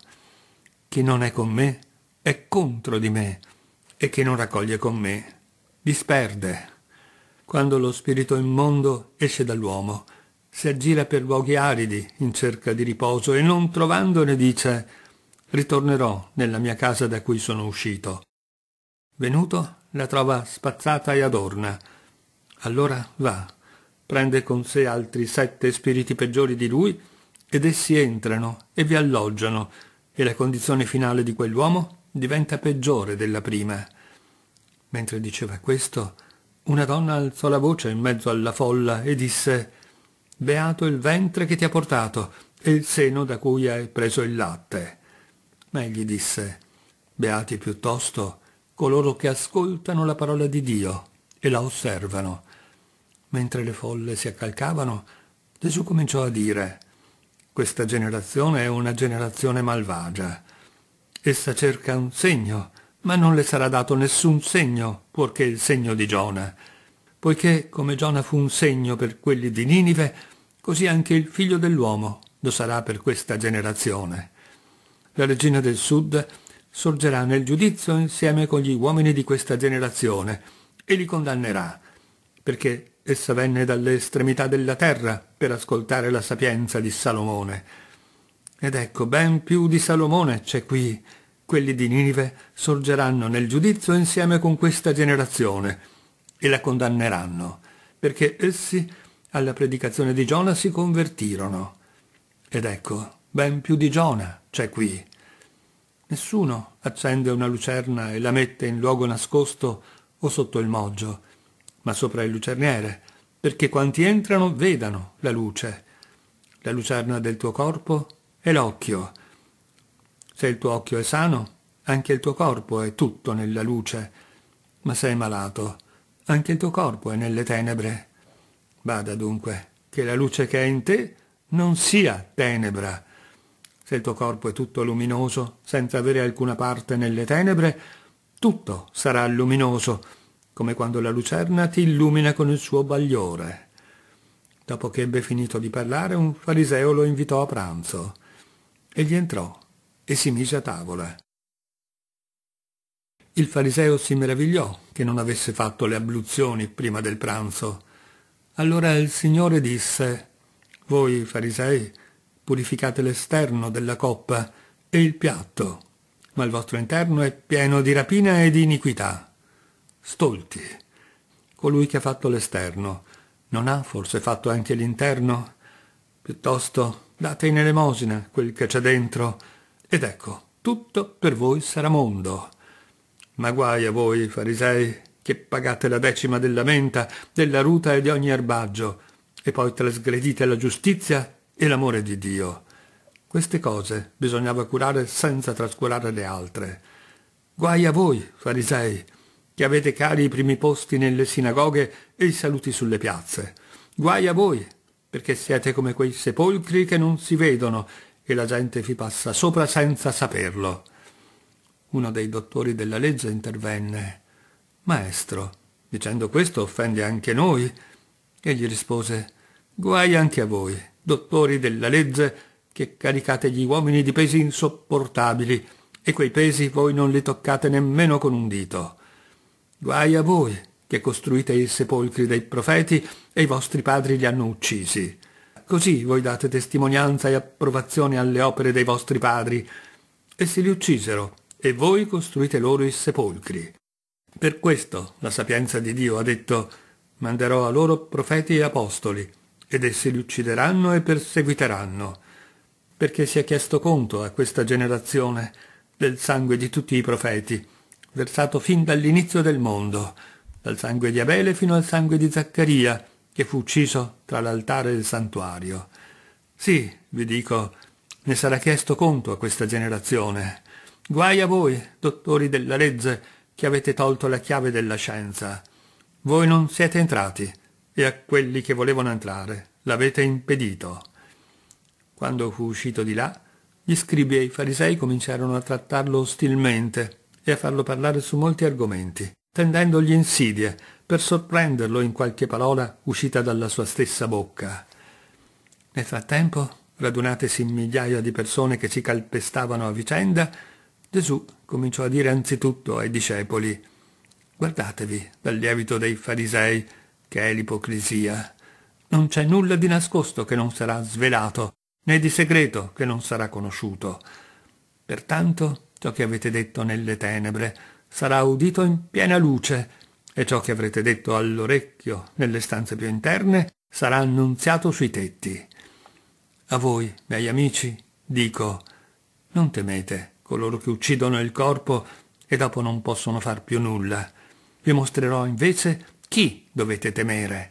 Chi non è con me è contro di me e chi non raccoglie con me disperde. Quando lo spirito immondo esce dall'uomo, si aggira per luoghi aridi in cerca di riposo e non trovandone dice ritornerò nella mia casa da cui sono uscito. Venuto la trova spazzata e adorna. Allora va, prende con sé altri sette spiriti peggiori di lui ed essi entrano e vi alloggiano e la condizione finale di quell'uomo diventa peggiore della prima. Mentre diceva questo, una donna alzò la voce in mezzo alla folla e disse Beato il ventre che ti ha portato e il seno da cui hai preso il latte. Ma egli disse Beati piuttosto coloro che ascoltano la parola di Dio e la osservano. Mentre le folle si accalcavano, Gesù cominciò a dire questa generazione è una generazione malvagia. Essa cerca un segno, ma non le sarà dato nessun segno, fuorché il segno di Giona. Poiché come Giona fu un segno per quelli di Ninive, così anche il figlio dell'uomo lo sarà per questa generazione. La regina del sud sorgerà nel giudizio insieme con gli uomini di questa generazione e li condannerà, perché Essa venne dalle estremità della terra per ascoltare la sapienza di Salomone. Ed ecco, ben più di Salomone c'è qui. Quelli di Ninive sorgeranno nel giudizio insieme con questa generazione e la condanneranno, perché essi alla predicazione di Giona si convertirono. Ed ecco, ben più di Giona c'è qui. Nessuno accende una lucerna e la mette in luogo nascosto o sotto il moggio, ma sopra il lucerniere, perché quanti entrano vedano la luce. La lucerna del tuo corpo è l'occhio. Se il tuo occhio è sano, anche il tuo corpo è tutto nella luce, ma sei malato, anche il tuo corpo è nelle tenebre. Bada dunque, che la luce che è in te non sia tenebra. Se il tuo corpo è tutto luminoso, senza avere alcuna parte nelle tenebre, tutto sarà luminoso come quando la lucerna ti illumina con il suo bagliore. Dopo che ebbe finito di parlare, un fariseo lo invitò a pranzo. Egli entrò e si mise a tavola. Il fariseo si meravigliò che non avesse fatto le abluzioni prima del pranzo. Allora il Signore disse, Voi farisei purificate l'esterno della coppa e il piatto, ma il vostro interno è pieno di rapina e di iniquità. Stolti, colui che ha fatto l'esterno, non ha forse fatto anche l'interno? Piuttosto date in elemosina quel che c'è dentro, ed ecco, tutto per voi sarà mondo. Ma guai a voi, farisei, che pagate la decima della menta, della ruta e di ogni erbaggio, e poi trasgredite la giustizia e l'amore di Dio. Queste cose bisognava curare senza trascurare le altre. Guai a voi, farisei, che avete cari i primi posti nelle sinagoghe e i saluti sulle piazze. Guai a voi, perché siete come quei sepolcri che non si vedono e la gente vi passa sopra senza saperlo. Uno dei dottori della legge intervenne. Maestro, dicendo questo offende anche noi. Egli rispose, guai anche a voi, dottori della legge, che caricate gli uomini di pesi insopportabili, e quei pesi voi non li toccate nemmeno con un dito. Guai a voi che costruite i sepolcri dei profeti e i vostri padri li hanno uccisi. Così voi date testimonianza e approvazione alle opere dei vostri padri. Essi li uccisero, e voi costruite loro i sepolcri. Per questo la sapienza di Dio ha detto, manderò a loro profeti e apostoli, ed essi li uccideranno e perseguiteranno, perché si è chiesto conto a questa generazione del sangue di tutti i profeti, versato fin dall'inizio del mondo, dal sangue di Abele fino al sangue di Zaccaria, che fu ucciso tra l'altare e il santuario. Sì, vi dico, ne sarà chiesto conto a questa generazione. Guai a voi, dottori della legge, che avete tolto la chiave della scienza. Voi non siete entrati, e a quelli che volevano entrare l'avete impedito. Quando fu uscito di là, gli scribi e i farisei cominciarono a trattarlo ostilmente e a farlo parlare su molti argomenti, tendendogli insidie, per sorprenderlo in qualche parola uscita dalla sua stessa bocca. Nel frattempo, radunatesi migliaia di persone che si calpestavano a vicenda, Gesù cominciò a dire anzitutto ai discepoli Guardatevi dal lievito dei farisei, che è l'ipocrisia. Non c'è nulla di nascosto che non sarà svelato, né di segreto che non sarà conosciuto. Pertanto Ciò che avete detto nelle tenebre sarà udito in piena luce, e ciò che avrete detto all'orecchio nelle stanze più interne sarà annunziato sui tetti. A voi, miei amici, dico, non temete coloro che uccidono il corpo e dopo non possono far più nulla. Vi mostrerò invece chi dovete temere.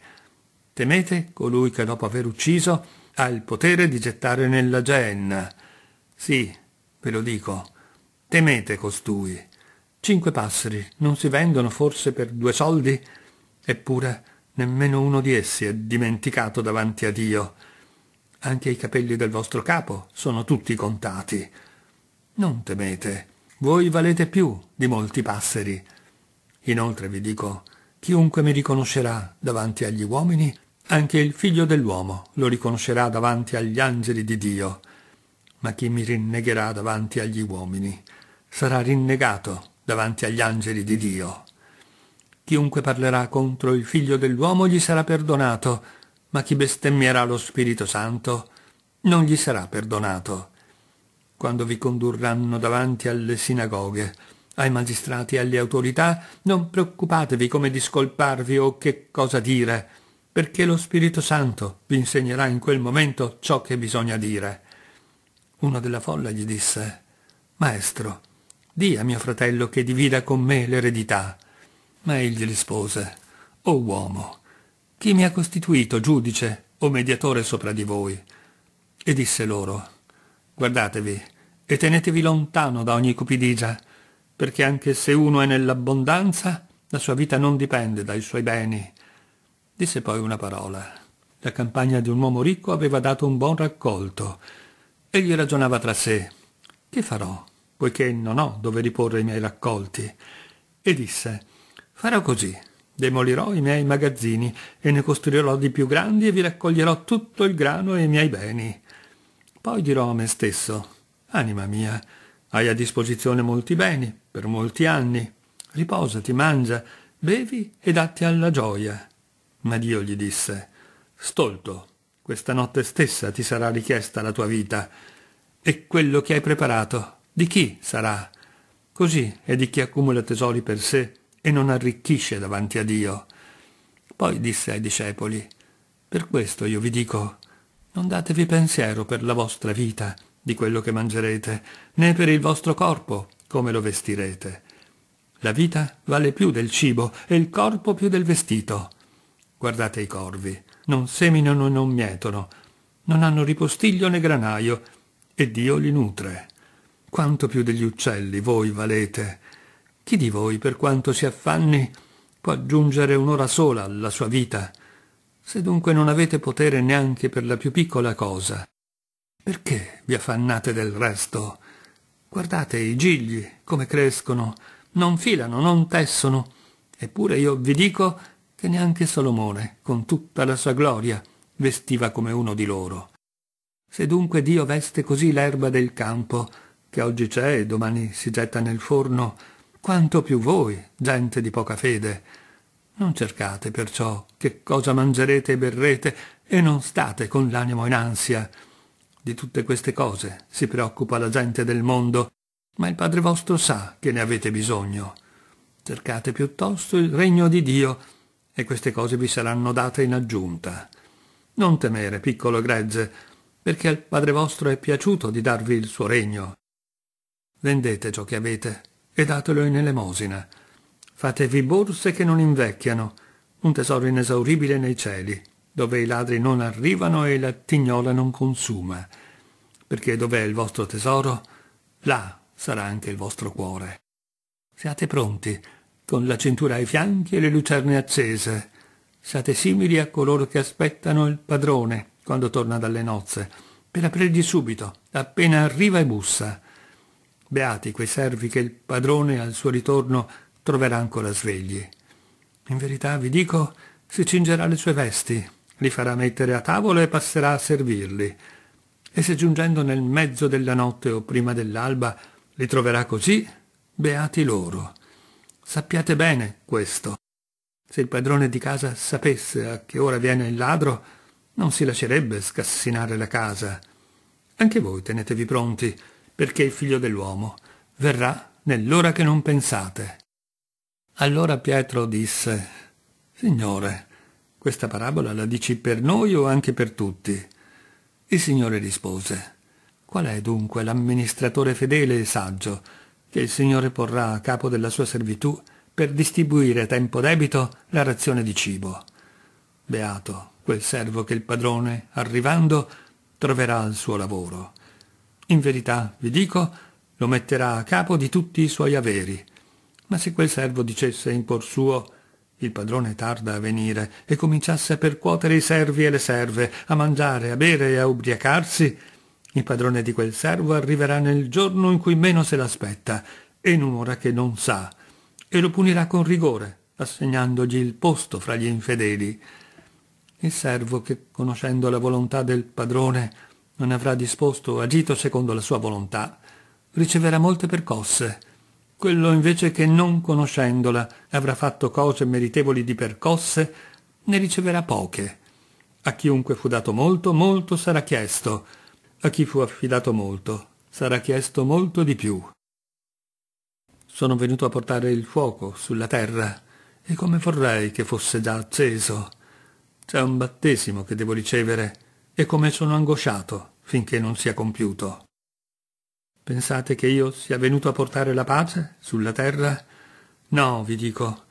Temete colui che dopo aver ucciso ha il potere di gettare nella genna. Sì, ve lo dico, Temete costui. Cinque passeri non si vendono forse per due soldi? Eppure nemmeno uno di essi è dimenticato davanti a Dio. Anche i capelli del vostro capo sono tutti contati. Non temete, voi valete più di molti passeri. Inoltre vi dico, chiunque mi riconoscerà davanti agli uomini, anche il figlio dell'uomo lo riconoscerà davanti agli angeli di Dio. Ma chi mi rinnegherà davanti agli uomini? sarà rinnegato davanti agli angeli di Dio. Chiunque parlerà contro il figlio dell'uomo gli sarà perdonato, ma chi bestemmierà lo Spirito Santo non gli sarà perdonato. Quando vi condurranno davanti alle sinagoghe, ai magistrati e alle autorità, non preoccupatevi come discolparvi o che cosa dire, perché lo Spirito Santo vi insegnerà in quel momento ciò che bisogna dire. Uno della folla gli disse, Maestro, Dì a mio fratello che divida con me l'eredità. Ma egli rispose, O uomo, chi mi ha costituito giudice o mediatore sopra di voi? E disse loro, Guardatevi e tenetevi lontano da ogni cupidigia, perché anche se uno è nell'abbondanza, la sua vita non dipende dai suoi beni. Disse poi una parola. La campagna di un uomo ricco aveva dato un buon raccolto. Egli ragionava tra sé. Che farò? poiché non ho dove riporre i miei raccolti, e disse Farò così. Demolirò i miei magazzini e ne costruirò di più grandi e vi raccoglierò tutto il grano e i miei beni. Poi dirò a me stesso, anima mia, hai a disposizione molti beni, per molti anni, riposati, mangia, bevi e datti alla gioia. Ma Dio gli disse, stolto, questa notte stessa ti sarà richiesta la tua vita, e quello che hai preparato di chi sarà? Così è di chi accumula tesori per sé e non arricchisce davanti a Dio. Poi disse ai discepoli, per questo io vi dico, non datevi pensiero per la vostra vita di quello che mangerete, né per il vostro corpo come lo vestirete. La vita vale più del cibo e il corpo più del vestito. Guardate i corvi, non seminano e non mietono, non hanno ripostiglio né granaio, e Dio li nutre. Quanto più degli uccelli voi valete. Chi di voi, per quanto si affanni, può aggiungere un'ora sola alla sua vita? Se dunque non avete potere neanche per la più piccola cosa, perché vi affannate del resto? Guardate i gigli, come crescono, non filano, non tessono. Eppure io vi dico che neanche Salomone, con tutta la sua gloria, vestiva come uno di loro. Se dunque Dio veste così l'erba del campo, che oggi c'è e domani si getta nel forno, quanto più voi, gente di poca fede. Non cercate perciò che cosa mangerete e berrete e non state con l'animo in ansia. Di tutte queste cose si preoccupa la gente del mondo, ma il Padre vostro sa che ne avete bisogno. Cercate piuttosto il regno di Dio e queste cose vi saranno date in aggiunta. Non temere, piccolo gregge, perché al Padre vostro è piaciuto di darvi il suo regno. Vendete ciò che avete e datelo in elemosina. Fatevi borse che non invecchiano, un tesoro inesauribile nei cieli, dove i ladri non arrivano e la tignola non consuma. Perché dov'è il vostro tesoro, là sarà anche il vostro cuore. Siate pronti, con la cintura ai fianchi e le lucerne accese. Siate simili a coloro che aspettano il padrone quando torna dalle nozze, per aprirgli subito, appena arriva e bussa. Beati quei servi che il padrone al suo ritorno troverà ancora svegli. In verità, vi dico, si cingerà le sue vesti, li farà mettere a tavola e passerà a servirli. E se giungendo nel mezzo della notte o prima dell'alba li troverà così, beati loro. Sappiate bene questo. Se il padrone di casa sapesse a che ora viene il ladro, non si lascerebbe scassinare la casa. Anche voi tenetevi pronti perché il figlio dell'uomo verrà nell'ora che non pensate. Allora Pietro disse, Signore, questa parabola la dici per noi o anche per tutti? Il Signore rispose, Qual è dunque l'amministratore fedele e saggio che il Signore porrà a capo della sua servitù per distribuire a tempo debito la razione di cibo? Beato quel servo che il padrone, arrivando, troverà al suo lavoro. In verità, vi dico, lo metterà a capo di tutti i suoi averi. Ma se quel servo dicesse in cuor suo il padrone tarda a venire e cominciasse a percuotere i servi e le serve, a mangiare, a bere e a ubriacarsi, il padrone di quel servo arriverà nel giorno in cui meno se l'aspetta e in un'ora che non sa, e lo punirà con rigore, assegnandogli il posto fra gli infedeli. Il servo che, conoscendo la volontà del padrone, non avrà disposto o agito secondo la sua volontà, riceverà molte percosse. Quello invece che non conoscendola avrà fatto cose meritevoli di percosse, ne riceverà poche. A chiunque fu dato molto, molto sarà chiesto. A chi fu affidato molto, sarà chiesto molto di più. Sono venuto a portare il fuoco sulla terra, e come vorrei che fosse già acceso. C'è un battesimo che devo ricevere, e come sono angosciato finché non sia compiuto. Pensate che io sia venuto a portare la pace sulla terra? No, vi dico,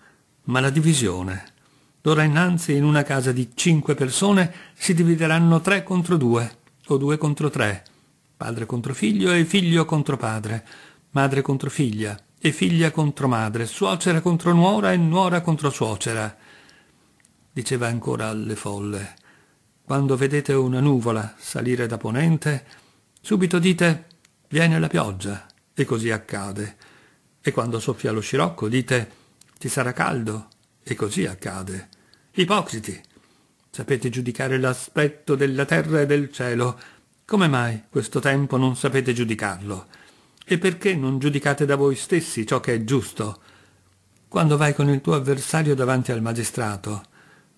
ma la divisione. D'ora innanzi in una casa di cinque persone si divideranno tre contro due, o due contro tre, padre contro figlio e figlio contro padre, madre contro figlia e figlia contro madre, suocera contro nuora e nuora contro suocera. Diceva ancora alle folle. Quando vedete una nuvola salire da ponente, subito dite viene la pioggia, e così accade. E quando soffia lo scirocco dite ci sarà caldo, e così accade. Ipocriti! Sapete giudicare l'aspetto della terra e del cielo. Come mai questo tempo non sapete giudicarlo? E perché non giudicate da voi stessi ciò che è giusto? Quando vai con il tuo avversario davanti al magistrato,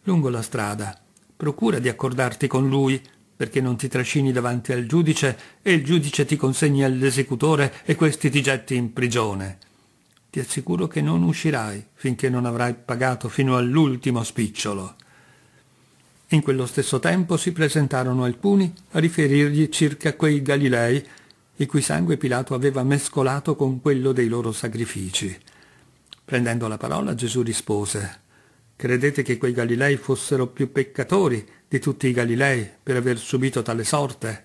lungo la strada, procura di accordarti con lui, perché non ti trascini davanti al giudice e il giudice ti consegni all'esecutore e questi ti getti in prigione. Ti assicuro che non uscirai finché non avrai pagato fino all'ultimo spicciolo. In quello stesso tempo si presentarono alcuni a riferirgli circa quei Galilei, il cui sangue Pilato aveva mescolato con quello dei loro sacrifici. Prendendo la parola Gesù rispose Credete che quei Galilei fossero più peccatori di tutti i Galilei per aver subito tale sorte?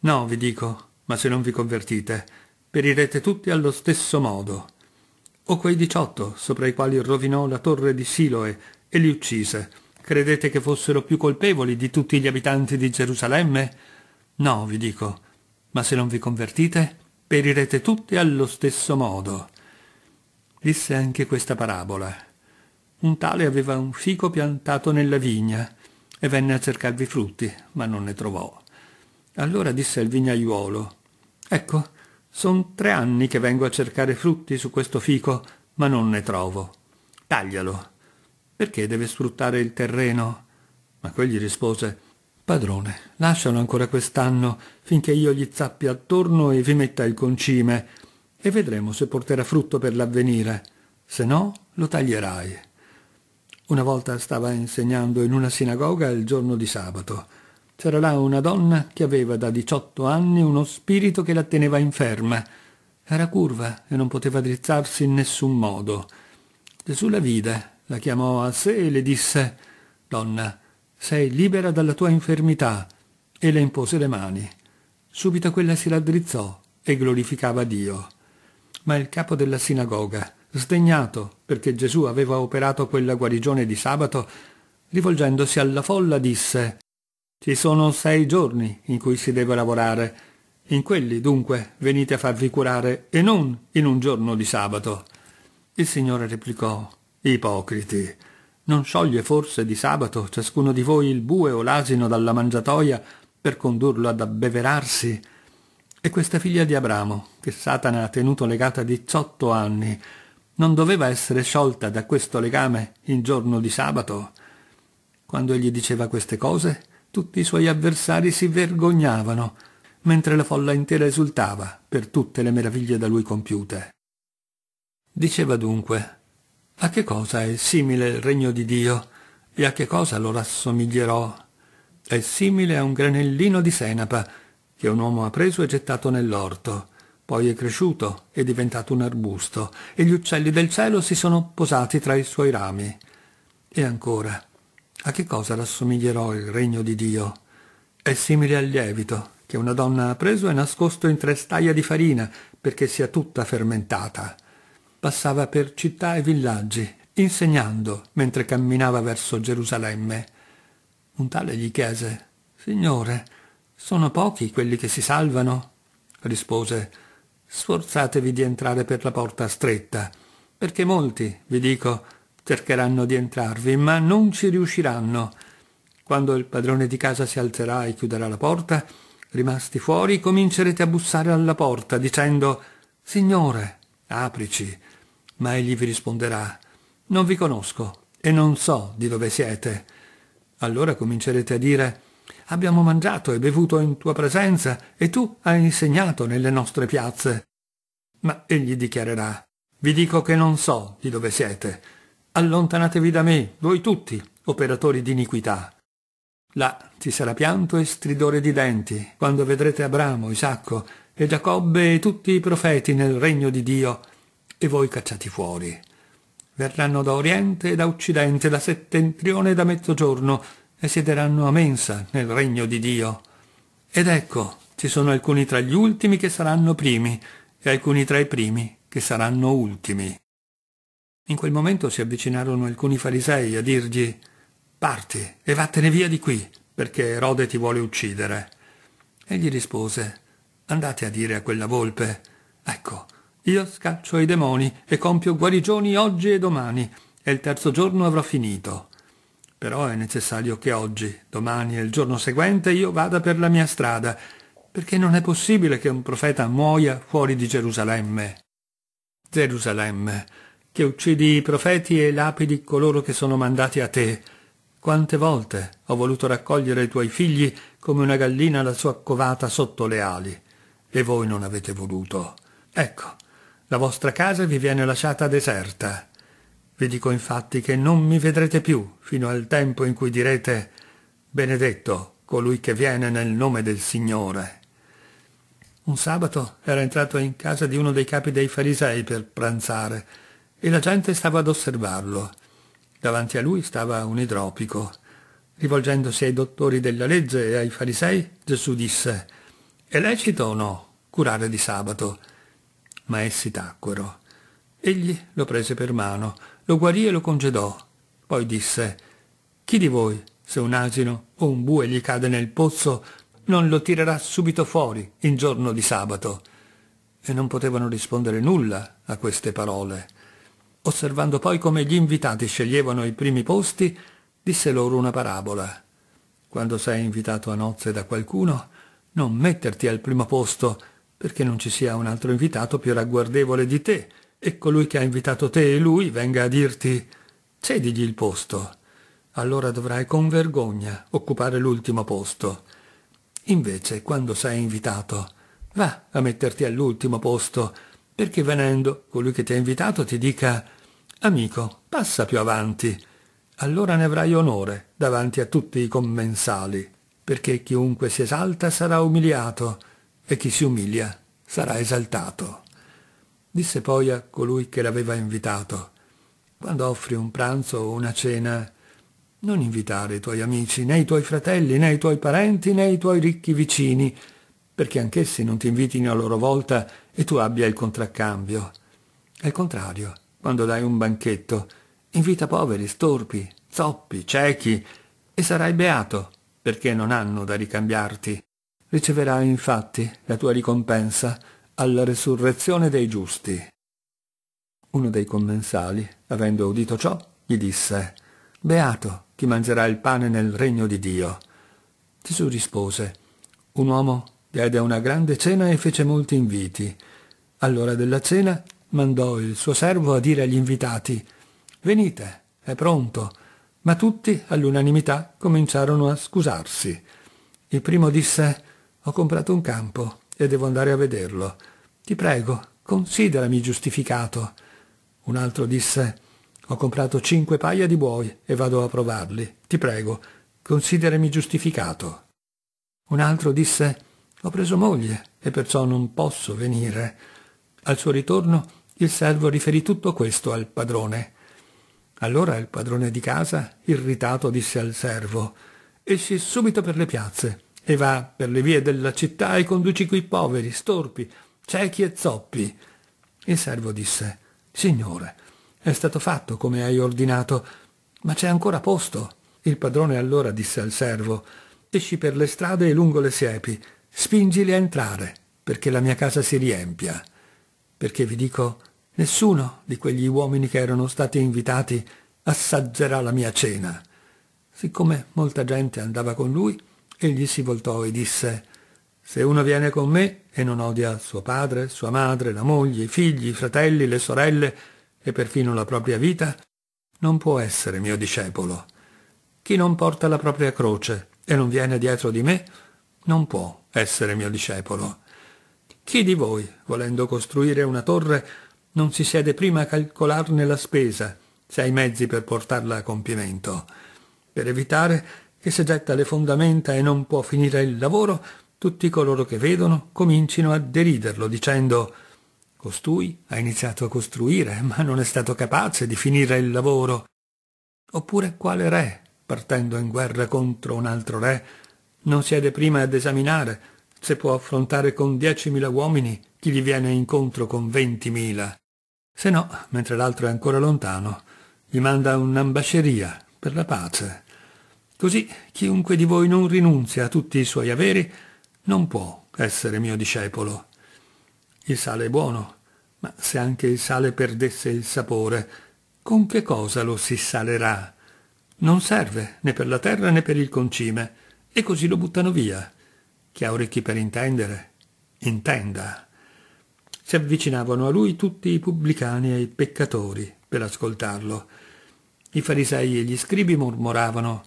No, vi dico, ma se non vi convertite, perirete tutti allo stesso modo. O quei diciotto sopra i quali rovinò la torre di Siloe e li uccise, credete che fossero più colpevoli di tutti gli abitanti di Gerusalemme? No, vi dico, ma se non vi convertite, perirete tutti allo stesso modo. Disse anche questa parabola. Un tale aveva un fico piantato nella vigna e venne a cercarvi frutti, ma non ne trovò. Allora disse al vignaiuolo, Ecco, son tre anni che vengo a cercare frutti su questo fico, ma non ne trovo. Taglialo. Perché deve sfruttare il terreno? Ma quegli rispose, Padrone, lascialo ancora quest'anno, finché io gli zappi attorno e vi metta il concime, e vedremo se porterà frutto per l'avvenire. Se no, lo taglierai. Una volta stava insegnando in una sinagoga il giorno di sabato. C'era là una donna che aveva da 18 anni uno spirito che la teneva inferma. Era curva e non poteva drizzarsi in nessun modo. Gesù la vide, la chiamò a sé e le disse Donna, sei libera dalla tua infermità. E le impose le mani. Subito quella si raddrizzò e glorificava Dio. Ma il capo della sinagoga, sdegnato perché Gesù aveva operato quella guarigione di sabato, rivolgendosi alla folla disse Ci sono sei giorni in cui si deve lavorare. In quelli, dunque, venite a farvi curare e non in un giorno di sabato. Il Signore replicò Ipocriti. Non scioglie forse di sabato ciascuno di voi il bue o l'asino dalla mangiatoia per condurlo ad abbeverarsi? E questa figlia di Abramo, che Satana ha tenuto legata diciotto anni, non doveva essere sciolta da questo legame il giorno di sabato? Quando egli diceva queste cose, tutti i suoi avversari si vergognavano, mentre la folla intera esultava per tutte le meraviglie da lui compiute. Diceva dunque, a che cosa è simile il regno di Dio e a che cosa lo rassomiglierò? È simile a un granellino di senapa che un uomo ha preso e gettato nell'orto poi è cresciuto, è diventato un arbusto, e gli uccelli del cielo si sono posati tra i suoi rami. E ancora, a che cosa rassomiglierò il regno di Dio? È simile al lievito, che una donna ha preso e nascosto in tre staia di farina, perché sia tutta fermentata. Passava per città e villaggi, insegnando, mentre camminava verso Gerusalemme. Un tale gli chiese, Signore, sono pochi quelli che si salvano? Rispose, sforzatevi di entrare per la porta stretta, perché molti, vi dico, cercheranno di entrarvi, ma non ci riusciranno. Quando il padrone di casa si alzerà e chiuderà la porta, rimasti fuori, comincerete a bussare alla porta, dicendo Signore, aprici. Ma egli vi risponderà Non vi conosco e non so di dove siete. Allora comincerete a dire Abbiamo mangiato e bevuto in tua presenza e tu hai insegnato nelle nostre piazze. Ma egli dichiarerà, vi dico che non so di dove siete. Allontanatevi da me, voi tutti, operatori di iniquità. Là ci sarà pianto e stridore di denti, quando vedrete Abramo, Isacco e Giacobbe e tutti i profeti nel regno di Dio, e voi cacciati fuori. Verranno da oriente e da occidente, da settentrione e da mezzogiorno, e siederanno a mensa nel regno di Dio. Ed ecco, ci sono alcuni tra gli ultimi che saranno primi e alcuni tra i primi che saranno ultimi. In quel momento si avvicinarono alcuni farisei a dirgli Parti e vattene via di qui, perché Erode ti vuole uccidere. Egli rispose Andate a dire a quella volpe Ecco, io scaccio i demoni e compio guarigioni oggi e domani, e il terzo giorno avrò finito però è necessario che oggi, domani e il giorno seguente io vada per la mia strada, perché non è possibile che un profeta muoia fuori di Gerusalemme. Gerusalemme, che uccidi i profeti e lapidi coloro che sono mandati a te. Quante volte ho voluto raccogliere i tuoi figli come una gallina la sua covata sotto le ali, e voi non avete voluto. Ecco, la vostra casa vi viene lasciata deserta. Vi dico infatti che non mi vedrete più fino al tempo in cui direte benedetto colui che viene nel nome del Signore. Un sabato era entrato in casa di uno dei capi dei farisei per pranzare e la gente stava ad osservarlo. Davanti a lui stava un idropico. Rivolgendosi ai dottori della legge e ai farisei, Gesù disse È lecito o no curare di sabato? Ma essi tacquero. Egli lo prese per mano lo guarì e lo congedò. Poi disse Chi di voi, se un asino o un bue gli cade nel pozzo, non lo tirerà subito fuori in giorno di sabato? E non potevano rispondere nulla a queste parole. Osservando poi come gli invitati sceglievano i primi posti, disse loro una parabola. Quando sei invitato a nozze da qualcuno, non metterti al primo posto, perché non ci sia un altro invitato più ragguardevole di te, e colui che ha invitato te e lui venga a dirti cedigli il posto. Allora dovrai con vergogna occupare l'ultimo posto. Invece, quando sei invitato, va a metterti all'ultimo posto, perché venendo colui che ti ha invitato ti dica Amico, passa più avanti. Allora ne avrai onore davanti a tutti i commensali, perché chiunque si esalta sarà umiliato e chi si umilia sarà esaltato. Disse poi a colui che l'aveva invitato, quando offri un pranzo o una cena, non invitare i tuoi amici, né i tuoi fratelli, né i tuoi parenti, né i tuoi ricchi vicini, perché anch'essi non ti invitino a loro volta e tu abbia il contraccambio. Al contrario, quando dai un banchetto, invita poveri, storpi, zoppi, ciechi, e sarai beato, perché non hanno da ricambiarti. Riceverai infatti la tua ricompensa alla resurrezione dei giusti. Uno dei commensali, avendo udito ciò, gli disse Beato chi mangerà il pane nel regno di Dio. Gesù rispose Un uomo diede una grande cena e fece molti inviti. All'ora della cena mandò il suo servo a dire agli invitati Venite, è pronto. Ma tutti, all'unanimità, cominciarono a scusarsi. Il primo disse Ho comprato un campo e devo andare a vederlo. Ti prego, considerami giustificato. Un altro disse Ho comprato cinque paia di buoi e vado a provarli. Ti prego, considerami giustificato. Un altro disse Ho preso moglie e perciò non posso venire. Al suo ritorno il servo riferì tutto questo al padrone. Allora il padrone di casa, irritato, disse al servo Esci subito per le piazze e va per le vie della città e conduci qui poveri, storpi, ciechi e zoppi. Il servo disse, Signore, è stato fatto come hai ordinato, ma c'è ancora posto. Il padrone allora disse al servo, esci per le strade e lungo le siepi, spingili a entrare, perché la mia casa si riempia. Perché vi dico, nessuno di quegli uomini che erano stati invitati assaggerà la mia cena. Siccome molta gente andava con lui, Egli si voltò e disse, Se uno viene con me e non odia suo padre, sua madre, la moglie, i figli, i fratelli, le sorelle e perfino la propria vita, non può essere mio discepolo. Chi non porta la propria croce e non viene dietro di me, non può essere mio discepolo. Chi di voi, volendo costruire una torre, non si siede prima a calcolarne la spesa, se ha i mezzi per portarla a compimento, per evitare che se getta le fondamenta e non può finire il lavoro, tutti coloro che vedono comincino a deriderlo dicendo Costui ha iniziato a costruire, ma non è stato capace di finire il lavoro. Oppure quale re, partendo in guerra contro un altro re, non siede prima ad esaminare se può affrontare con diecimila uomini chi gli viene incontro con ventimila. Se no, mentre l'altro è ancora lontano, gli manda un'ambasceria per la pace Così chiunque di voi non rinunzia a tutti i suoi averi non può essere mio discepolo. Il sale è buono, ma se anche il sale perdesse il sapore, con che cosa lo si salerà? Non serve né per la terra né per il concime, e così lo buttano via. Chi ha orecchi per intendere, intenda. Si avvicinavano a lui tutti i pubblicani e i peccatori per ascoltarlo. I farisei e gli scribi mormoravano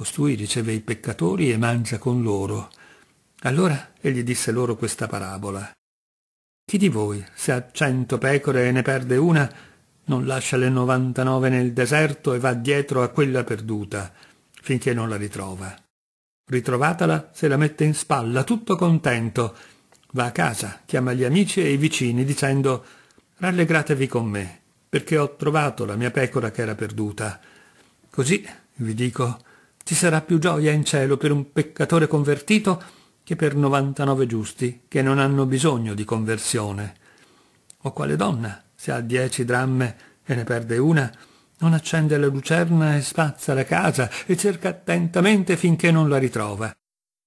Costui riceve i peccatori e mangia con loro. Allora egli disse loro questa parabola. Chi di voi, se ha cento pecore e ne perde una, non lascia le novantanove nel deserto e va dietro a quella perduta, finché non la ritrova? Ritrovatala se la mette in spalla, tutto contento. Va a casa, chiama gli amici e i vicini, dicendo Rallegratevi con me, perché ho trovato la mia pecora che era perduta. Così, vi dico, ci sarà più gioia in cielo per un peccatore convertito che per 99 giusti che non hanno bisogno di conversione. O quale donna, se ha dieci dramme e ne perde una, non accende la lucerna e spazza la casa e cerca attentamente finché non la ritrova.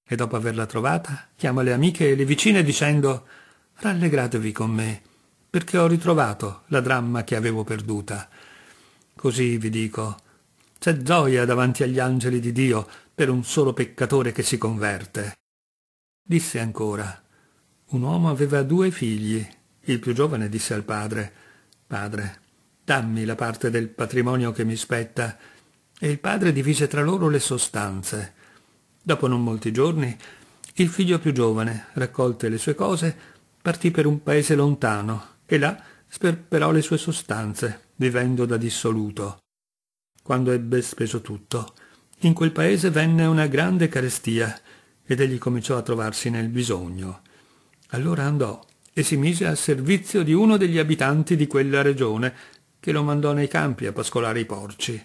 E dopo averla trovata, chiama le amiche e le vicine dicendo Rallegratevi con me, perché ho ritrovato la dramma che avevo perduta. Così vi dico, c'è gioia davanti agli angeli di Dio per un solo peccatore che si converte. Disse ancora, un uomo aveva due figli. Il più giovane disse al padre, Padre, dammi la parte del patrimonio che mi spetta. E il padre divise tra loro le sostanze. Dopo non molti giorni, il figlio più giovane, raccolte le sue cose, partì per un paese lontano e là sperperò le sue sostanze, vivendo da dissoluto quando ebbe speso tutto. In quel paese venne una grande carestia ed egli cominciò a trovarsi nel bisogno. Allora andò e si mise al servizio di uno degli abitanti di quella regione, che lo mandò nei campi a pascolare i porci.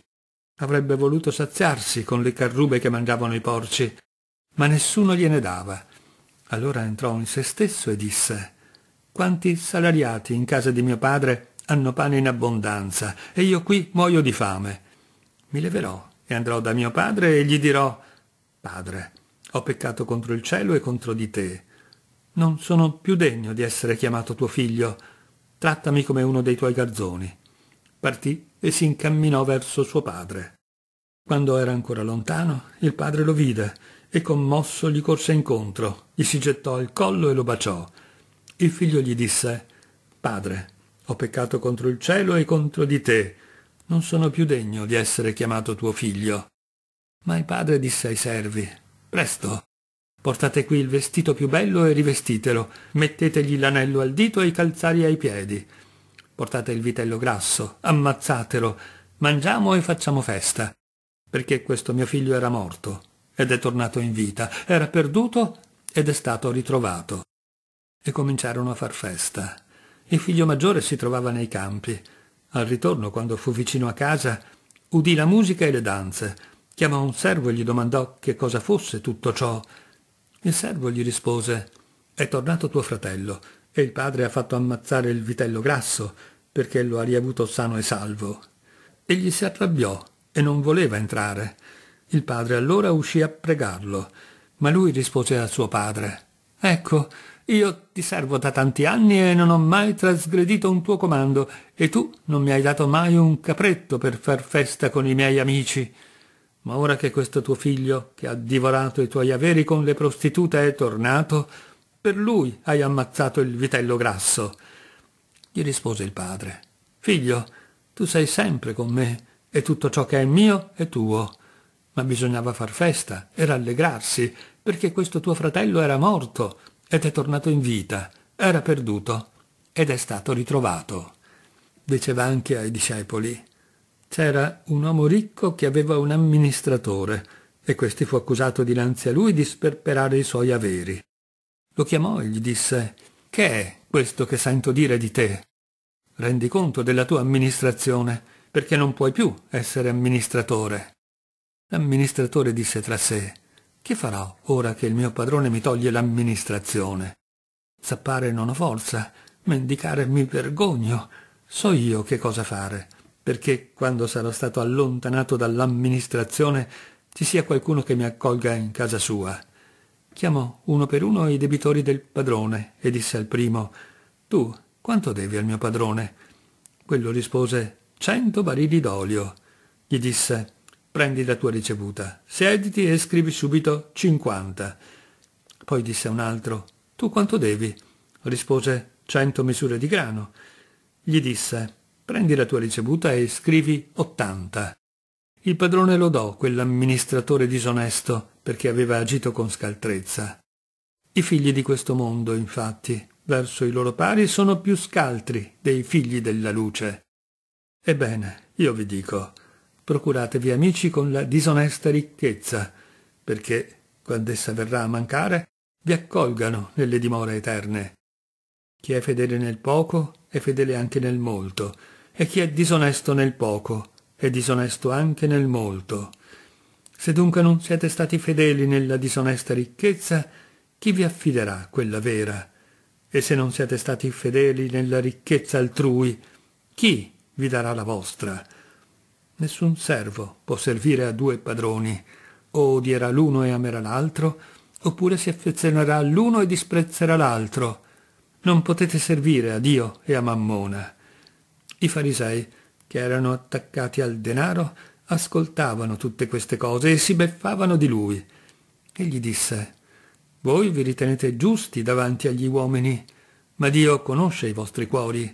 Avrebbe voluto saziarsi con le carrube che mangiavano i porci, ma nessuno gliene dava. Allora entrò in se stesso e disse Quanti salariati in casa di mio padre hanno pane in abbondanza e io qui muoio di fame mi leverò e andrò da mio padre e gli dirò, Padre, ho peccato contro il cielo e contro di te. Non sono più degno di essere chiamato tuo figlio. Trattami come uno dei tuoi garzoni. Partì e si incamminò verso suo padre. Quando era ancora lontano, il padre lo vide e commosso gli corse incontro, gli si gettò al collo e lo baciò. Il figlio gli disse Padre, ho peccato contro il cielo e contro di te non sono più degno di essere chiamato tuo figlio. Ma il padre disse ai servi, presto, portate qui il vestito più bello e rivestitelo, mettetegli l'anello al dito e i calzari ai piedi, portate il vitello grasso, ammazzatelo, mangiamo e facciamo festa, perché questo mio figlio era morto ed è tornato in vita, era perduto ed è stato ritrovato. E cominciarono a far festa. Il figlio maggiore si trovava nei campi, al ritorno, quando fu vicino a casa, udì la musica e le danze. Chiamò un servo e gli domandò che cosa fosse tutto ciò. Il servo gli rispose È tornato tuo fratello, e il padre ha fatto ammazzare il vitello grasso, perché lo ha riavuto sano e salvo. Egli si arrabbiò e non voleva entrare. Il padre allora uscì a pregarlo, ma lui rispose a suo padre Ecco, io ti servo da tanti anni e non ho mai trasgredito un tuo comando, e tu non mi hai dato mai un capretto per far festa con i miei amici. Ma ora che questo tuo figlio, che ha divorato i tuoi averi con le prostitute, è tornato, per lui hai ammazzato il vitello grasso. Gli rispose il padre. Figlio, tu sei sempre con me, e tutto ciò che è mio è tuo. Ma bisognava far festa e rallegrarsi, perché questo tuo fratello era morto ed è tornato in vita, era perduto ed è stato ritrovato. Diceva anche ai discepoli, c'era un uomo ricco che aveva un amministratore, e questi fu accusato dinanzi a lui di sperperare i suoi averi. Lo chiamò e gli disse, che è questo che sento dire di te? Rendi conto della tua amministrazione, perché non puoi più essere amministratore. L'amministratore disse tra sé, che farò ora che il mio padrone mi toglie l'amministrazione? Zappare non ho forza, mendicare mi vergogno. So io che cosa fare, perché quando sarò stato allontanato dall'amministrazione ci sia qualcuno che mi accolga in casa sua. Chiamò uno per uno i debitori del padrone e disse al primo Tu quanto devi al mio padrone? Quello rispose Cento barili d'olio. Gli disse prendi la tua ricevuta, sediti e scrivi subito 50. Poi disse un altro, tu quanto devi? Rispose, 100 misure di grano. Gli disse, prendi la tua ricevuta e scrivi 80. Il padrone lodò quell'amministratore disonesto perché aveva agito con scaltrezza. I figli di questo mondo, infatti, verso i loro pari sono più scaltri dei figli della luce. Ebbene, io vi dico, procuratevi amici con la disonesta ricchezza, perché, quando essa verrà a mancare, vi accolgano nelle dimore eterne. Chi è fedele nel poco è fedele anche nel molto, e chi è disonesto nel poco è disonesto anche nel molto. Se dunque non siete stati fedeli nella disonesta ricchezza, chi vi affiderà quella vera? E se non siete stati fedeli nella ricchezza altrui, chi vi darà la vostra? Nessun servo può servire a due padroni, o odierà l'uno e amerà l'altro, oppure si affezionerà all'uno e disprezzerà l'altro. Non potete servire a Dio e a Mammona. I farisei, che erano attaccati al denaro, ascoltavano tutte queste cose e si beffavano di lui. E gli disse, Voi vi ritenete giusti davanti agli uomini, ma Dio conosce i vostri cuori.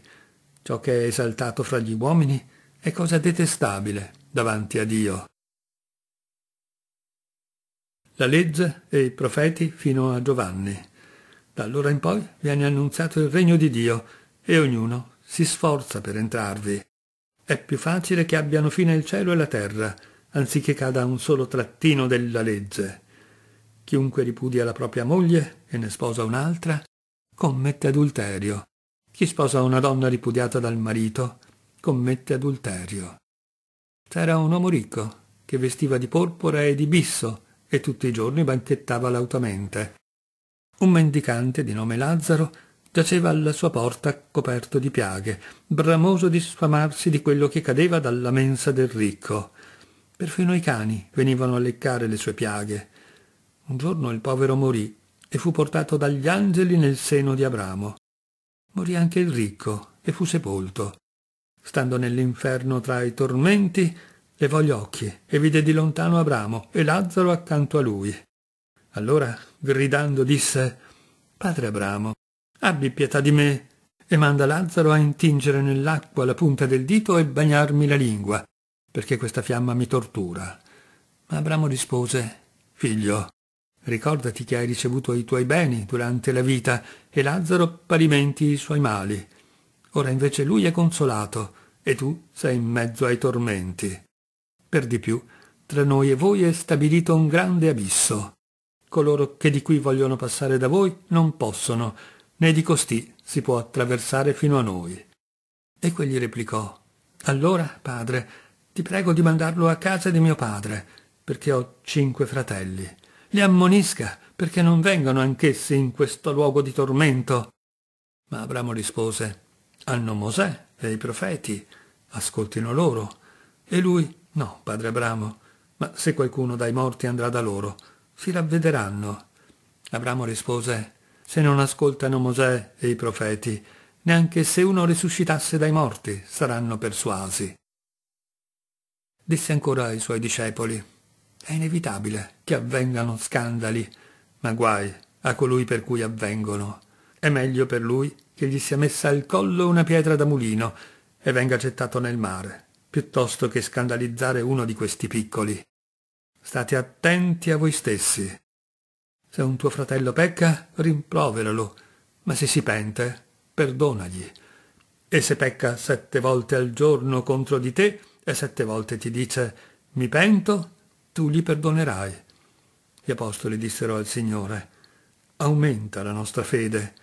Ciò che è esaltato fra gli uomini è cosa detestabile davanti a Dio. La legge e i profeti fino a Giovanni. Da allora in poi viene annunziato il regno di Dio e ognuno si sforza per entrarvi. È più facile che abbiano fine il cielo e la terra, anziché cada un solo trattino della legge. Chiunque ripudia la propria moglie e ne sposa un'altra, commette adulterio. Chi sposa una donna ripudiata dal marito commette adulterio. C'era un uomo ricco, che vestiva di porpora e di bisso e tutti i giorni banchettava lautamente. Un mendicante di nome Lazzaro giaceva alla sua porta coperto di piaghe, bramoso di sfamarsi di quello che cadeva dalla mensa del ricco. Perfino i cani venivano a leccare le sue piaghe. Un giorno il povero morì e fu portato dagli angeli nel seno di Abramo. Morì anche il ricco e fu sepolto stando nell'inferno tra i tormenti, levò gli occhi e vide di lontano Abramo e Lazzaro accanto a lui. Allora, gridando, disse Padre Abramo, abbi pietà di me e manda Lazzaro a intingere nell'acqua la punta del dito e bagnarmi la lingua, perché questa fiamma mi tortura. Ma Abramo rispose Figlio, ricordati che hai ricevuto i tuoi beni durante la vita e Lazzaro parimenti i suoi mali. Ora invece lui è consolato e tu sei in mezzo ai tormenti. Per di più, tra noi e voi è stabilito un grande abisso. Coloro che di qui vogliono passare da voi non possono, né di costì si può attraversare fino a noi. E quegli replicò, Allora, padre, ti prego di mandarlo a casa di mio padre, perché ho cinque fratelli. Li ammonisca, perché non vengano anch'essi in questo luogo di tormento. Ma Abramo rispose, hanno Mosè e i profeti, ascoltino loro. E lui, no, padre Abramo, ma se qualcuno dai morti andrà da loro, si ravvederanno. Abramo rispose, se non ascoltano Mosè e i profeti, neanche se uno risuscitasse dai morti, saranno persuasi. Disse ancora ai suoi discepoli, è inevitabile che avvengano scandali, ma guai a colui per cui avvengono. È meglio per lui che gli sia messa al collo una pietra da mulino e venga gettato nel mare, piuttosto che scandalizzare uno di questi piccoli. State attenti a voi stessi. Se un tuo fratello pecca, rimproveralo, ma se si pente, perdonagli. E se pecca sette volte al giorno contro di te e sette volte ti dice mi pento, tu gli perdonerai. Gli apostoli dissero al Signore, aumenta la nostra fede.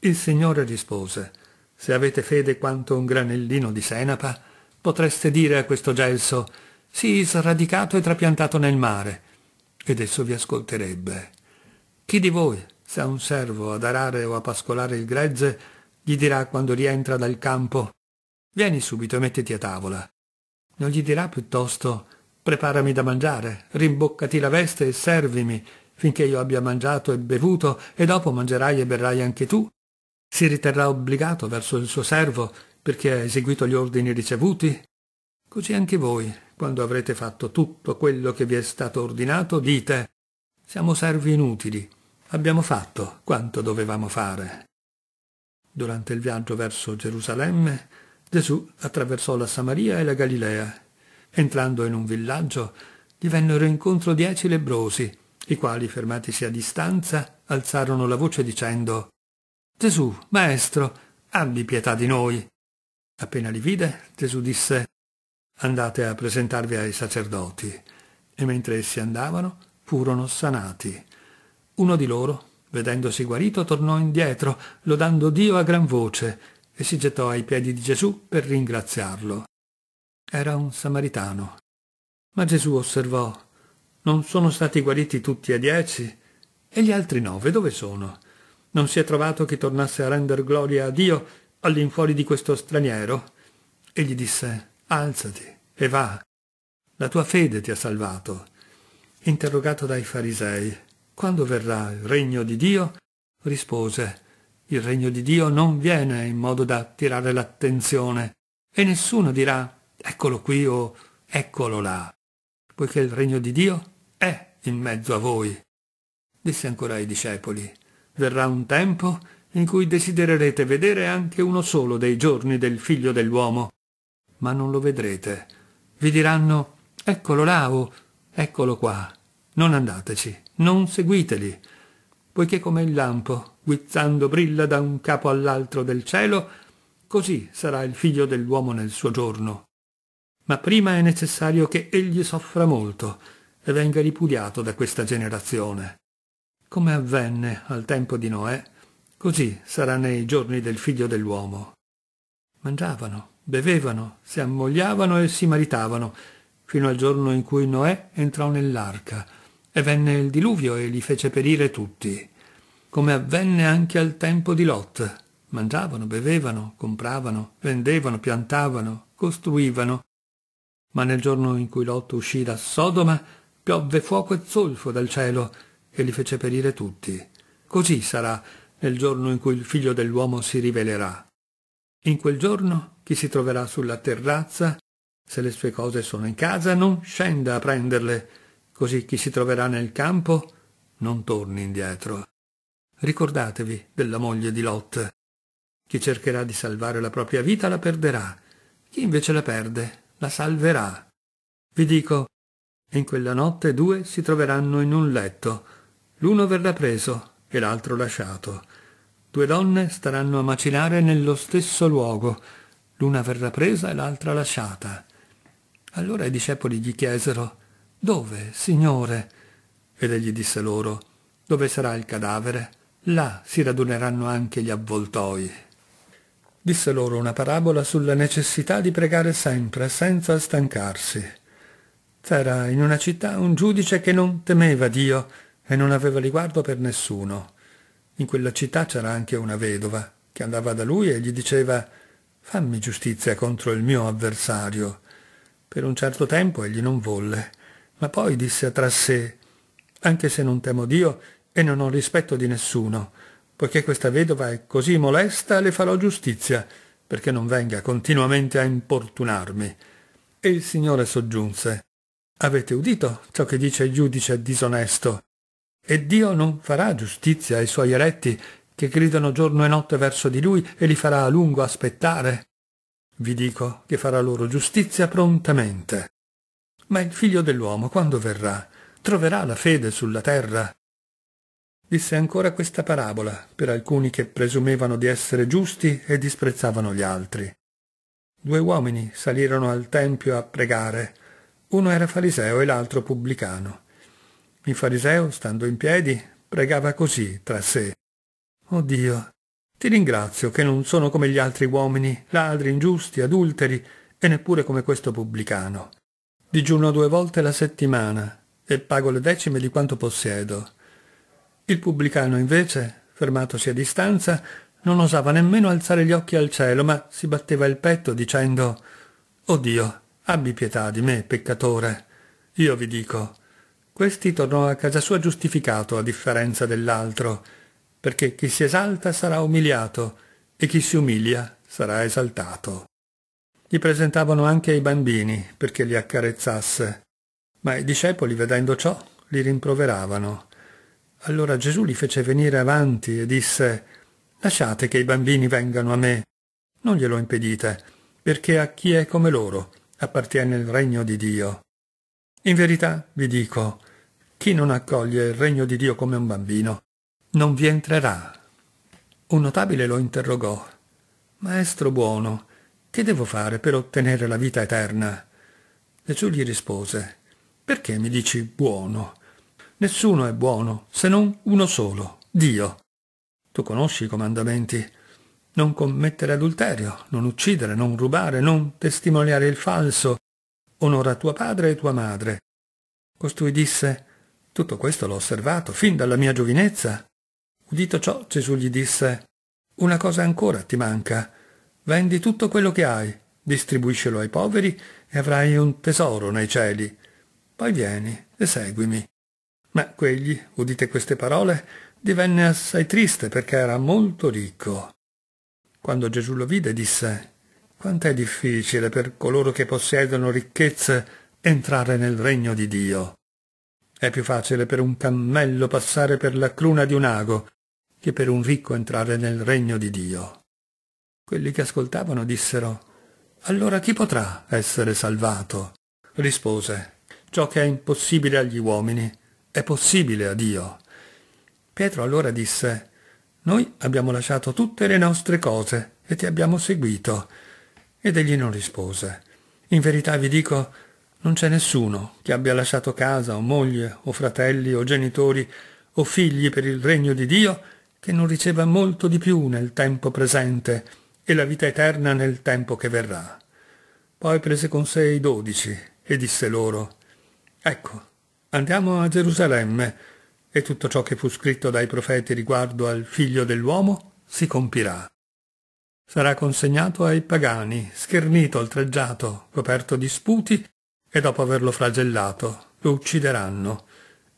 Il Signore rispose, Se avete fede quanto un granellino di senapa, potreste dire a questo gelso, sii sradicato e trapiantato nel mare, ed esso vi ascolterebbe. Chi di voi, se ha un servo ad arare o a pascolare il grezze, gli dirà quando rientra dal campo, vieni subito e mettiti a tavola. Non gli dirà piuttosto, preparami da mangiare, rimboccati la veste e servimi, finché io abbia mangiato e bevuto, e dopo mangerai e berrai anche tu, si riterrà obbligato verso il suo servo perché ha eseguito gli ordini ricevuti? Così anche voi, quando avrete fatto tutto quello che vi è stato ordinato, dite siamo servi inutili, abbiamo fatto quanto dovevamo fare. Durante il viaggio verso Gerusalemme, Gesù attraversò la Samaria e la Galilea. Entrando in un villaggio, gli vennero incontro dieci lebrosi, i quali, fermatisi a distanza, alzarono la voce dicendo Gesù, maestro, abbi pietà di noi. Appena li vide, Gesù disse, andate a presentarvi ai sacerdoti. E mentre essi andavano, furono sanati. Uno di loro, vedendosi guarito, tornò indietro, lodando Dio a gran voce, e si gettò ai piedi di Gesù per ringraziarlo. Era un samaritano. Ma Gesù osservò, non sono stati guariti tutti e dieci? E gli altri nove dove sono? Non si è trovato che tornasse a render gloria a Dio all'infuori di questo straniero? E gli disse, alzati e va. La tua fede ti ha salvato. Interrogato dai farisei, quando verrà il regno di Dio? rispose, il regno di Dio non viene in modo da attirare l'attenzione e nessuno dirà eccolo qui o eccolo là, poiché il regno di Dio è in mezzo a voi. Disse ancora ai discepoli, Verrà un tempo in cui desidererete vedere anche uno solo dei giorni del figlio dell'uomo, ma non lo vedrete. Vi diranno eccolo là o oh, eccolo qua. Non andateci, non seguiteli, poiché come il lampo, guizzando brilla da un capo all'altro del cielo, così sarà il figlio dell'uomo nel suo giorno. Ma prima è necessario che egli soffra molto e venga ripudiato da questa generazione come avvenne al tempo di Noè, così sarà nei giorni del figlio dell'uomo. Mangiavano, bevevano, si ammogliavano e si maritavano, fino al giorno in cui Noè entrò nell'arca, e venne il diluvio e li fece perire tutti, come avvenne anche al tempo di Lot. Mangiavano, bevevano, compravano, vendevano, piantavano, costruivano. Ma nel giorno in cui Lot uscì da Sodoma, piovve fuoco e zolfo dal cielo, e li fece perire tutti. Così sarà nel giorno in cui il figlio dell'uomo si rivelerà. In quel giorno chi si troverà sulla terrazza, se le sue cose sono in casa, non scenda a prenderle, così chi si troverà nel campo non torni indietro. Ricordatevi della moglie di Lot. Chi cercherà di salvare la propria vita la perderà, chi invece la perde la salverà. Vi dico, in quella notte due si troveranno in un letto, L'uno verrà preso e l'altro lasciato. Due donne staranno a macinare nello stesso luogo. L'una verrà presa e l'altra lasciata. Allora i discepoli gli chiesero, Dove, Signore? Ed egli disse loro, Dove sarà il cadavere? Là si raduneranno anche gli avvoltoi. Disse loro una parabola sulla necessità di pregare sempre, senza stancarsi. C'era in una città un giudice che non temeva Dio, e non aveva riguardo per nessuno. In quella città c'era anche una vedova che andava da lui e gli diceva fammi giustizia contro il mio avversario. Per un certo tempo egli non volle, ma poi disse tra sé anche se non temo Dio e non ho rispetto di nessuno, poiché questa vedova è così molesta le farò giustizia, perché non venga continuamente a importunarmi. E il Signore soggiunse Avete udito ciò che dice il giudice disonesto? E Dio non farà giustizia ai suoi eretti che gridano giorno e notte verso di lui e li farà a lungo aspettare? Vi dico che farà loro giustizia prontamente. Ma il figlio dell'uomo, quando verrà, troverà la fede sulla terra? Disse ancora questa parabola per alcuni che presumevano di essere giusti e disprezzavano gli altri. Due uomini salirono al tempio a pregare. Uno era fariseo e l'altro pubblicano. Il fariseo, stando in piedi, pregava così tra sé. Oh Dio, ti ringrazio che non sono come gli altri uomini, ladri, ingiusti, adulteri, e neppure come questo pubblicano. Digiuno due volte la settimana e pago le decime di quanto possiedo. Il pubblicano, invece, fermatosi a distanza, non osava nemmeno alzare gli occhi al cielo, ma si batteva il petto dicendo «Oh Dio, abbi pietà di me, peccatore. Io vi dico, questi tornò a casa sua giustificato a differenza dell'altro, perché chi si esalta sarà umiliato e chi si umilia sarà esaltato. Gli presentavano anche i bambini perché li accarezzasse, ma i discepoli, vedendo ciò, li rimproveravano. Allora Gesù li fece venire avanti e disse Lasciate che i bambini vengano a me, non glielo impedite, perché a chi è come loro appartiene il regno di Dio. In verità vi dico, chi non accoglie il regno di Dio come un bambino non vi entrerà. Un notabile lo interrogò. Maestro buono, che devo fare per ottenere la vita eterna? Gesù gli rispose, perché mi dici buono? Nessuno è buono se non uno solo, Dio. Tu conosci i comandamenti. Non commettere adulterio, non uccidere, non rubare, non testimoniare il falso. Onora tuo padre e tua madre. Costui disse, tutto questo l'ho osservato fin dalla mia giovinezza. Udito ciò, Gesù gli disse, Una cosa ancora ti manca. Vendi tutto quello che hai, distribuiscelo ai poveri e avrai un tesoro nei cieli. Poi vieni e seguimi. Ma quegli, udite queste parole, divenne assai triste perché era molto ricco. Quando Gesù lo vide disse, Quanto è difficile per coloro che possiedono ricchezze entrare nel regno di Dio. È più facile per un cammello passare per la cruna di un ago che per un ricco entrare nel regno di Dio. Quelli che ascoltavano dissero Allora chi potrà essere salvato? Rispose Ciò che è impossibile agli uomini è possibile a Dio. Pietro allora disse Noi abbiamo lasciato tutte le nostre cose e ti abbiamo seguito. Ed egli non rispose. In verità vi dico non c'è nessuno che abbia lasciato casa o moglie o fratelli o genitori o figli per il regno di Dio che non riceva molto di più nel tempo presente e la vita eterna nel tempo che verrà. Poi prese con sé i dodici e disse loro, Ecco, andiamo a Gerusalemme e tutto ciò che fu scritto dai profeti riguardo al figlio dell'uomo si compirà. Sarà consegnato ai pagani, schernito, oltreggiato, coperto di sputi e dopo averlo flagellato lo uccideranno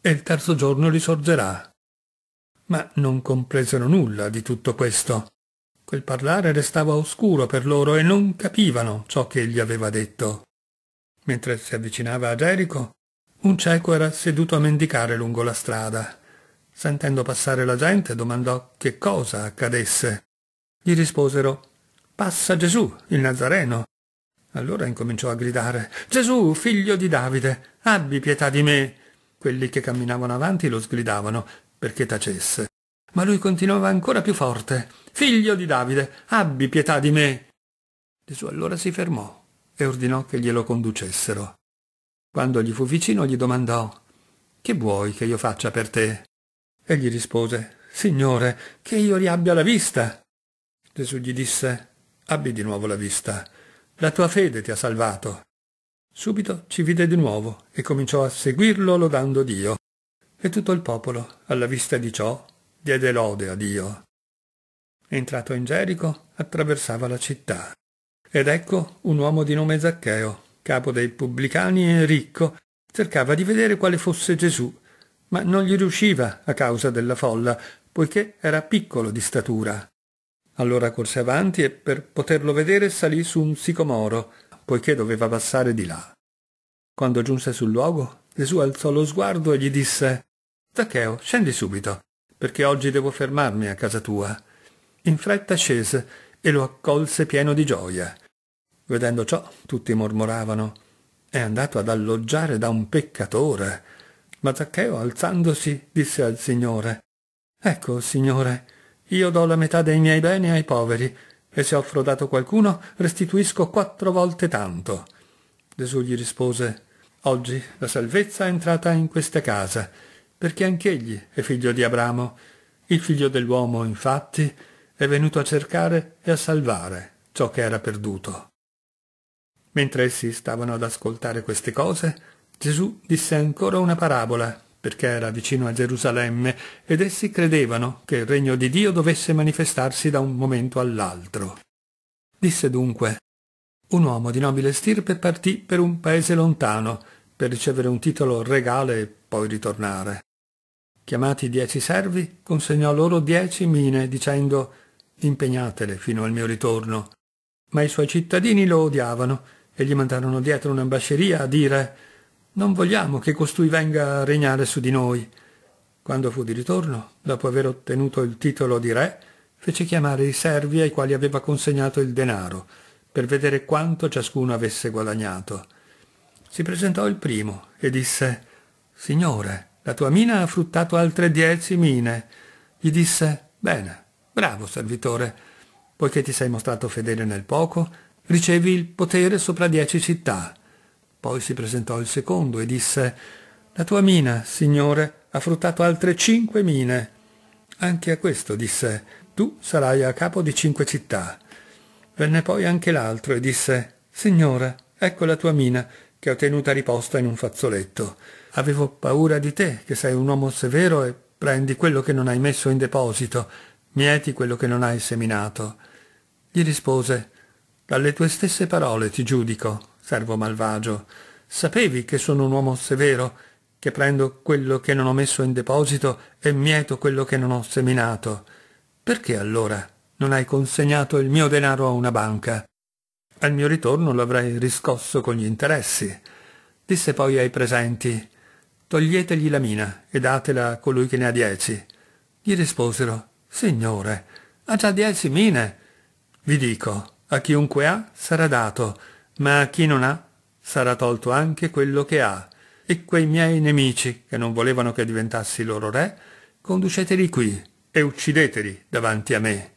e il terzo giorno risorgerà. Ma non compresero nulla di tutto questo. Quel parlare restava oscuro per loro e non capivano ciò che egli aveva detto. Mentre si avvicinava a Gerico, un cieco era seduto a mendicare lungo la strada. Sentendo passare la gente, domandò che cosa accadesse. Gli risposero Passa Gesù, il Nazareno, allora incominciò a gridare Gesù, figlio di Davide, abbi pietà di me. Quelli che camminavano avanti lo sgridavano perché tacesse. Ma lui continuava ancora più forte Figlio di Davide, abbi pietà di me. Gesù allora si fermò e ordinò che glielo conducessero. Quando gli fu vicino gli domandò Che vuoi che io faccia per te? Egli rispose Signore, che io riabbia la vista. Gesù gli disse Abbi di nuovo la vista la tua fede ti ha salvato. Subito ci vide di nuovo e cominciò a seguirlo lodando Dio. E tutto il popolo, alla vista di ciò, diede lode a Dio. Entrato in Gerico, attraversava la città. Ed ecco un uomo di nome Zaccheo, capo dei pubblicani e ricco, cercava di vedere quale fosse Gesù, ma non gli riusciva a causa della folla, poiché era piccolo di statura. Allora corse avanti e per poterlo vedere salì su un sicomoro, poiché doveva passare di là. Quando giunse sul luogo, Gesù alzò lo sguardo e gli disse Zaccheo, scendi subito, perché oggi devo fermarmi a casa tua. In fretta scese e lo accolse pieno di gioia. Vedendo ciò, tutti mormoravano È andato ad alloggiare da un peccatore. Ma Zaccheo, alzandosi, disse al Signore Ecco, Signore, io do la metà dei miei beni ai poveri, e se ho frodato qualcuno restituisco quattro volte tanto. Gesù gli rispose Oggi la salvezza è entrata in questa casa, perché anch'egli è figlio di Abramo. Il figlio dell'uomo, infatti, è venuto a cercare e a salvare ciò che era perduto. Mentre essi stavano ad ascoltare queste cose, Gesù disse ancora una parabola perché era vicino a Gerusalemme, ed essi credevano che il regno di Dio dovesse manifestarsi da un momento all'altro. Disse dunque un uomo di nobile stirpe partì per un paese lontano, per ricevere un titolo regale e poi ritornare. Chiamati dieci servi, consegnò loro dieci mine, dicendo impegnatele fino al mio ritorno. Ma i suoi cittadini lo odiavano e gli mandarono dietro un'ambasceria a dire non vogliamo che costui venga a regnare su di noi. Quando fu di ritorno, dopo aver ottenuto il titolo di re, fece chiamare i servi ai quali aveva consegnato il denaro, per vedere quanto ciascuno avesse guadagnato. Si presentò il primo e disse Signore, la tua mina ha fruttato altre dieci mine. Gli disse Bene, bravo servitore, poiché ti sei mostrato fedele nel poco, ricevi il potere sopra dieci città. Poi si presentò il secondo e disse La tua mina, signore, ha fruttato altre cinque mine. Anche a questo disse Tu sarai a capo di cinque città. Venne poi anche l'altro e disse Signore, ecco la tua mina, che ho tenuta riposta in un fazzoletto. Avevo paura di te, che sei un uomo severo e prendi quello che non hai messo in deposito, mieti quello che non hai seminato. Gli rispose, dalle tue stesse parole ti giudico servo malvagio, sapevi che sono un uomo severo, che prendo quello che non ho messo in deposito e mieto quello che non ho seminato. Perché allora non hai consegnato il mio denaro a una banca? Al mio ritorno l'avrei riscosso con gli interessi. Disse poi ai presenti, toglietegli la mina e datela a colui che ne ha dieci. Gli risposero, Signore, ha già dieci mine. Vi dico, a chiunque ha sarà dato, ma a chi non ha sarà tolto anche quello che ha. E quei miei nemici, che non volevano che diventassi loro re, conduceteli qui e uccideteli davanti a me.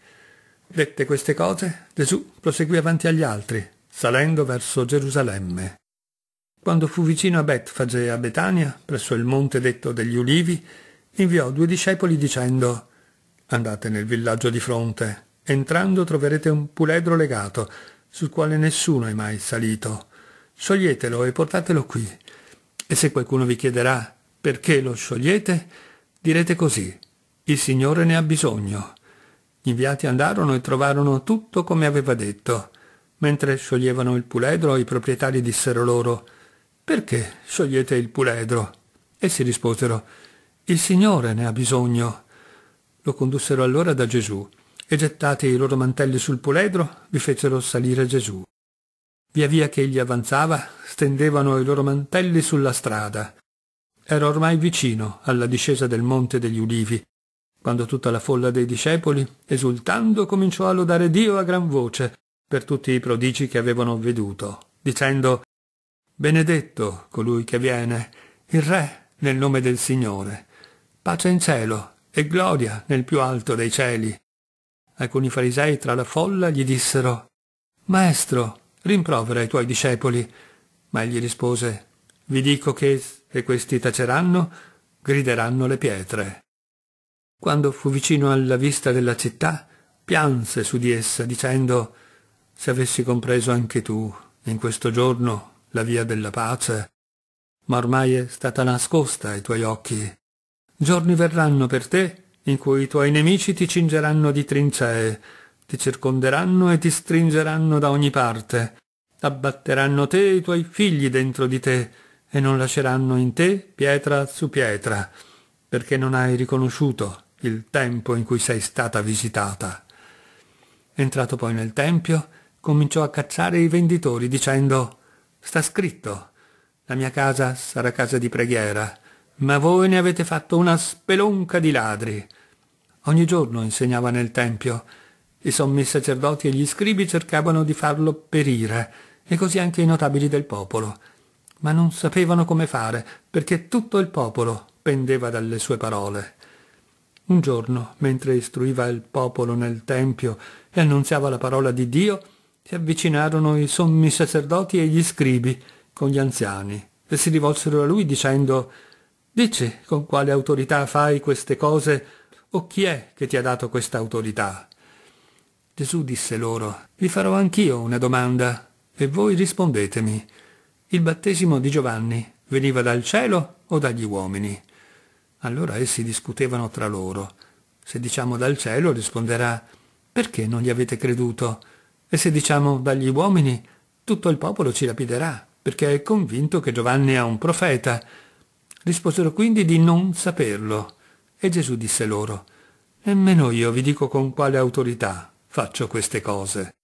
Dette queste cose, Gesù proseguì avanti agli altri, salendo verso Gerusalemme. Quando fu vicino a Betfage e a Betania, presso il monte detto degli Ulivi, inviò due discepoli dicendo Andate nel villaggio di fronte, entrando troverete un puledro legato, sul quale nessuno è mai salito. Scioglietelo e portatelo qui. E se qualcuno vi chiederà perché lo sciogliete, direte così. Il Signore ne ha bisogno. Gli inviati andarono e trovarono tutto come aveva detto. Mentre scioglievano il puledro, i proprietari dissero loro Perché sciogliete il puledro? Essi risposero Il Signore ne ha bisogno. Lo condussero allora da Gesù e gettati i loro mantelli sul puledro, vi fecero salire Gesù. Via via che egli avanzava, stendevano i loro mantelli sulla strada. Era ormai vicino alla discesa del monte degli ulivi, quando tutta la folla dei discepoli, esultando, cominciò a lodare Dio a gran voce per tutti i prodigi che avevano veduto, dicendo Benedetto colui che viene, il Re nel nome del Signore, pace in cielo e gloria nel più alto dei cieli. Alcuni farisei tra la folla gli dissero Maestro, rimprovera i tuoi discepoli. Ma egli rispose Vi dico che, se questi taceranno, grideranno le pietre. Quando fu vicino alla vista della città, pianse su di essa, dicendo Se avessi compreso anche tu, in questo giorno, la via della pace, ma ormai è stata nascosta ai tuoi occhi. Giorni verranno per te in cui i tuoi nemici ti cingeranno di trincee, ti circonderanno e ti stringeranno da ogni parte, abbatteranno te e i tuoi figli dentro di te, e non lasceranno in te pietra su pietra, perché non hai riconosciuto il tempo in cui sei stata visitata. Entrato poi nel tempio, cominciò a cacciare i venditori, dicendo Sta scritto, la mia casa sarà casa di preghiera, ma voi ne avete fatto una spelonca di ladri. Ogni giorno insegnava nel Tempio. I sommi sacerdoti e gli scribi cercavano di farlo perire, e così anche i notabili del popolo. Ma non sapevano come fare, perché tutto il popolo pendeva dalle sue parole. Un giorno, mentre istruiva il popolo nel Tempio e annunziava la parola di Dio, si avvicinarono i sommi sacerdoti e gli scribi con gli anziani e si rivolsero a lui dicendo Dici con quale autorità fai queste cose o chi è che ti ha dato questa autorità? Gesù disse loro, vi farò anch'io una domanda e voi rispondetemi. Il battesimo di Giovanni veniva dal cielo o dagli uomini? Allora essi discutevano tra loro. Se diciamo dal cielo risponderà, perché non gli avete creduto? E se diciamo dagli uomini, tutto il popolo ci lapiderà, perché è convinto che Giovanni è un profeta. Risposero quindi di non saperlo. E Gesù disse loro, Nemmeno io vi dico con quale autorità faccio queste cose.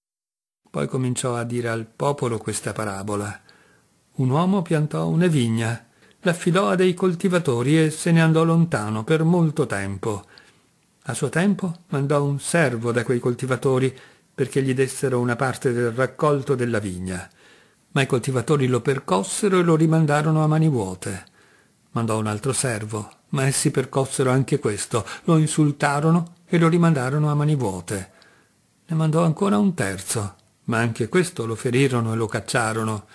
Poi cominciò a dire al popolo questa parabola. Un uomo piantò una vigna, l'affidò a dei coltivatori e se ne andò lontano per molto tempo. A suo tempo mandò un servo da quei coltivatori perché gli dessero una parte del raccolto della vigna. Ma i coltivatori lo percossero e lo rimandarono a mani vuote mandò un altro servo, ma essi percossero anche questo, lo insultarono e lo rimandarono a mani vuote. Ne mandò ancora un terzo, ma anche questo lo ferirono e lo cacciarono.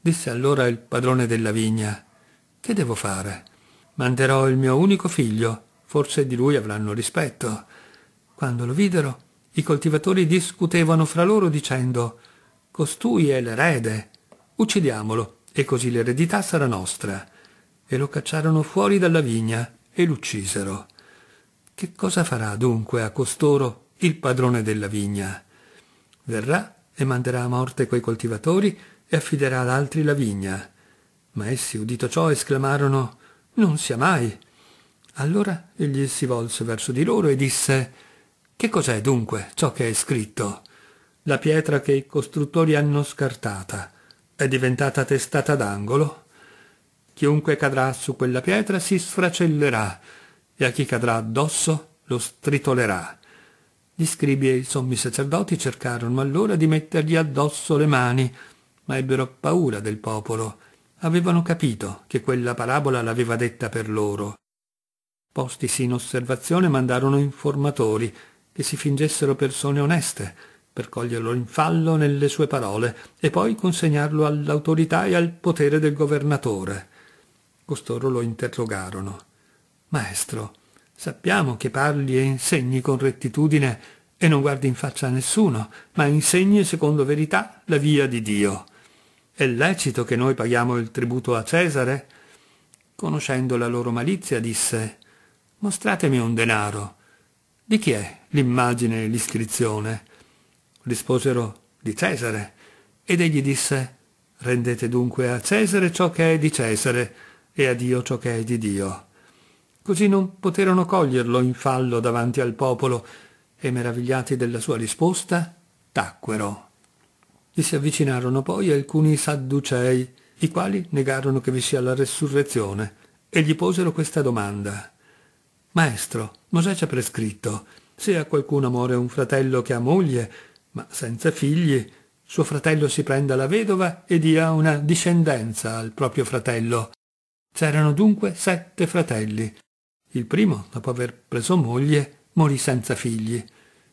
Disse allora il padrone della vigna, Che devo fare? Manderò il mio unico figlio, forse di lui avranno rispetto. Quando lo videro, i coltivatori discutevano fra loro dicendo, Costui è l'erede, uccidiamolo e così l'eredità sarà nostra e lo cacciarono fuori dalla vigna e l'uccisero. Che cosa farà dunque a costoro il padrone della vigna? Verrà e manderà a morte quei coltivatori e affiderà ad altri la vigna. Ma essi, udito ciò, esclamarono Non sia mai. Allora egli si volse verso di loro e disse Che cos'è dunque ciò che è scritto? La pietra che i costruttori hanno scartata è diventata testata d'angolo Chiunque cadrà su quella pietra si sfracellerà, e a chi cadrà addosso lo stritolerà. Gli scribi e i sommi sacerdoti cercarono allora di mettergli addosso le mani, ma ebbero paura del popolo. Avevano capito che quella parabola l'aveva detta per loro. Postisi in osservazione mandarono informatori che si fingessero persone oneste per coglierlo in fallo nelle sue parole e poi consegnarlo all'autorità e al potere del governatore. Costoro lo interrogarono. Maestro, sappiamo che parli e insegni con rettitudine e non guardi in faccia a nessuno, ma insegni secondo verità la via di Dio. È lecito che noi paghiamo il tributo a Cesare? Conoscendo la loro malizia, disse Mostratemi un denaro. Di chi è l'immagine e l'iscrizione? Risposero di Cesare. Ed egli disse Rendete dunque a Cesare ciò che è di Cesare, e a Dio ciò che è di Dio. Così non poterono coglierlo in fallo davanti al popolo e, meravigliati della sua risposta, tacquero. Gli si avvicinarono poi alcuni sadducei, i quali negarono che vi sia la resurrezione, e gli posero questa domanda. Maestro, Mosè ci ha prescritto, se a qualcuno muore un fratello che ha moglie, ma senza figli, suo fratello si prenda la vedova e dia una discendenza al proprio fratello. C'erano dunque sette fratelli. Il primo, dopo aver preso moglie, morì senza figli.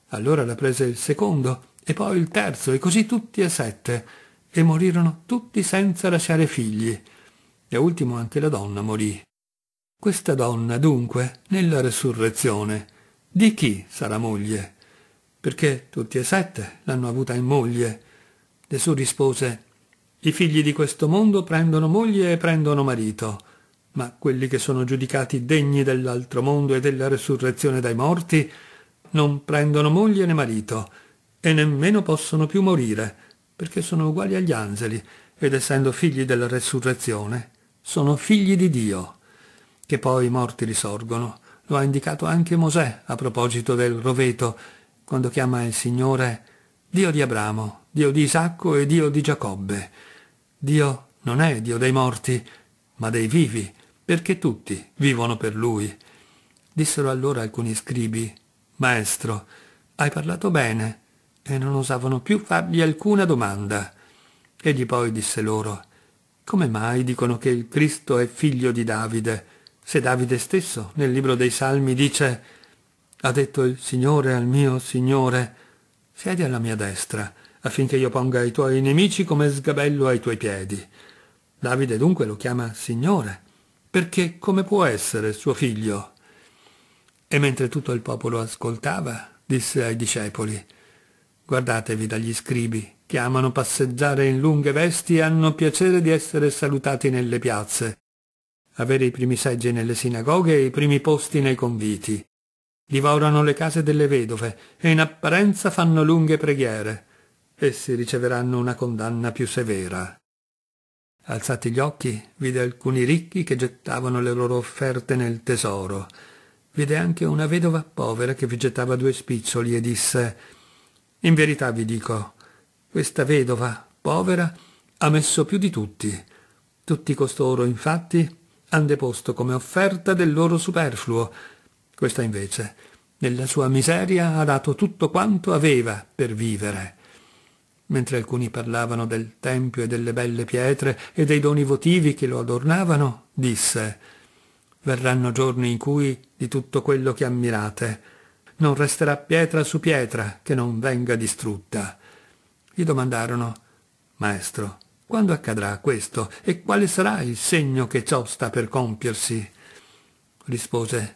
Allora la prese il secondo, e poi il terzo, e così tutti e sette, e morirono tutti senza lasciare figli. E ultimo anche la donna morì. Questa donna, dunque, nella resurrezione, di chi sarà moglie? Perché tutti e sette l'hanno avuta in moglie. Gesù rispose, I figli di questo mondo prendono moglie e prendono marito ma quelli che sono giudicati degni dell'altro mondo e della resurrezione dai morti non prendono moglie né marito, e nemmeno possono più morire, perché sono uguali agli angeli, ed essendo figli della resurrezione, sono figli di Dio, che poi i morti risorgono. Lo ha indicato anche Mosè a proposito del roveto, quando chiama il Signore Dio di Abramo, Dio di Isacco e Dio di Giacobbe. Dio non è Dio dei morti, ma dei vivi, perché tutti vivono per lui. Dissero allora alcuni scribi, Maestro, hai parlato bene, e non osavano più fargli alcuna domanda. Egli poi disse loro, Come mai dicono che il Cristo è figlio di Davide, se Davide stesso nel libro dei Salmi dice, Ha detto il Signore al mio Signore, siedi alla mia destra, affinché io ponga i tuoi nemici come sgabello ai tuoi piedi. Davide dunque lo chiama Signore perché come può essere suo figlio? E mentre tutto il popolo ascoltava, disse ai discepoli, guardatevi dagli scribi, che amano passeggiare in lunghe vesti e hanno piacere di essere salutati nelle piazze, avere i primi seggi nelle sinagoghe e i primi posti nei conviti. Divorano le case delle vedove e in apparenza fanno lunghe preghiere. Essi riceveranno una condanna più severa. Alzati gli occhi, vide alcuni ricchi che gettavano le loro offerte nel tesoro. Vide anche una vedova povera che vi gettava due spizzoli e disse In verità vi dico, questa vedova povera ha messo più di tutti. Tutti costoro, infatti, han deposto come offerta del loro superfluo. Questa invece, nella sua miseria, ha dato tutto quanto aveva per vivere mentre alcuni parlavano del tempio e delle belle pietre e dei doni votivi che lo adornavano, disse Verranno giorni in cui di tutto quello che ammirate non resterà pietra su pietra che non venga distrutta. Gli domandarono Maestro, quando accadrà questo e quale sarà il segno che ciò sta per compiersi? Rispose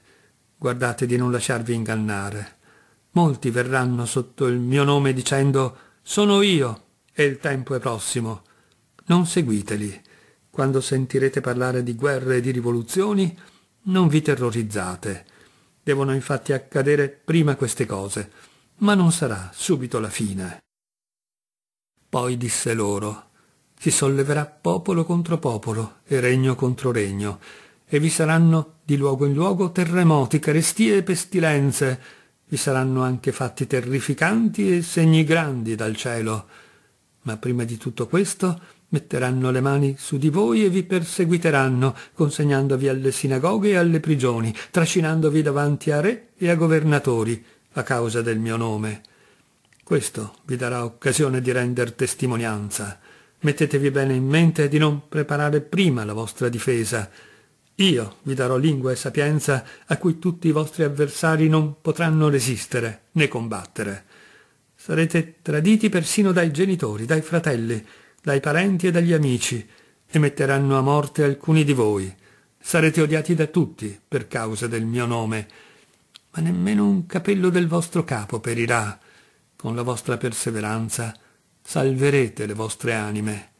Guardate di non lasciarvi ingannare. Molti verranno sotto il mio nome dicendo sono io e il tempo è prossimo. Non seguiteli. Quando sentirete parlare di guerre e di rivoluzioni, non vi terrorizzate. Devono infatti accadere prima queste cose, ma non sarà subito la fine. Poi disse loro, si solleverà popolo contro popolo e regno contro regno, e vi saranno di luogo in luogo terremoti, carestie e pestilenze, vi saranno anche fatti terrificanti e segni grandi dal cielo. Ma prima di tutto questo metteranno le mani su di voi e vi perseguiteranno, consegnandovi alle sinagoghe e alle prigioni, trascinandovi davanti a re e a governatori, a causa del mio nome. Questo vi darà occasione di render testimonianza. Mettetevi bene in mente di non preparare prima la vostra difesa, io vi darò lingua e sapienza a cui tutti i vostri avversari non potranno resistere né combattere. Sarete traditi persino dai genitori, dai fratelli, dai parenti e dagli amici, e metteranno a morte alcuni di voi. Sarete odiati da tutti per causa del mio nome, ma nemmeno un capello del vostro capo perirà. Con la vostra perseveranza salverete le vostre anime.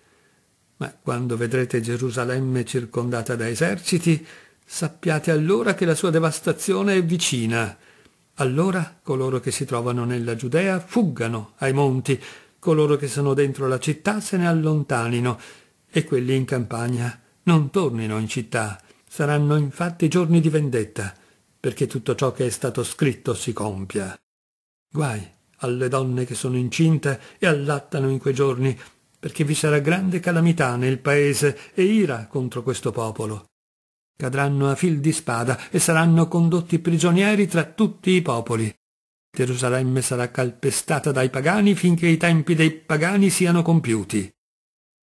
Ma quando vedrete Gerusalemme circondata da eserciti, sappiate allora che la sua devastazione è vicina. Allora coloro che si trovano nella Giudea fuggano ai monti, coloro che sono dentro la città se ne allontanino, e quelli in campagna non tornino in città. Saranno infatti giorni di vendetta, perché tutto ciò che è stato scritto si compia. Guai alle donne che sono incinte e allattano in quei giorni, perché vi sarà grande calamità nel paese e ira contro questo popolo. Cadranno a fil di spada e saranno condotti prigionieri tra tutti i popoli. Gerusalemme sarà calpestata dai pagani finché i tempi dei pagani siano compiuti.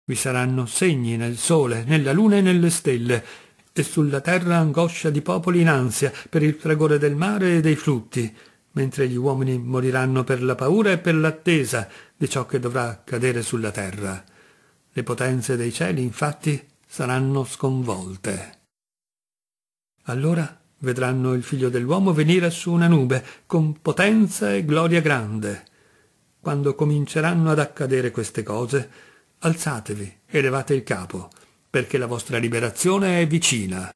Vi saranno segni nel sole, nella luna e nelle stelle, e sulla terra angoscia di popoli in ansia per il fragore del mare e dei frutti, mentre gli uomini moriranno per la paura e per l'attesa di ciò che dovrà cadere sulla terra. Le potenze dei cieli, infatti, saranno sconvolte. Allora vedranno il figlio dell'uomo venire su una nube, con potenza e gloria grande. Quando cominceranno ad accadere queste cose, alzatevi e levate il capo, perché la vostra liberazione è vicina.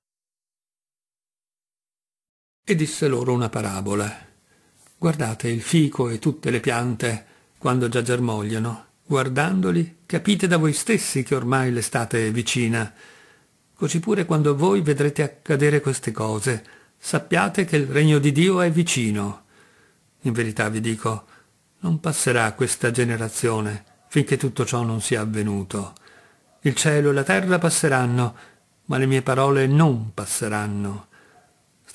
E disse loro una parabola. Guardate il fico e tutte le piante quando già germogliano. Guardandoli capite da voi stessi che ormai l'estate è vicina. Così pure quando voi vedrete accadere queste cose, sappiate che il regno di Dio è vicino. In verità vi dico, non passerà questa generazione finché tutto ciò non sia avvenuto. Il cielo e la terra passeranno, ma le mie parole non passeranno.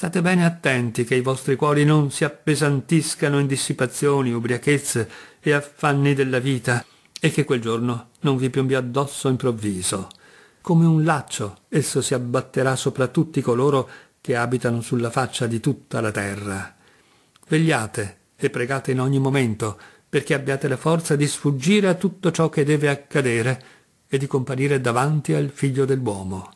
State bene attenti che i vostri cuori non si appesantiscano in dissipazioni, ubriachezze e affanni della vita, e che quel giorno non vi piombi addosso improvviso. Come un laccio esso si abbatterà sopra tutti coloro che abitano sulla faccia di tutta la terra. Vegliate e pregate in ogni momento, perché abbiate la forza di sfuggire a tutto ciò che deve accadere e di comparire davanti al figlio dell'uomo.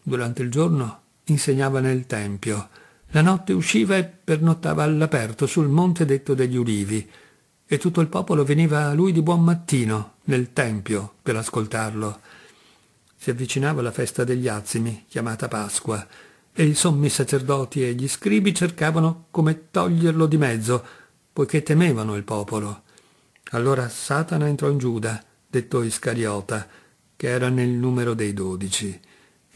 Durante il giorno insegnava nel Tempio. La notte usciva e pernottava all'aperto sul monte detto degli Ulivi, e tutto il popolo veniva a lui di buon mattino, nel Tempio, per ascoltarlo. Si avvicinava la festa degli azimi, chiamata Pasqua, e i sommi sacerdoti e gli scribi cercavano come toglierlo di mezzo, poiché temevano il popolo. Allora Satana entrò in Giuda, detto Iscariota, che era nel numero dei dodici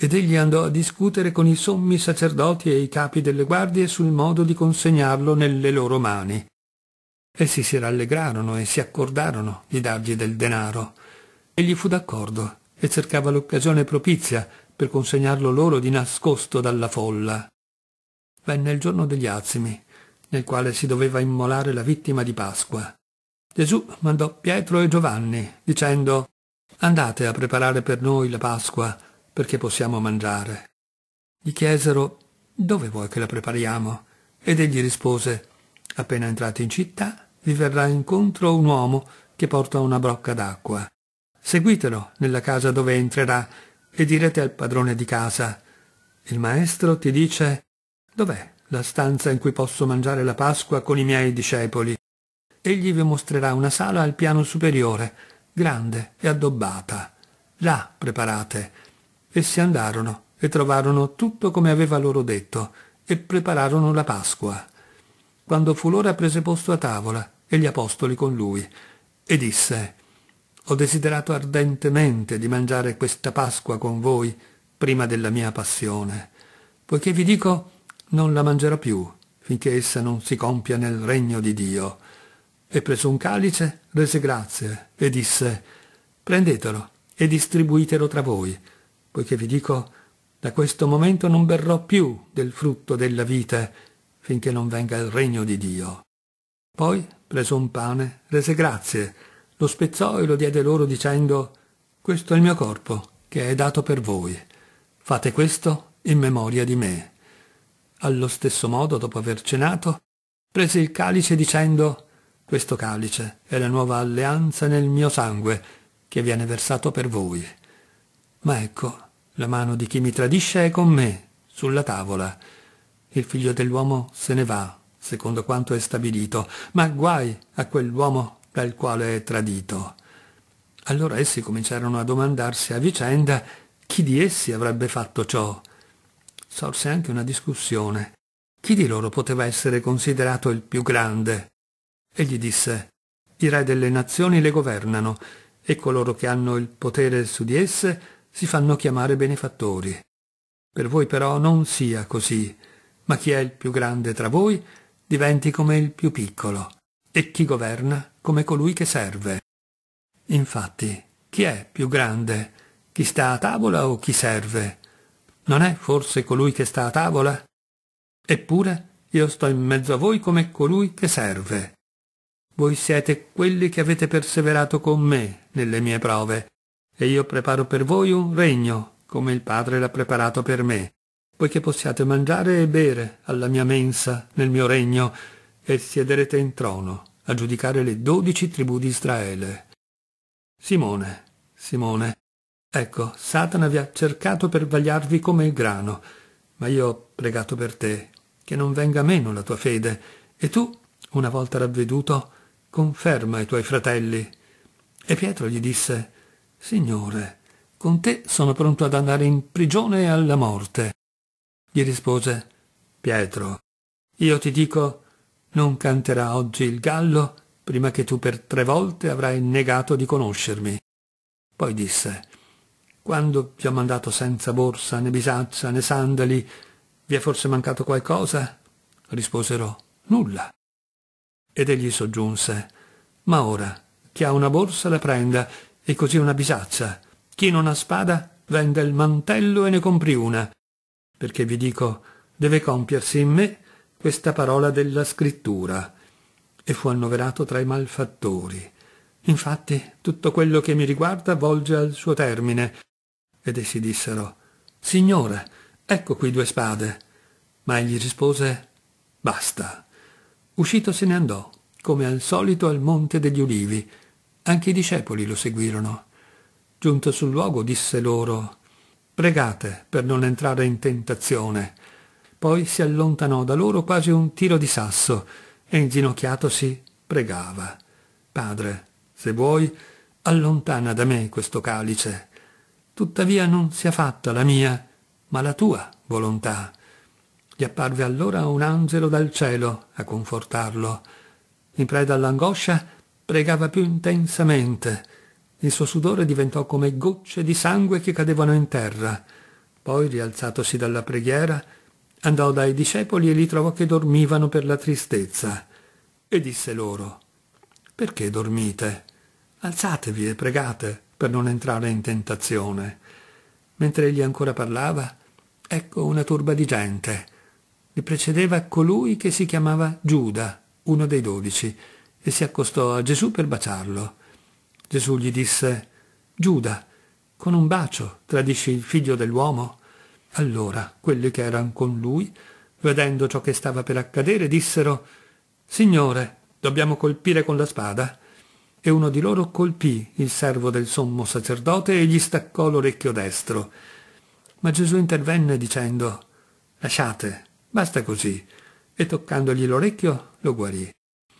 ed egli andò a discutere con i sommi sacerdoti e i capi delle guardie sul modo di consegnarlo nelle loro mani. Essi si rallegrarono e si accordarono di dargli del denaro. Egli fu d'accordo e cercava l'occasione propizia per consegnarlo loro di nascosto dalla folla. Venne il giorno degli azimi, nel quale si doveva immolare la vittima di Pasqua. Gesù mandò Pietro e Giovanni, dicendo Andate a preparare per noi la Pasqua perché possiamo mangiare. Gli chiesero dove vuoi che la prepariamo? Ed egli rispose appena entrati in città vi verrà incontro un uomo che porta una brocca d'acqua. Seguitelo nella casa dove entrerà e direte al padrone di casa il maestro ti dice dov'è la stanza in cui posso mangiare la Pasqua con i miei discepoli? Egli vi mostrerà una sala al piano superiore, grande e addobbata. Là preparate Essi andarono e trovarono tutto come aveva loro detto e prepararono la Pasqua. Quando fu l'ora prese posto a tavola e gli apostoli con lui e disse Ho desiderato ardentemente di mangiare questa Pasqua con voi prima della mia passione, poiché vi dico non la mangerò più finché essa non si compia nel regno di Dio. E preso un calice, rese grazie e disse Prendetelo e distribuitelo tra voi poiché vi dico, da questo momento non berrò più del frutto della vita, finché non venga il regno di Dio. Poi preso un pane, rese grazie, lo spezzò e lo diede loro dicendo, questo è il mio corpo, che è dato per voi. Fate questo in memoria di me. Allo stesso modo, dopo aver cenato, prese il calice dicendo, questo calice è la nuova alleanza nel mio sangue, che viene versato per voi. Ma ecco, la mano di chi mi tradisce è con me, sulla tavola. Il figlio dell'uomo se ne va, secondo quanto è stabilito, ma guai a quell'uomo dal quale è tradito. Allora essi cominciarono a domandarsi a vicenda chi di essi avrebbe fatto ciò. Sorse anche una discussione. Chi di loro poteva essere considerato il più grande? Egli disse, i re delle nazioni le governano, e coloro che hanno il potere su di esse si fanno chiamare benefattori. Per voi però non sia così, ma chi è il più grande tra voi diventi come il più piccolo, e chi governa come colui che serve. Infatti, chi è più grande? Chi sta a tavola o chi serve? Non è forse colui che sta a tavola? Eppure io sto in mezzo a voi come colui che serve. Voi siete quelli che avete perseverato con me nelle mie prove, e io preparo per voi un regno, come il Padre l'ha preparato per me, poiché possiate mangiare e bere alla mia mensa nel mio regno, e siederete in trono a giudicare le dodici tribù di Israele. Simone, Simone, ecco, Satana vi ha cercato per vagliarvi come il grano, ma io ho pregato per te, che non venga meno la tua fede, e tu, una volta ravveduto, conferma i tuoi fratelli. E Pietro gli disse, Signore, con te sono pronto ad andare in prigione e alla morte. Gli rispose Pietro, io ti dico, non canterà oggi il gallo prima che tu per tre volte avrai negato di conoscermi. Poi disse, quando vi ho mandato senza borsa, né bisaccia, né sandali, vi è forse mancato qualcosa? Risposero, nulla. Ed egli soggiunse, ma ora, chi ha una borsa la prenda e così una bisaccia. Chi non ha spada vende il mantello e ne compri una. Perché vi dico, deve compiersi in me questa parola della scrittura. E fu annoverato tra i malfattori. Infatti, tutto quello che mi riguarda volge al suo termine. Ed essi dissero, Signore, ecco qui due spade. Ma egli rispose, Basta. Uscito se ne andò, come al solito al monte degli ulivi, anche i discepoli lo seguirono. Giunto sul luogo disse loro Pregate per non entrare in tentazione. Poi si allontanò da loro quasi un tiro di sasso e inginocchiatosi pregava Padre, se vuoi, allontana da me questo calice. Tuttavia non sia fatta la mia, ma la tua volontà. Gli apparve allora un angelo dal cielo a confortarlo. In preda all'angoscia, pregava più intensamente. Il suo sudore diventò come gocce di sangue che cadevano in terra. Poi, rialzatosi dalla preghiera, andò dai discepoli e li trovò che dormivano per la tristezza. E disse loro, Perché dormite? Alzatevi e pregate per non entrare in tentazione. Mentre egli ancora parlava, ecco una turba di gente. Li precedeva colui che si chiamava Giuda, uno dei dodici, e si accostò a Gesù per baciarlo. Gesù gli disse, Giuda, con un bacio tradisci il figlio dell'uomo? Allora quelli che erano con lui, vedendo ciò che stava per accadere, dissero, Signore, dobbiamo colpire con la spada? E uno di loro colpì il servo del sommo sacerdote e gli staccò l'orecchio destro. Ma Gesù intervenne dicendo, Lasciate, basta così, e toccandogli l'orecchio lo guarì.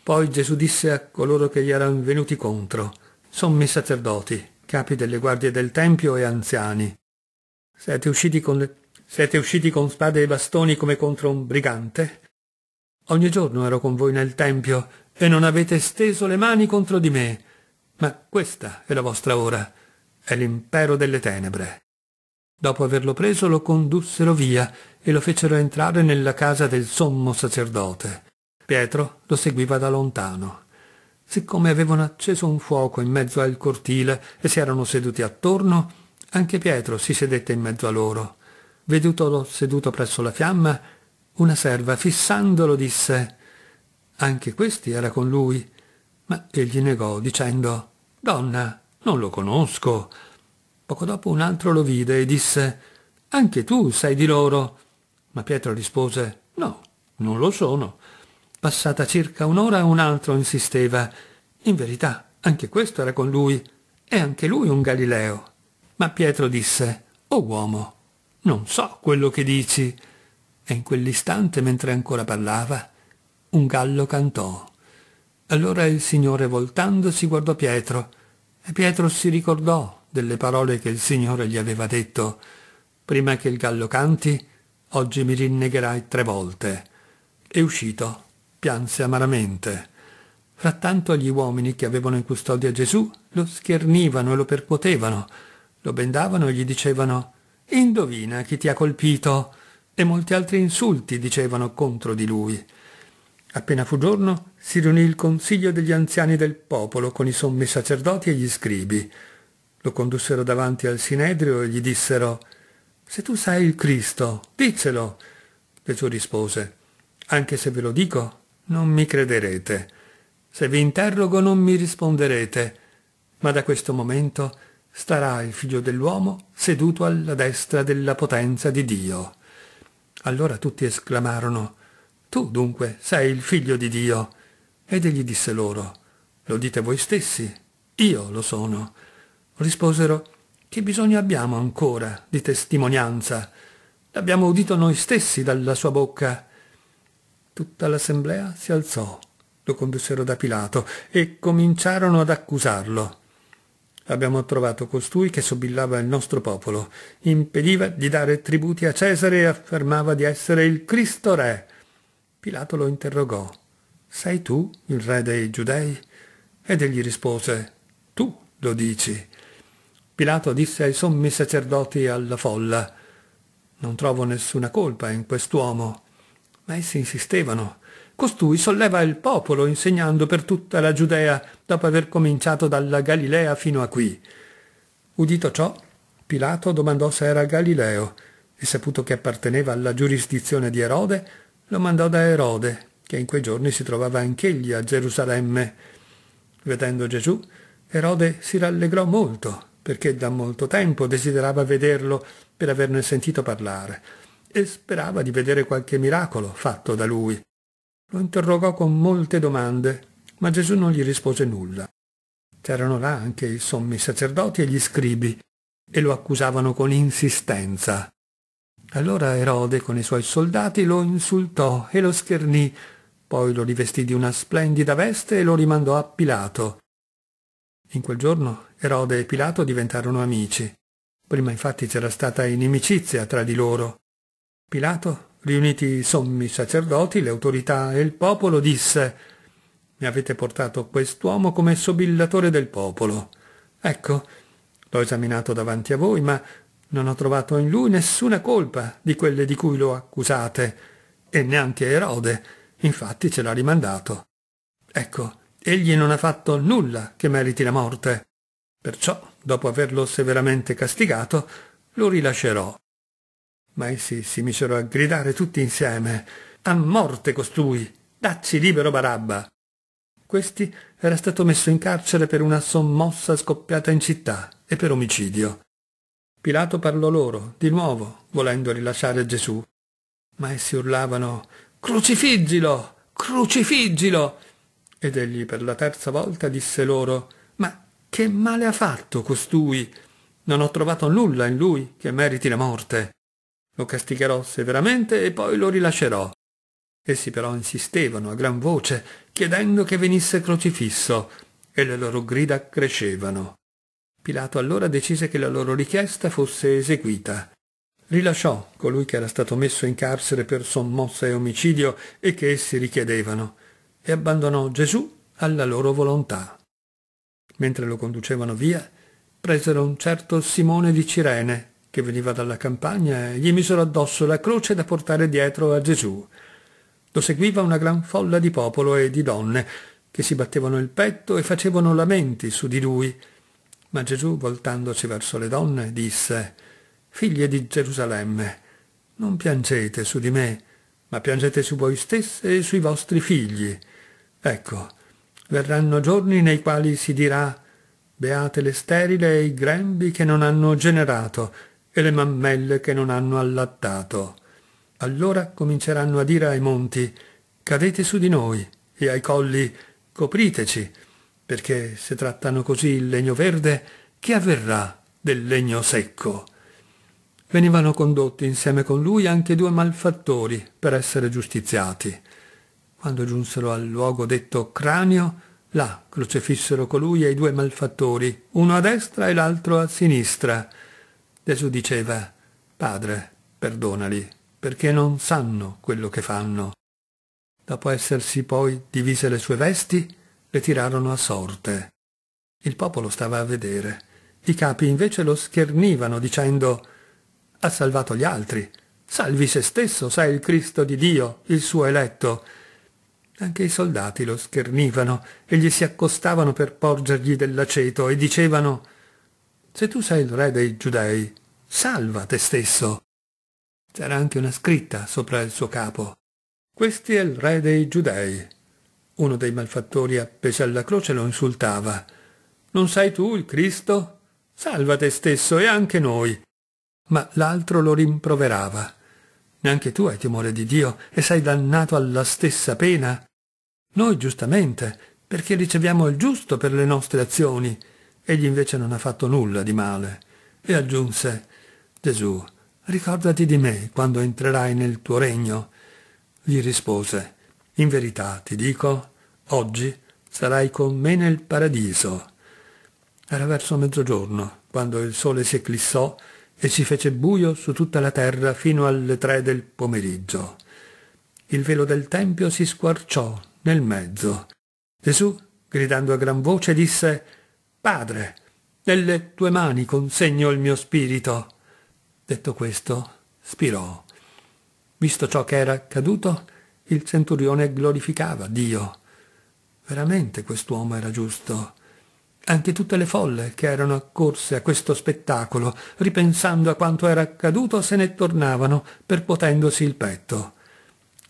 Poi Gesù disse a coloro che gli erano venuti contro, sommi sacerdoti, capi delle guardie del Tempio e anziani. Siete usciti con, le... Siete usciti con spade e bastoni come contro un brigante? Ogni giorno ero con voi nel Tempio e non avete steso le mani contro di me. Ma questa è la vostra ora, è l'impero delle tenebre. Dopo averlo preso lo condussero via e lo fecero entrare nella casa del sommo sacerdote. Pietro lo seguiva da lontano. Siccome avevano acceso un fuoco in mezzo al cortile e si erano seduti attorno, anche Pietro si sedette in mezzo a loro. Vedutolo seduto presso la fiamma, una serva, fissandolo, disse Anche questi era con lui. Ma egli negò, dicendo Donna, non lo conosco. Poco dopo un altro lo vide e disse Anche tu sei di loro. Ma Pietro rispose No, non lo sono. Passata circa un'ora un altro insisteva. In verità, anche questo era con lui. È anche lui un Galileo. Ma Pietro disse, O oh uomo, non so quello che dici. E in quell'istante, mentre ancora parlava, un gallo cantò. Allora il Signore voltandosi guardò Pietro, e Pietro si ricordò delle parole che il Signore gli aveva detto. Prima che il gallo canti, oggi mi rinnegherai tre volte. E uscito pianse amaramente. Frattanto gli uomini che avevano in custodia Gesù lo schernivano e lo percuotevano, lo bendavano e gli dicevano Indovina chi ti ha colpito e molti altri insulti dicevano contro di lui. Appena fu giorno, si riunì il consiglio degli anziani del popolo con i sommi sacerdoti e gli scribi. Lo condussero davanti al Sinedrio e gli dissero Se tu sai il Cristo, diccelo. Gesù rispose Anche se ve lo dico, non mi crederete. Se vi interrogo non mi risponderete. Ma da questo momento starà il figlio dell'uomo seduto alla destra della potenza di Dio. Allora tutti esclamarono, Tu dunque sei il figlio di Dio. Ed egli disse loro, Lo dite voi stessi, io lo sono. Risposero, Che bisogno abbiamo ancora di testimonianza? L'abbiamo udito noi stessi dalla sua bocca Tutta l'assemblea si alzò, lo condussero da Pilato e cominciarono ad accusarlo. Abbiamo trovato costui che sobillava il nostro popolo, impediva di dare tributi a Cesare e affermava di essere il Cristo Re. Pilato lo interrogò. Sei tu il Re dei Giudei? Ed egli rispose, Tu lo dici. Pilato disse ai sommi sacerdoti e alla folla, Non trovo nessuna colpa in quest'uomo. Ma essi insistevano. Costui solleva il popolo insegnando per tutta la Giudea, dopo aver cominciato dalla Galilea fino a qui. Udito ciò, Pilato domandò se era Galileo, e saputo che apparteneva alla giurisdizione di Erode, lo mandò da Erode, che in quei giorni si trovava anch'egli a Gerusalemme. Vedendo Gesù, Erode si rallegrò molto, perché da molto tempo desiderava vederlo per averne sentito parlare e sperava di vedere qualche miracolo fatto da lui. Lo interrogò con molte domande, ma Gesù non gli rispose nulla. C'erano là anche i sommi sacerdoti e gli scribi, e lo accusavano con insistenza. Allora Erode con i suoi soldati lo insultò e lo schernì, poi lo rivestì di una splendida veste e lo rimandò a Pilato. In quel giorno Erode e Pilato diventarono amici. Prima infatti c'era stata inimicizia tra di loro. Pilato, riuniti i sommi sacerdoti, le autorità e il popolo, disse Mi avete portato quest'uomo come sobillatore del popolo. Ecco, l'ho esaminato davanti a voi, ma non ho trovato in lui nessuna colpa di quelle di cui lo accusate, e neanche Erode, infatti ce l'ha rimandato. Ecco, egli non ha fatto nulla che meriti la morte. Perciò, dopo averlo severamente castigato, lo rilascerò. Ma essi si misero a gridare tutti insieme A morte costui! Dacci libero Barabba! Questi era stato messo in carcere per una sommossa scoppiata in città e per omicidio. Pilato parlò loro, di nuovo, volendo rilasciare Gesù. Ma essi urlavano Crucifiggilo! Crucifiggilo! Ed egli per la terza volta disse loro Ma che male ha fatto costui? Non ho trovato nulla in lui che meriti la morte. Lo castigherò severamente e poi lo rilascerò. Essi però insistevano a gran voce, chiedendo che venisse crocifisso, e le loro grida crescevano. Pilato allora decise che la loro richiesta fosse eseguita. Rilasciò colui che era stato messo in carcere per sommossa e omicidio e che essi richiedevano, e abbandonò Gesù alla loro volontà. Mentre lo conducevano via, presero un certo Simone di Cirene, che veniva dalla campagna, gli misero addosso la croce da portare dietro a Gesù. Lo seguiva una gran folla di popolo e di donne, che si battevano il petto e facevano lamenti su di lui. Ma Gesù, voltandosi verso le donne, disse, Figlie di Gerusalemme, non piangete su di me, ma piangete su voi stesse e sui vostri figli. Ecco, verranno giorni nei quali si dirà, Beate le sterile e i grembi che non hanno generato, e le mammelle che non hanno allattato. Allora cominceranno a dire ai monti, cadete su di noi, e ai colli, copriteci, perché se trattano così il legno verde, che avverrà del legno secco? Venivano condotti insieme con lui anche due malfattori per essere giustiziati. Quando giunsero al luogo detto cranio, là crocefissero colui e i due malfattori, uno a destra e l'altro a sinistra, Gesù diceva, Padre, perdonali, perché non sanno quello che fanno. Dopo essersi poi divise le sue vesti, le tirarono a sorte. Il popolo stava a vedere. I capi invece lo schernivano dicendo «Ha salvato gli altri, salvi se stesso, sei il Cristo di Dio, il suo eletto». Anche i soldati lo schernivano e gli si accostavano per porgergli dell'aceto e dicevano se tu sei il re dei giudei, salva te stesso. C'era anche una scritta sopra il suo capo. Questi è il re dei giudei. Uno dei malfattori appeso alla croce lo insultava. Non sei tu il Cristo? Salva te stesso e anche noi. Ma l'altro lo rimproverava. Neanche tu hai timore di Dio e sei dannato alla stessa pena? Noi giustamente, perché riceviamo il giusto per le nostre azioni, Egli invece non ha fatto nulla di male e aggiunse Gesù, ricordati di me quando entrerai nel tuo regno. Gli rispose, in verità ti dico, oggi sarai con me nel paradiso. Era verso mezzogiorno, quando il sole si eclissò e si fece buio su tutta la terra fino alle tre del pomeriggio. Il velo del Tempio si squarciò nel mezzo. Gesù, gridando a gran voce, disse Padre, nelle tue mani consegno il mio spirito. Detto questo, spirò. Visto ciò che era accaduto, il centurione glorificava Dio. Veramente quest'uomo era giusto. Anche tutte le folle che erano accorse a questo spettacolo, ripensando a quanto era accaduto, se ne tornavano, percuotendosi il petto.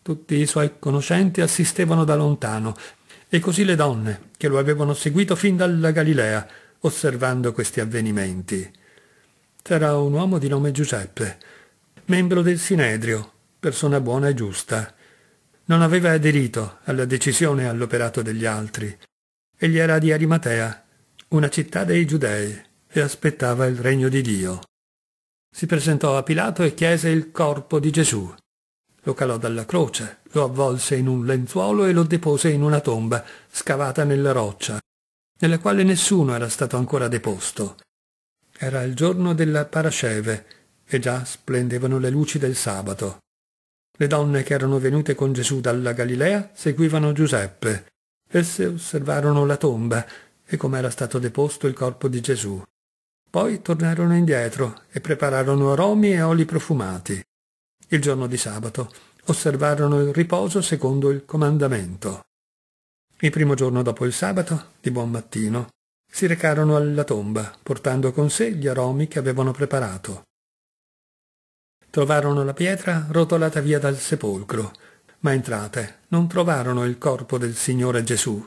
Tutti i suoi conoscenti assistevano da lontano, e così le donne, che lo avevano seguito fin dalla Galilea, osservando questi avvenimenti. C'era un uomo di nome Giuseppe, membro del Sinedrio, persona buona e giusta. Non aveva aderito alla decisione e all'operato degli altri. Egli era di Arimatea, una città dei Giudei, e aspettava il regno di Dio. Si presentò a Pilato e chiese il corpo di Gesù. Lo calò dalla croce lo avvolse in un lenzuolo e lo depose in una tomba scavata nella roccia, nella quale nessuno era stato ancora deposto. Era il giorno della parasceve e già splendevano le luci del sabato. Le donne che erano venute con Gesù dalla Galilea seguivano Giuseppe. Esse osservarono la tomba e come era stato deposto il corpo di Gesù. Poi tornarono indietro e prepararono aromi e oli profumati. Il giorno di sabato osservarono il riposo secondo il comandamento. Il primo giorno dopo il sabato, di buon mattino, si recarono alla tomba, portando con sé gli aromi che avevano preparato. Trovarono la pietra rotolata via dal sepolcro, ma entrate non trovarono il corpo del Signore Gesù.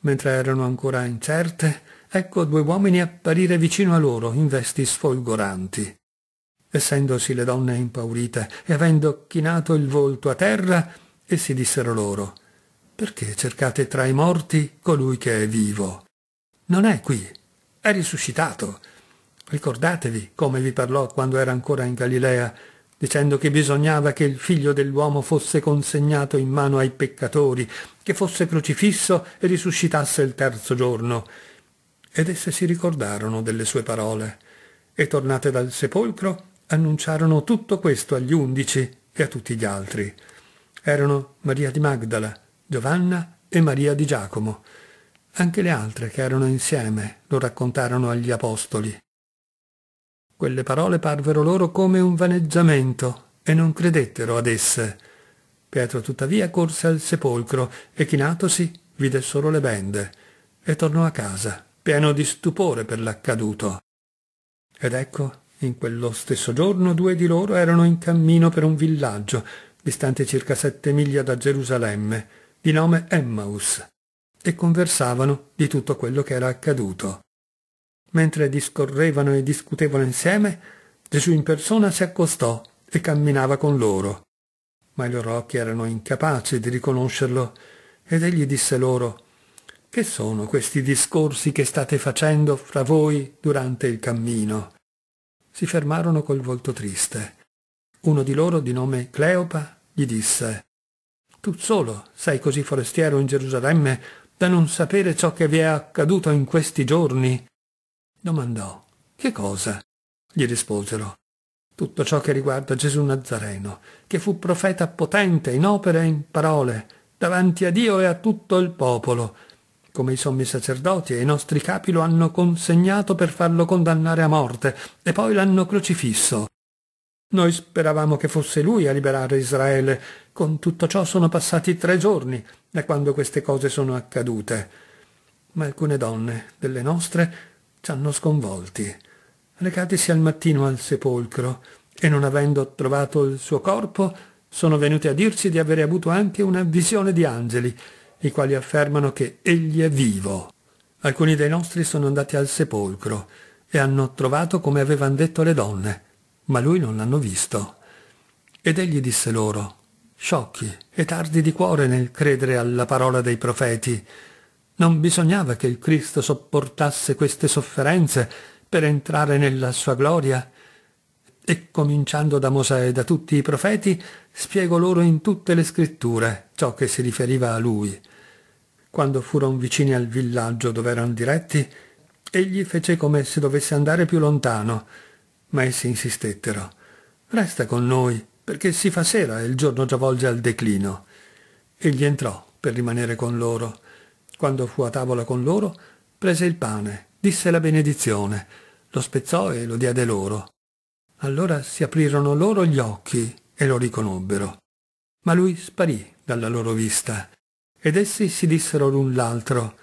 Mentre erano ancora incerte, ecco due uomini apparire vicino a loro in vesti sfolgoranti essendosi le donne impaurite e avendo chinato il volto a terra, essi dissero loro Perché cercate tra i morti colui che è vivo? Non è qui, è risuscitato. Ricordatevi come vi parlò quando era ancora in Galilea, dicendo che bisognava che il figlio dell'uomo fosse consegnato in mano ai peccatori, che fosse crocifisso e risuscitasse il terzo giorno. Ed esse si ricordarono delle sue parole, e tornate dal sepolcro annunciarono tutto questo agli undici e a tutti gli altri. Erano Maria di Magdala, Giovanna e Maria di Giacomo. Anche le altre che erano insieme lo raccontarono agli apostoli. Quelle parole parvero loro come un vaneggiamento e non credettero ad esse. Pietro tuttavia corse al sepolcro e chinatosi vide solo le bende e tornò a casa, pieno di stupore per l'accaduto. Ed ecco in quello stesso giorno due di loro erano in cammino per un villaggio, distante circa sette miglia da Gerusalemme, di nome Emmaus, e conversavano di tutto quello che era accaduto. Mentre discorrevano e discutevano insieme, Gesù in persona si accostò e camminava con loro. Ma i loro occhi erano incapaci di riconoscerlo, ed egli disse loro Che sono questi discorsi che state facendo fra voi durante il cammino? si fermarono col volto triste. Uno di loro, di nome Cleopa, gli disse Tu solo sei così forestiero in Gerusalemme da non sapere ciò che vi è accaduto in questi giorni. Domandò Che cosa? Gli risposero tutto ciò che riguarda Gesù Nazareno, che fu profeta potente in opere e in parole, davanti a Dio e a tutto il popolo, come i sommi sacerdoti e i nostri capi lo hanno consegnato per farlo condannare a morte, e poi l'hanno crocifisso. Noi speravamo che fosse lui a liberare Israele. Con tutto ciò sono passati tre giorni da quando queste cose sono accadute. Ma alcune donne, delle nostre, ci hanno sconvolti. Recatisi al mattino al sepolcro, e non avendo trovato il suo corpo, sono venute a dirci di avere avuto anche una visione di angeli, i quali affermano che egli è vivo. Alcuni dei nostri sono andati al sepolcro e hanno trovato come avevano detto le donne, ma lui non l'hanno visto. Ed egli disse loro, sciocchi e tardi di cuore nel credere alla parola dei profeti, non bisognava che il Cristo sopportasse queste sofferenze per entrare nella sua gloria? E cominciando da Mosè e da tutti i profeti, spiego loro in tutte le scritture ciò che si riferiva a lui. Quando furono vicini al villaggio dove erano diretti, egli fece come se dovesse andare più lontano, ma essi insistettero. Resta con noi, perché si fa sera e il giorno già volge al declino. Egli entrò per rimanere con loro. Quando fu a tavola con loro, prese il pane, disse la benedizione, lo spezzò e lo diede loro. Allora si aprirono loro gli occhi e lo riconobbero. Ma lui sparì dalla loro vista. Ed essi si dissero l'un l'altro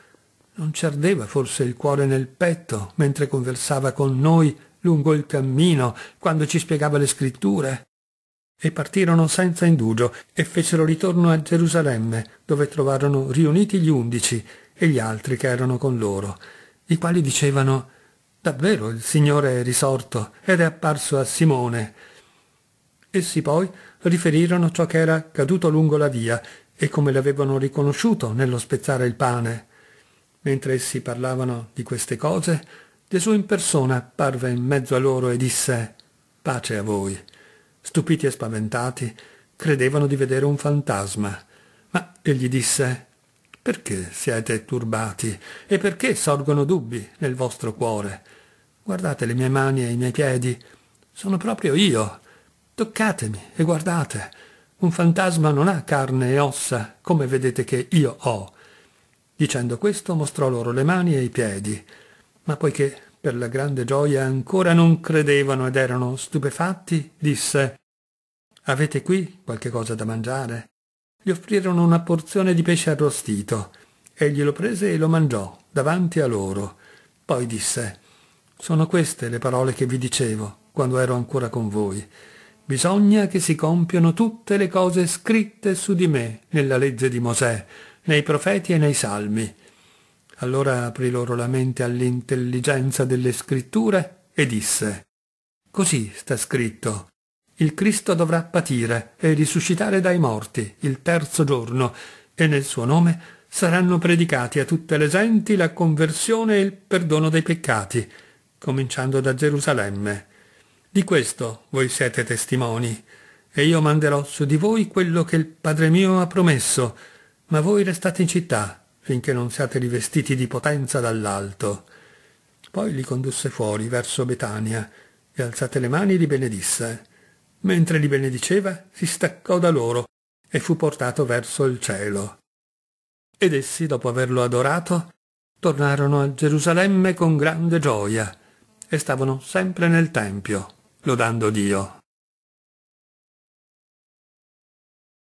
non ci ardeva forse il cuore nel petto mentre conversava con noi lungo il cammino, quando ci spiegava le scritture? E partirono senza indugio e fecero ritorno a Gerusalemme, dove trovarono riuniti gli undici e gli altri che erano con loro, i quali dicevano Davvero il Signore è risorto ed è apparso a Simone. Essi poi riferirono ciò che era accaduto lungo la via e come l'avevano riconosciuto nello spezzare il pane. Mentre essi parlavano di queste cose, Gesù in persona apparve in mezzo a loro e disse Pace a voi. Stupiti e spaventati, credevano di vedere un fantasma. Ma egli disse Perché siete turbati e perché sorgono dubbi nel vostro cuore? Guardate le mie mani e i miei piedi. Sono proprio io. Toccatemi e guardate. Un fantasma non ha carne e ossa, come vedete che io ho. Dicendo questo mostrò loro le mani e i piedi, ma poiché per la grande gioia ancora non credevano ed erano stupefatti, disse Avete qui qualche cosa da mangiare? Gli offrirono una porzione di pesce arrostito. Egli lo prese e lo mangiò davanti a loro. Poi disse Sono queste le parole che vi dicevo quando ero ancora con voi. Bisogna che si compiano tutte le cose scritte su di me nella legge di Mosè, nei profeti e nei salmi. Allora aprì loro la mente all'intelligenza delle scritture e disse Così sta scritto. Il Cristo dovrà patire e risuscitare dai morti il terzo giorno, e nel suo nome saranno predicati a tutte le genti la conversione e il perdono dei peccati, cominciando da Gerusalemme. Di questo voi siete testimoni, e io manderò su di voi quello che il Padre mio ha promesso, ma voi restate in città finché non siate rivestiti di potenza dall'alto. Poi li condusse fuori verso Betania, e alzate le mani li benedisse. Mentre li benediceva, si staccò da loro e fu portato verso il cielo. Ed essi, dopo averlo adorato, tornarono a Gerusalemme con grande gioia e stavano sempre nel Tempio lodando Dio